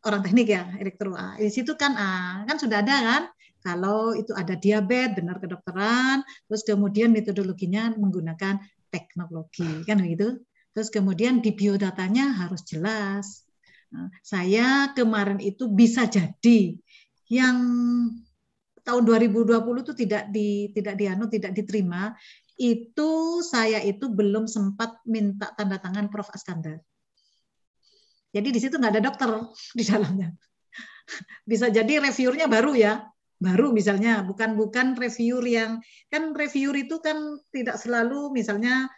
orang teknik ya elektro. Uh, di situ kan uh, kan sudah ada kan kalau itu ada diabetes, benar kedokteran. Terus kemudian metodologinya menggunakan teknologi, kan begitu. Terus kemudian di biodatanya harus jelas. Nah, saya kemarin itu bisa jadi yang tahun 2020 itu tidak di tidak dianu tidak diterima itu saya itu belum sempat minta tanda tangan Prof Askandar. Jadi di situ nggak ada dokter di dalamnya. [laughs] Bisa jadi reviewnya baru ya baru misalnya bukan bukan review yang kan review itu kan tidak selalu misalnya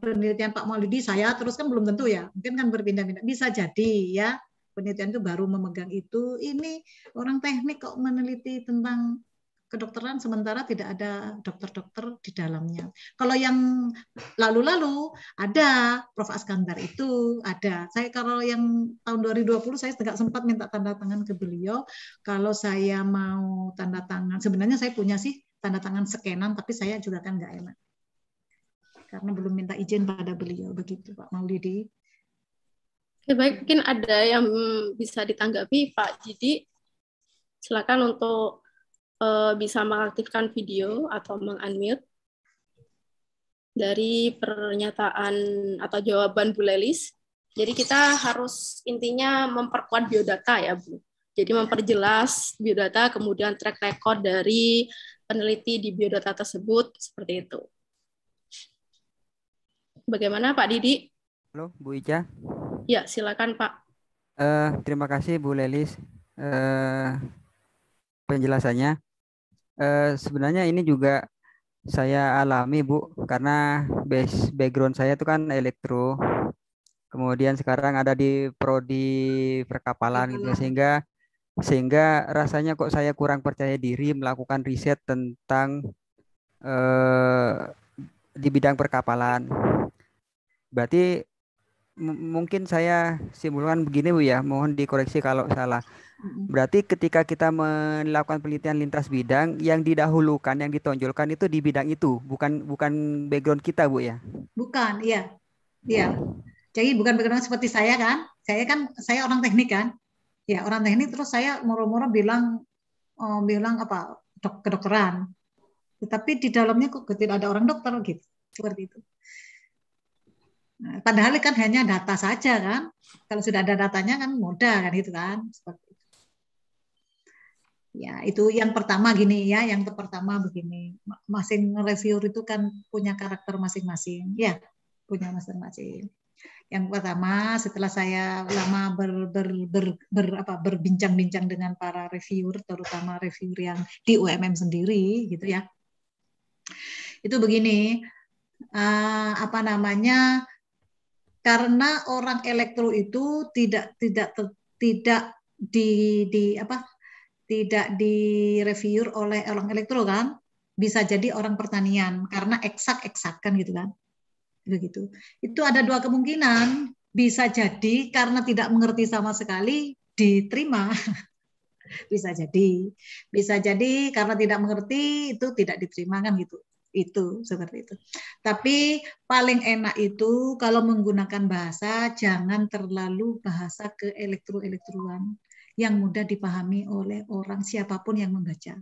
penelitian Pak Maulidi saya terus kan belum tentu ya mungkin kan berpindah-pindah bisa jadi ya penelitian itu baru memegang itu ini orang teknik kok meneliti tentang kedokteran sementara tidak ada dokter-dokter di dalamnya. Kalau yang lalu-lalu ada Prof Askandar itu ada. Saya kalau yang tahun 2020 saya tidak sempat minta tanda tangan ke beliau. Kalau saya mau tanda tangan, sebenarnya saya punya sih tanda tangan sekenan, tapi saya juga kan nggak enak karena belum minta izin pada beliau begitu Pak Maulidi. Oke, baik mungkin ada yang bisa ditanggapi Pak Jidi. Silakan untuk uh, bisa mengaktifkan video atau mengunmute dari pernyataan atau jawaban Bu Lelis. Jadi kita harus intinya memperkuat biodata ya Bu. Jadi memperjelas biodata kemudian track record dari peneliti di biodata tersebut seperti itu. Bagaimana Pak Didi? Halo Bu Ica. Ya silakan Pak. Uh, terima kasih Bu Lelis uh, penjelasannya. Eh, sebenarnya ini juga saya alami Bu karena base background saya itu kan elektro. Kemudian sekarang ada di prodi perkapalan gitu ya, sehingga sehingga rasanya kok saya kurang percaya diri melakukan riset tentang eh, di bidang perkapalan. Berarti mungkin saya simpulkan begini Bu ya, mohon dikoreksi kalau salah. Berarti ketika kita melakukan penelitian lintas bidang, yang didahulukan, yang ditonjolkan itu di bidang itu, bukan bukan background kita Bu ya. Bukan, iya. Iya. Jadi bukan background seperti saya kan? Saya kan saya orang teknik kan? Ya, orang teknik terus saya moro-moro bilang oh, bilang apa? Dok, kedokteran. Tetapi di dalamnya kok tidak ada orang dokter gitu. Seperti itu. Nah, padahal kan hanya data saja kan. Kalau sudah ada datanya kan mudah kan gitu kan. Seperti itu. Ya, itu yang pertama gini ya, yang pertama begini. Masing reviewer itu kan punya karakter masing-masing. Ya, punya masing-masing. Yang pertama, setelah saya lama ber, ber, ber, ber apa berbincang-bincang dengan para reviewer, terutama reviewer yang di UMM sendiri gitu ya. Itu begini, uh, apa namanya karena orang elektro itu tidak tidak tidak di di apa tidak direview oleh orang elektro kan bisa jadi orang pertanian karena eksak eksak kan gitu kan begitu itu ada dua kemungkinan bisa jadi karena tidak mengerti sama sekali diterima [laughs] bisa jadi bisa jadi karena tidak mengerti itu tidak diterima kan gitu itu seperti itu. Tapi paling enak itu kalau menggunakan bahasa jangan terlalu bahasa ke elektro-elektroan yang mudah dipahami oleh orang siapapun yang membaca.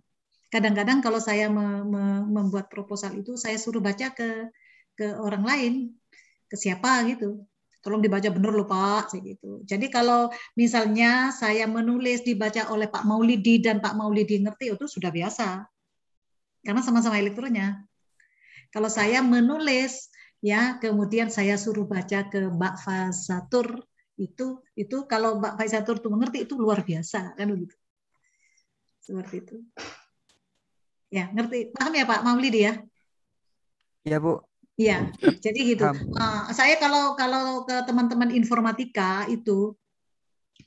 Kadang-kadang kalau saya me me membuat proposal itu saya suruh baca ke ke orang lain, ke siapa gitu. Tolong dibaca benar loh Pak, gitu. Jadi kalau misalnya saya menulis dibaca oleh Pak Maulidi dan Pak Maulidi ngerti itu sudah biasa. Karena sama-sama elektronya. Kalau saya menulis ya kemudian saya suruh baca ke Mbak Fazatur itu itu kalau Mbak Faisatur itu mengerti itu luar biasa kan begitu seperti itu ya ngerti paham ya Pak Maulidi ya ya Bu ya jadi gitu uh, saya kalau kalau ke teman-teman informatika itu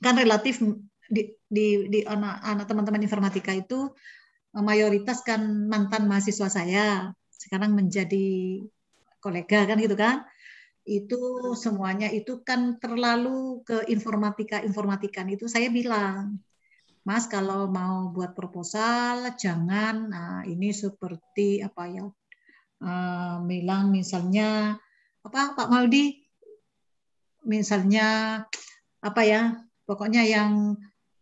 kan relatif di di, di anak, anak teman-teman informatika itu mayoritas kan mantan mahasiswa saya sekarang menjadi kolega kan gitu kan itu semuanya itu kan terlalu ke informatika informatikan itu saya bilang Mas kalau mau buat proposal jangan nah ini seperti apa ya uh, eh, bilang misalnya apa Pak Maldi misalnya apa ya pokoknya yang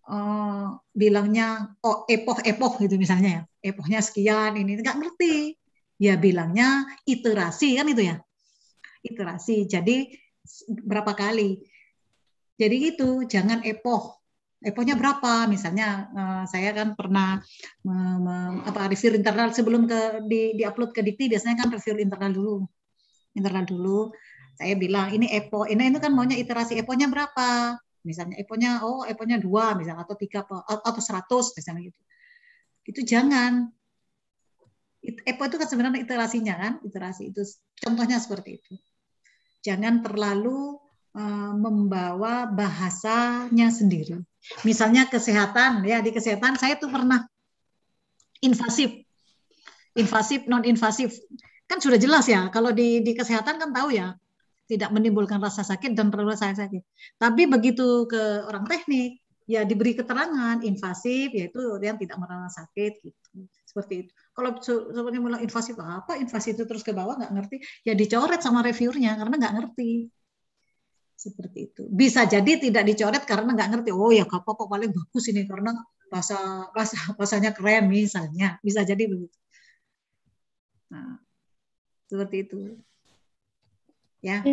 uh, bilangnya oh epoh epoh gitu misalnya ya epohnya sekian ini nggak ngerti ya bilangnya iterasi kan itu ya iterasi jadi berapa kali jadi itu jangan epoh epohnya berapa misalnya eh, saya kan pernah apa review internal sebelum ke di di upload ke dikti biasanya kan review internal dulu internal dulu saya bilang ini epo ini itu kan maunya iterasi epohnya berapa misalnya epohnya oh epohnya dua misalnya atau tiga atau seratus misalnya gitu itu jangan EPO itu kan sebenarnya iterasinya kan, iterasi itu contohnya seperti itu. Jangan terlalu eh, membawa bahasanya sendiri. Misalnya kesehatan ya di kesehatan saya tuh pernah invasif, invasif non invasif kan sudah jelas ya kalau di di kesehatan kan tahu ya tidak menimbulkan rasa sakit dan perlu rasa sakit. Tapi begitu ke orang teknik ya diberi keterangan invasif yaitu yang tidak merasa sakit gitu. Seperti itu. Kalau seperti mulai invasi apa, Invasi itu terus ke bawah nggak ngerti, ya dicoret sama reviewernya karena nggak ngerti. Seperti itu. Bisa jadi tidak dicoret karena nggak ngerti. Oh ya kok kok paling bagus ini karena bahasa bahasa bahasanya keren misalnya. Bisa jadi begitu. Nah, seperti itu. Ya.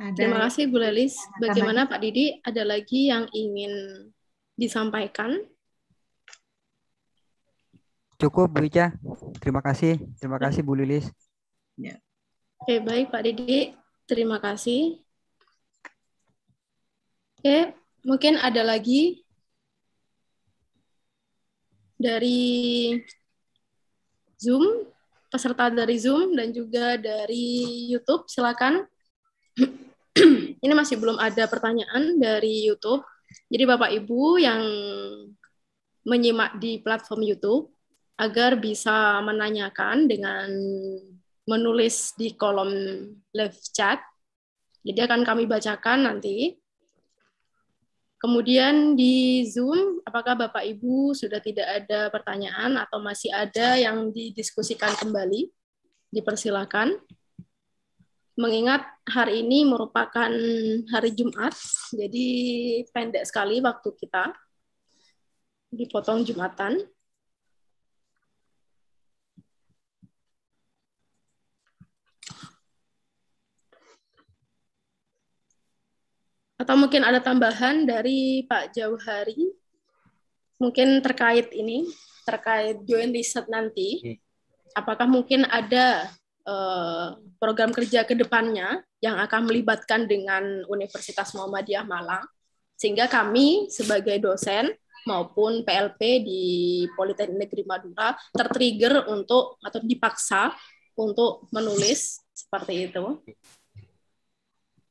Ada. Terima kasih Bu Lelis. Bagaimana Pak Didi? Ada lagi yang ingin disampaikan? Cukup Bu Ica. Terima kasih. Terima ya. kasih Bu Lilis. Ya. Oke, baik Pak Didi. Terima kasih. Oke, mungkin ada lagi dari Zoom, peserta dari Zoom dan juga dari YouTube, silakan. [clears throat] Ini masih belum ada pertanyaan dari YouTube. Jadi Bapak Ibu yang menyimak di platform YouTube, agar bisa menanyakan dengan menulis di kolom live chat. Jadi akan kami bacakan nanti. Kemudian di Zoom, apakah Bapak Ibu sudah tidak ada pertanyaan atau masih ada yang didiskusikan kembali? Dipersilakan. Mengingat hari ini merupakan hari Jumat, jadi pendek sekali waktu kita. Dipotong Jumatan. Atau mungkin ada tambahan dari Pak Jauhari, mungkin terkait ini, terkait joint riset nanti, hmm. apakah mungkin ada eh, program kerja ke depannya yang akan melibatkan dengan Universitas Muhammadiyah Malang, sehingga kami sebagai dosen maupun PLP di Politeknik Negeri Madura tertrigger untuk atau dipaksa untuk menulis seperti itu.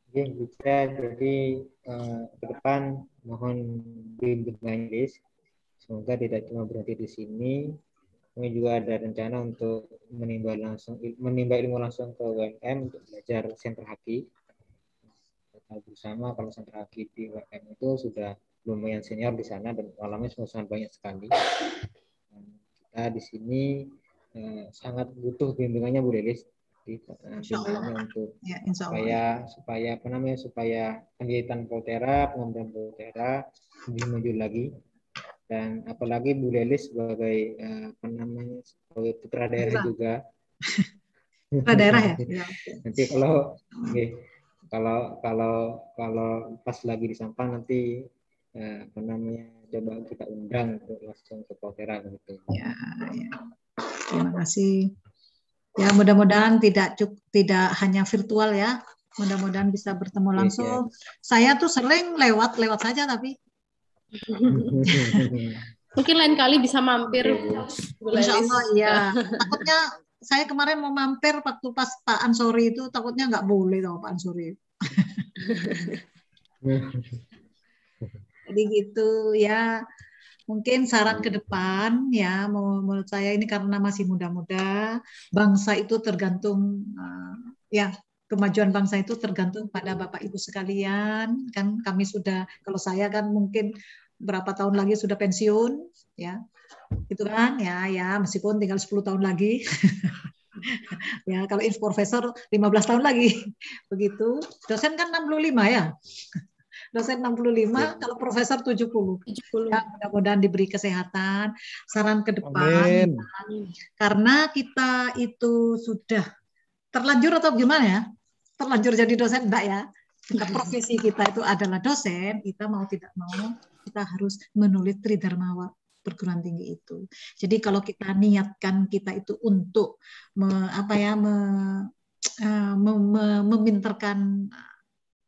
Oke, bisa jadi uh, ke depan mohon bimbingan Inggris. Semoga tidak cuma berhenti di sini. Kami juga ada rencana untuk menimba langsung menimba ilmu langsung ke UMM untuk belajar sentra haki. Kita bersama kalau sentra haki di UMM itu sudah lumayan senior di sana dan pengalamannya sangat banyak sekali. Dan kita di sini eh, sangat butuh bimbingannya Bu Lilis aktif eh, untuk ya, insya Allah. supaya supaya apa namanya supaya kegiatan Poltera pengembangan Poltera lebih maju lagi dan apalagi Bu Lelis sebagai eh, apa namanya sebagai putra daerah juga putra [laughs] daerah ya, [laughs] ya nanti, kalau okay, kalau kalau kalau pas lagi di Sampah nanti eh, apa namanya coba kita undang untuk langsung ke Poltera gitu. Ya, ya. Terima kasih. Ya, mudah-mudahan tidak tidak hanya virtual ya. Mudah-mudahan bisa bertemu iya, iya. langsung. Saya tuh sering lewat-lewat saja tapi. [laughs] Mungkin lain kali bisa mampir. Iya, Insya Allah ya. Takutnya saya kemarin mau mampir waktu pas Pak Ansori itu takutnya nggak boleh dong Pak Ansori. [laughs] Jadi gitu ya mungkin saran ke depan ya menurut saya ini karena masih muda-muda bangsa itu tergantung eh, ya kemajuan bangsa itu tergantung pada Bapak Ibu sekalian kan kami sudah kalau saya kan mungkin berapa tahun lagi sudah pensiun ya gitu kan ya ya meskipun tinggal 10 tahun lagi [laughs] ya kalau profesor 15 tahun lagi [laughs] begitu dosen kan 65 ya dosen 65, iya. kalau profesor 70. 70. Ya, mudah-mudahan diberi kesehatan, saran ke depan. Amin. Karena kita itu sudah terlanjur atau gimana ya? Terlanjur jadi dosen mbak ya? Kita iya. profesi kita itu adalah dosen, kita mau tidak mau kita harus menulis tridharmawa perguruan tinggi itu. Jadi kalau kita niatkan kita itu untuk me, apa ya me, eh, me, me, memintarkan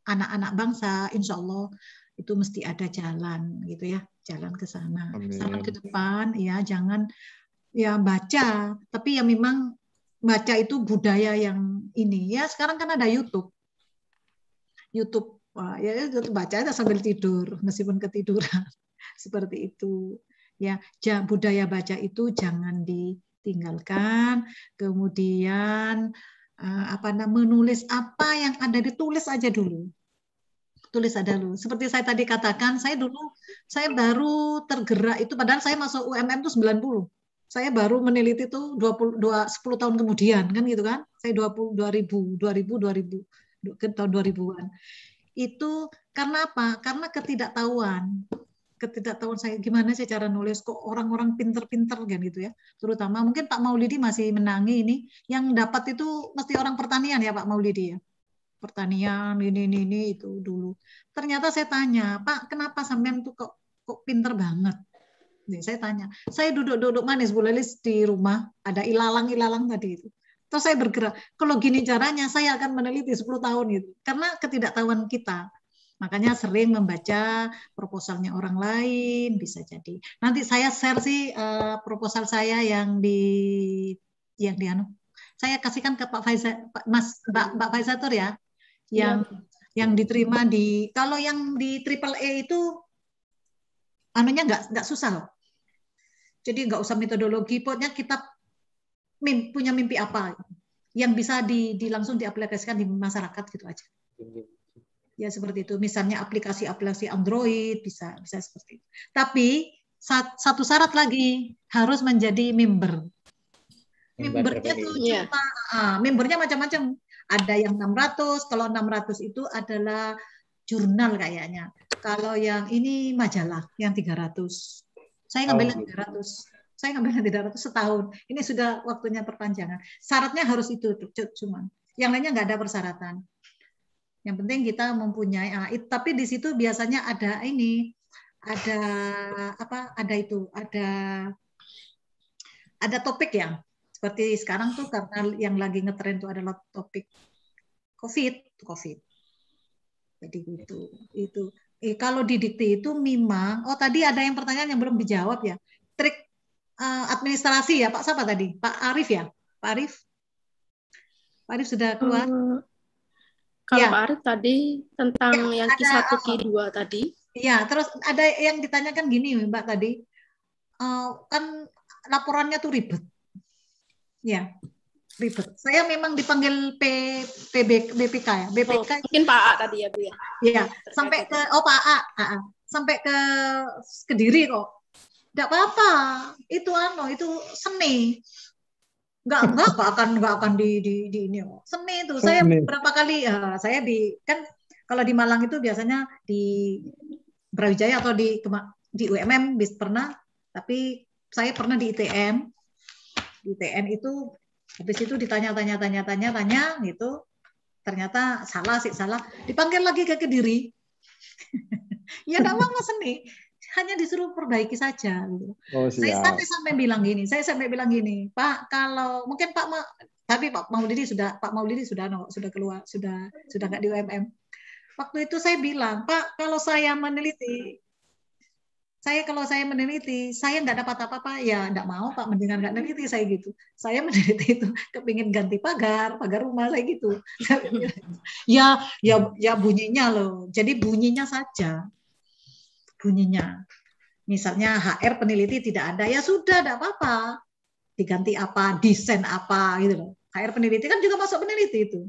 anak-anak bangsa, insya Allah itu mesti ada jalan gitu ya, jalan ke sana. Sama ke depan ya jangan ya baca, tapi ya memang baca itu budaya yang ini ya sekarang kan ada YouTube. YouTube ya baca aja sambil tidur meskipun ketiduran [laughs] seperti itu ya budaya baca itu jangan ditinggalkan kemudian Eh, apa namanya menulis apa yang ada ditulis aja dulu tulis ada dulu seperti saya tadi katakan saya dulu saya baru tergerak itu padahal saya masuk UMM itu 90 saya baru meneliti itu 20 dua 10 tahun kemudian kan gitu kan saya 20 2000 2000 2000 ke tahun 2000-an itu karena apa karena ketidaktahuan ketidaktahuan saya gimana sih cara nulis kok orang-orang pinter-pinter kan gitu ya terutama mungkin Pak Maulidi masih menangi ini yang dapat itu mesti orang pertanian ya Pak Maulidi ya pertanian ini ini ini itu dulu ternyata saya tanya Pak kenapa sampean tuh kok kok pinter banget Nih, ya, saya tanya saya duduk-duduk manis Bu Lelis di rumah ada ilalang-ilalang tadi itu terus saya bergerak kalau gini caranya saya akan meneliti 10 tahun gitu karena ketidaktahuan kita Makanya sering membaca proposalnya orang lain bisa jadi. Nanti saya share sih uh, proposal saya yang di yang di anu. Saya kasihkan ke Pak Faiza Pak Mas Mbak Mbak Faizatur ya. Iya. Yang ya. yang diterima di kalau yang di triple E itu anunya nggak nggak susah loh. Jadi nggak usah metodologi, pokoknya kita mim, punya mimpi apa yang bisa di, di langsung diaplikasikan di masyarakat gitu aja. Iya ya seperti itu. Misalnya aplikasi-aplikasi Android bisa bisa seperti itu. Tapi satu syarat lagi harus menjadi member. Membernya tuh iya. cuma ah, membernya macam-macam. Ada yang 600, kalau 600 itu adalah jurnal kayaknya. Kalau yang ini majalah yang 300. Saya ngambil yang oh. 300 saya ngambil yang 300 setahun. Ini sudah waktunya perpanjangan. Syaratnya harus itu cuma. Yang lainnya nggak ada persyaratan. Yang penting kita mempunyai uh, it, tapi di situ biasanya ada ini, ada apa? Ada itu, ada ada topik ya. Seperti sekarang tuh karena yang lagi ngetren tuh adalah topik COVID, COVID. Jadi gitu, itu. Eh, kalau didikti itu memang, oh tadi ada yang pertanyaan yang belum dijawab ya. Trik uh, administrasi ya Pak siapa tadi? Pak Arif ya? Pak Arif? Pak Arif sudah keluar? Uh, kalau ya. Arif tadi tentang ya, yang kisah 1 uh-uh. dua 2 tadi. Iya, terus ada yang ditanyakan gini Mbak tadi. Uh, kan laporannya tuh ribet. Ya, ribet. Saya memang dipanggil P, PB, BPK ya. BPK. Oh, mungkin Pak A tadi ya Bu ya. Iya, iya sampai ke oh Pak A, A, A. sampai ke Kediri kok. Tidak apa-apa. Itu ano, itu seni nggak nggak nggak akan nggak akan di di, di ini oh, seni itu saya seni. berapa kali uh, saya di kan kalau di Malang itu biasanya di Brawijaya atau di di UMM bis pernah tapi saya pernah di ITM di ITM itu habis itu ditanya tanya tanya tanya tanya gitu ternyata salah sih salah dipanggil lagi ke kediri [laughs] ya nggak apa seni hanya disuruh perbaiki saja gitu. Oh, saya sampai sampai bilang gini, saya sampai bilang gini, Pak kalau mungkin Pak Ma, tapi Pak Maulidi sudah Pak Maulidi sudah no, sudah keluar sudah sudah nggak di UMM. Waktu itu saya bilang Pak kalau saya meneliti saya kalau saya meneliti, saya nggak dapat apa-apa, ya nggak mau Pak, mendingan nggak meneliti saya gitu. Saya [laughs] meneliti itu kepingin ganti pagar, pagar rumah saya gitu. [laughs] ya, ya, ya bunyinya loh. Jadi bunyinya saja bunyinya. Misalnya HR peneliti tidak ada, ya sudah, tidak apa-apa. Diganti apa, desain apa, gitu loh. HR peneliti kan juga masuk peneliti itu.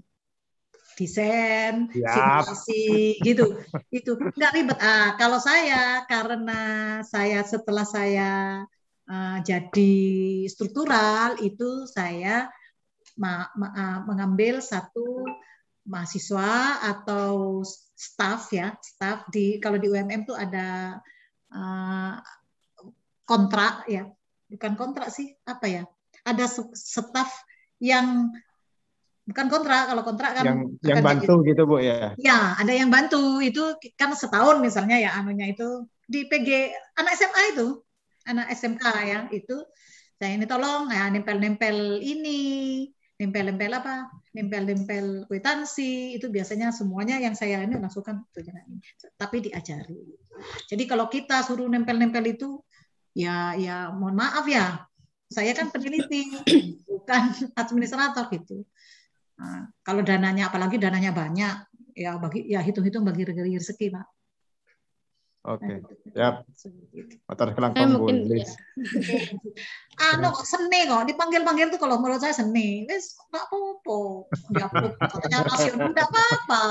Desain, simulasi, gitu. Itu nggak ribet. Ah, kalau saya, karena saya setelah saya uh, jadi struktural, itu saya ah, mengambil satu mahasiswa atau staff ya, staff di kalau di UMM tuh ada uh, eh, kontrak ya, bukan kontrak sih, apa ya? Ada staff yang bukan kontrak kalau kontrak kan yang, yang bantu gitu. gitu bu ya ya ada yang bantu itu kan setahun misalnya ya anunya itu di PG anak SMA itu anak SMK yang itu saya ini tolong ya nempel-nempel ini nempel-nempel apa nempel-nempel kwitansi itu biasanya semuanya yang saya ini langsungkan tapi diajari jadi kalau kita suruh nempel-nempel itu ya ya mohon maaf ya saya kan peneliti bukan administrator gitu nah, kalau dananya apalagi dananya banyak ya bagi ya hitung-hitung bagi rezeki pak Oke, okay. Nah, gitu. siap. Latar belakang tulis. Ya. [laughs] Anu seni kok dipanggil-panggil tuh kalau menurut saya seni. Wis nggak apa-apa. Enggak apa-apa. Ya, katanya nasional nggak apa-apa.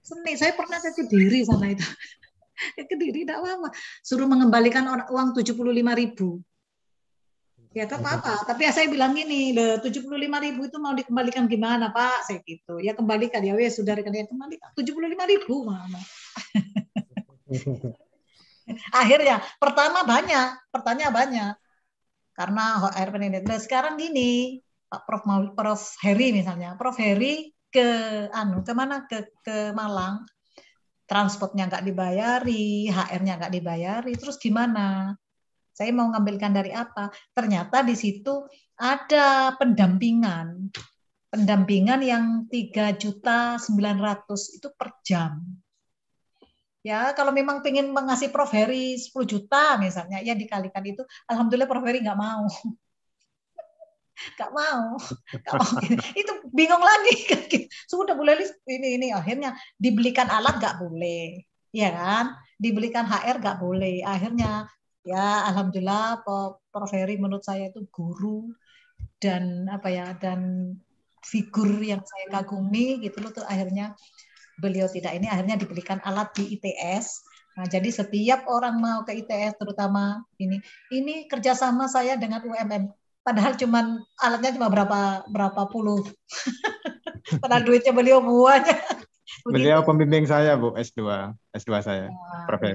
Seni saya pernah ke Kediri sana itu. [laughs] Kediri nggak apa-apa. Suruh mengembalikan uang tujuh puluh lima ribu. Ya tak apa-apa, tapi saya bilang gini, puluh lima ribu itu mau dikembalikan gimana Pak? Saya gitu, ya kembalikan, ya wes sudah rekan tujuh kembalikan, lima ribu mama. [laughs] [laughs] Akhirnya pertama banyak, pertanyaan banyak karena HR pendidik. Nah sekarang gini Pak Prof Prof Heri misalnya, Prof Heri ke anu kemana ke ke Malang transportnya nggak dibayari, HR-nya nggak dibayari, terus gimana? Saya mau ngambilkan dari apa? Ternyata di situ ada pendampingan, pendampingan yang tiga juta ratus itu per jam. Ya, kalau memang pengen mengasih Prof. Heri 10 juta misalnya, ya dikalikan itu. Alhamdulillah Prof. Heri nggak mau. [laughs] Nggak mau. gak mau. [laughs] itu bingung lagi. [laughs] Sudah boleh ini, ini. Akhirnya dibelikan alat nggak boleh. Ya kan? Dibelikan HR nggak boleh. Akhirnya ya Alhamdulillah Prof. Heri menurut saya itu guru dan apa ya dan figur yang saya kagumi gitu loh tuh akhirnya beliau tidak ini akhirnya dibelikan alat di ITS. Nah, jadi setiap orang mau ke ITS terutama ini ini kerjasama saya dengan UMM. Padahal cuman alatnya cuma berapa berapa puluh. [laughs] Padahal duitnya beliau buahnya. [laughs] Beliau pembimbing saya bu S2 S2 saya nah, Prof.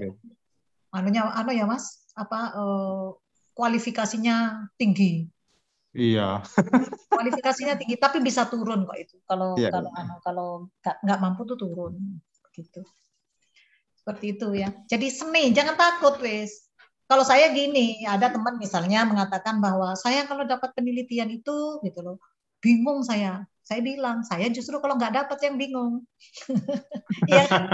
Anunya anu ya mas apa uh, kualifikasinya tinggi Iya. [laughs] Kualifikasinya tinggi tapi bisa turun kok itu. Kalau iya, kalau iya. kalau nggak mampu tuh turun gitu. Seperti itu ya. Jadi seni, jangan takut wes. Kalau saya gini, ada teman misalnya mengatakan bahwa saya kalau dapat penelitian itu gitu loh, bingung saya. Saya bilang, saya justru kalau nggak dapat yang bingung. [laughs] ya [laughs]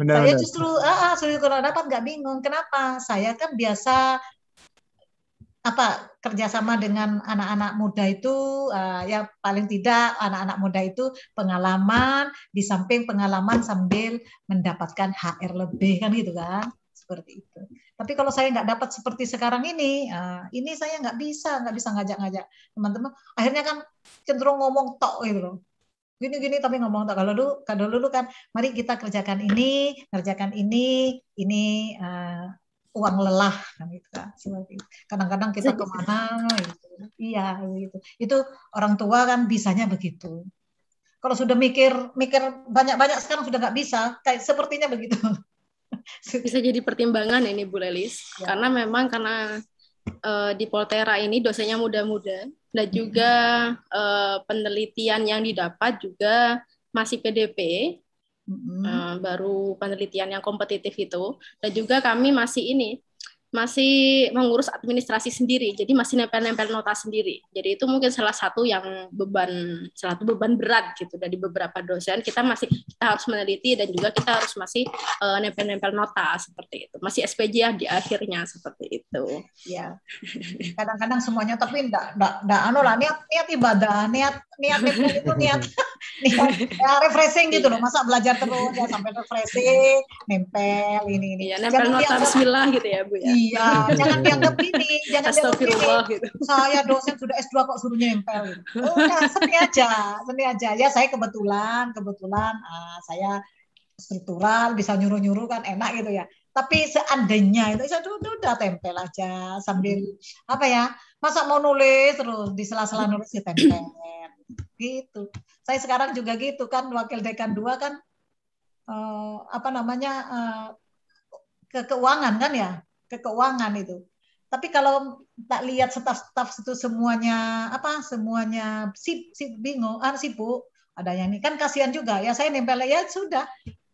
benar, saya benar. justru, ah, ah, kalau dapat nggak bingung. Kenapa? Saya kan biasa apa kerjasama dengan anak-anak muda itu uh, ya paling tidak anak-anak muda itu pengalaman di samping pengalaman sambil mendapatkan HR lebih kan gitu kan seperti itu. Tapi kalau saya nggak dapat seperti sekarang ini, uh, ini saya nggak bisa nggak bisa ngajak-ngajak teman-teman. Akhirnya kan cenderung ngomong tok gitu loh gini-gini tapi ngomong tak kalau dulu kalau dulu kan mari kita kerjakan ini kerjakan ini ini uh, uang lelah kan gitu kan seperti kadang-kadang kita kemana gitu iya gitu itu orang tua kan bisanya begitu kalau sudah mikir mikir banyak-banyak sekarang sudah nggak bisa kayak sepertinya begitu [laughs] bisa jadi pertimbangan ini Bu Lelis ya. karena memang karena uh, di Poltera ini dosennya muda-muda dan hmm. juga uh, penelitian yang didapat juga masih PDP mm-hmm. uh, baru penelitian yang kompetitif itu dan juga kami masih ini masih mengurus administrasi sendiri, jadi masih nempel-nempel nota sendiri. Jadi itu mungkin salah satu yang beban, salah satu beban berat gitu dari beberapa dosen. Kita masih kita harus meneliti dan juga kita harus masih uh, nempel-nempel nota seperti itu. Masih SPJ ya di akhirnya seperti itu. Ya. Kadang-kadang semuanya tapi enggak enggak, enggak anu lah niat niat ibadah, niat niat itu niat [laughs] niat ya, refreshing gitu loh. Masa belajar terus ya sampai refreshing, nempel ini ini. Ya, nempel Jangan nota Bismillah gitu ya bu ya. Iya, jangan dianggap ini, jangan dianggap ini. Gitu. Saya dosen sudah S2 kok suruh oh, nah seni aja, seni aja. Ya saya kebetulan, kebetulan uh, saya struktural bisa nyuruh-nyuruh kan enak gitu ya. Tapi seandainya itu saya udah, udah tempel aja sambil apa ya? Masa mau nulis terus di sela-sela nulis ditempel ya gitu. Saya sekarang juga gitu kan wakil dekan dua kan uh, apa namanya uh, ke keuangan kan ya ke keuangan itu. Tapi kalau tak lihat staff-staff itu semuanya apa semuanya sip, sip bingung, ah, bu ada yang ini kan kasihan juga ya saya nempel ya sudah.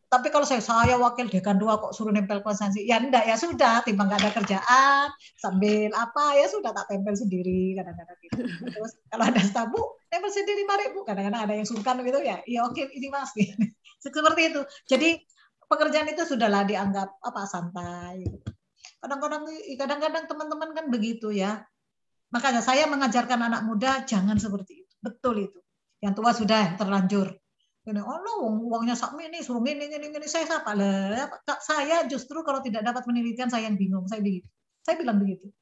Tapi kalau saya saya wakil dekan dua kok suruh nempel konsensi, ya enggak ya sudah, timbang nggak ada kerjaan sambil apa ya sudah tak tempel sendiri kadang-kadang gitu. Terus kalau ada bu nempel sendiri mari bu, kadang-kadang ada yang sungkan gitu ya, ya oke ini mas [laughs] seperti itu. Jadi pekerjaan itu sudahlah dianggap apa santai. Gitu Kadang-kadang kadang-kadang teman-teman kan begitu ya. Makanya saya mengajarkan anak muda jangan seperti itu. Betul itu. Yang tua sudah terlanjur. Ini, oh lo uangnya sok ini suruh ini ini ini saya siapa lah? Saya justru kalau tidak dapat penelitian saya yang bingung. Saya begitu. Saya bilang begitu.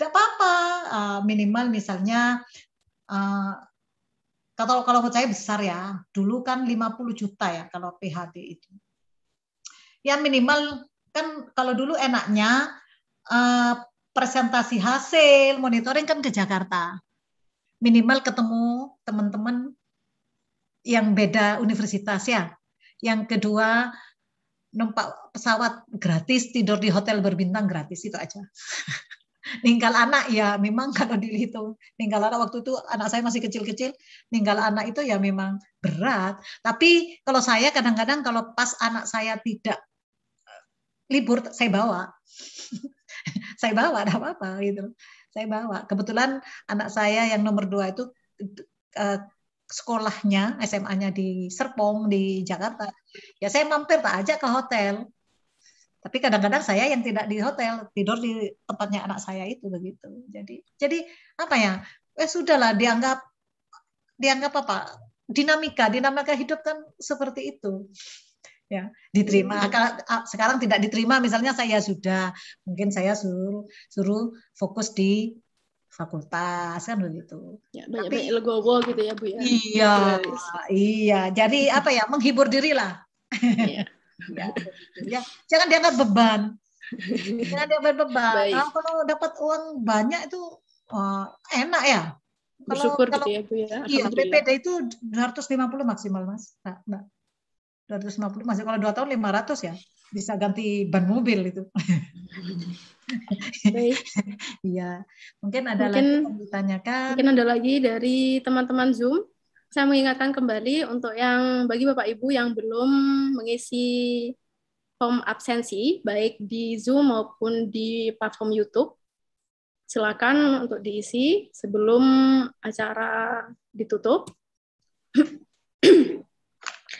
Tidak apa-apa. Ah, minimal misalnya ah, kalau kalau saya besar ya. Dulu kan 50 juta ya kalau PhD itu. Ya minimal kan kalau dulu enaknya uh, presentasi hasil monitoring kan ke Jakarta. Minimal ketemu teman-teman yang beda universitas ya. Yang kedua numpak pesawat gratis, tidur di hotel berbintang gratis itu aja. [laughs] ninggal anak ya memang kalau dihitung ninggal anak waktu itu anak saya masih kecil-kecil ninggal anak itu ya memang berat tapi kalau saya kadang-kadang kalau pas anak saya tidak libur saya bawa [laughs] saya bawa ada apa-apa gitu saya bawa kebetulan anak saya yang nomor dua itu uh, sekolahnya SMA-nya di Serpong di Jakarta ya saya mampir tak aja ke hotel tapi kadang-kadang saya yang tidak di hotel tidur di tempatnya anak saya itu begitu jadi jadi apa ya eh sudahlah dianggap dianggap apa dinamika dinamika hidup kan seperti itu ya diterima hmm. sekarang tidak diterima misalnya saya sudah mungkin saya suruh suruh fokus di fakultas kan begitu ya, banyak tapi legowo gitu ya bu ya iya iya jadi apa ya menghibur diri lah iya. [laughs] ya. ya, ya jangan dianggap beban jangan dianggap beban Kalau Nah, kalau dapat uang banyak itu uh, enak ya bersyukur kalau, gitu ya bu ya iya ya. PPD itu 250 maksimal mas nah, nah 250 masih kalau dua tahun 500 ya bisa ganti ban mobil itu. [laughs] Iya, mungkin ada mungkin, lagi yang ditanyakan. Mungkin ada lagi dari teman-teman Zoom. Saya mengingatkan kembali untuk yang bagi Bapak Ibu yang belum mengisi form absensi baik di Zoom maupun di platform YouTube. Silakan untuk diisi sebelum acara ditutup. [clears throat]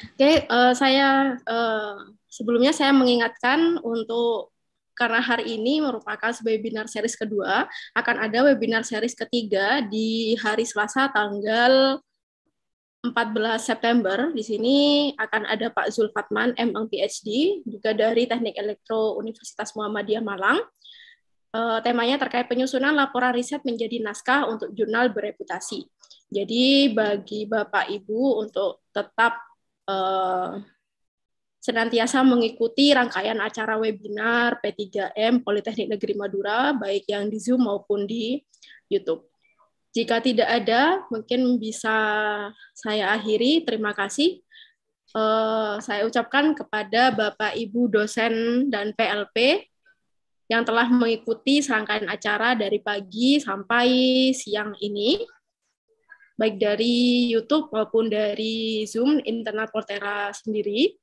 Oke, uh, saya uh, sebelumnya saya mengingatkan untuk karena hari ini merupakan webinar series kedua, akan ada webinar series ketiga di hari Selasa tanggal 14 September. Di sini akan ada Pak Zulfatman, M.Eng. PhD, juga dari Teknik Elektro Universitas Muhammadiyah Malang. Uh, temanya terkait penyusunan laporan riset menjadi naskah untuk jurnal bereputasi. Jadi bagi Bapak Ibu untuk tetap Eh, senantiasa mengikuti rangkaian acara webinar P3M Politeknik Negeri Madura, baik yang di Zoom maupun di YouTube. Jika tidak ada, mungkin bisa saya akhiri. Terima kasih. Uh, saya ucapkan kepada Bapak Ibu dosen dan PLP yang telah mengikuti serangkaian acara dari pagi sampai siang ini baik dari YouTube maupun dari Zoom internal Portera sendiri.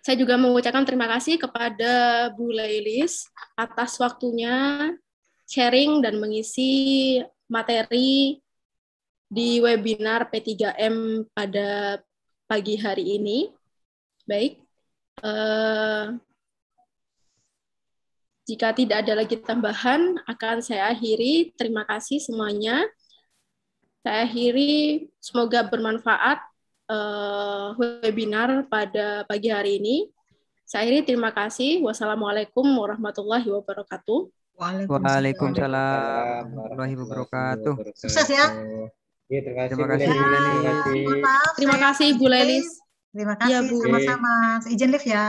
Saya juga mengucapkan terima kasih kepada Bu Lailis atas waktunya sharing dan mengisi materi di webinar P3M pada pagi hari ini. Baik, uh, jika tidak ada lagi tambahan, akan saya akhiri. Terima kasih semuanya. Saya akhiri, semoga bermanfaat uh, webinar pada pagi hari ini. Saya akhiri, terima kasih. Wassalamualaikum warahmatullahi wabarakatuh. Waalaikumsalam warahmatullahi wabarakatuh. Sukses ya. terima kasih. Bu Lelis. terima kasih, Bu Lelis. Terima kasih, iya, Bu. Sama-sama. Izin lift ya.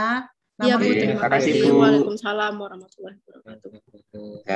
Iya, Bu. Iya, terima kasih, Waalaikumsalam warahmatullahi wabarakatuh.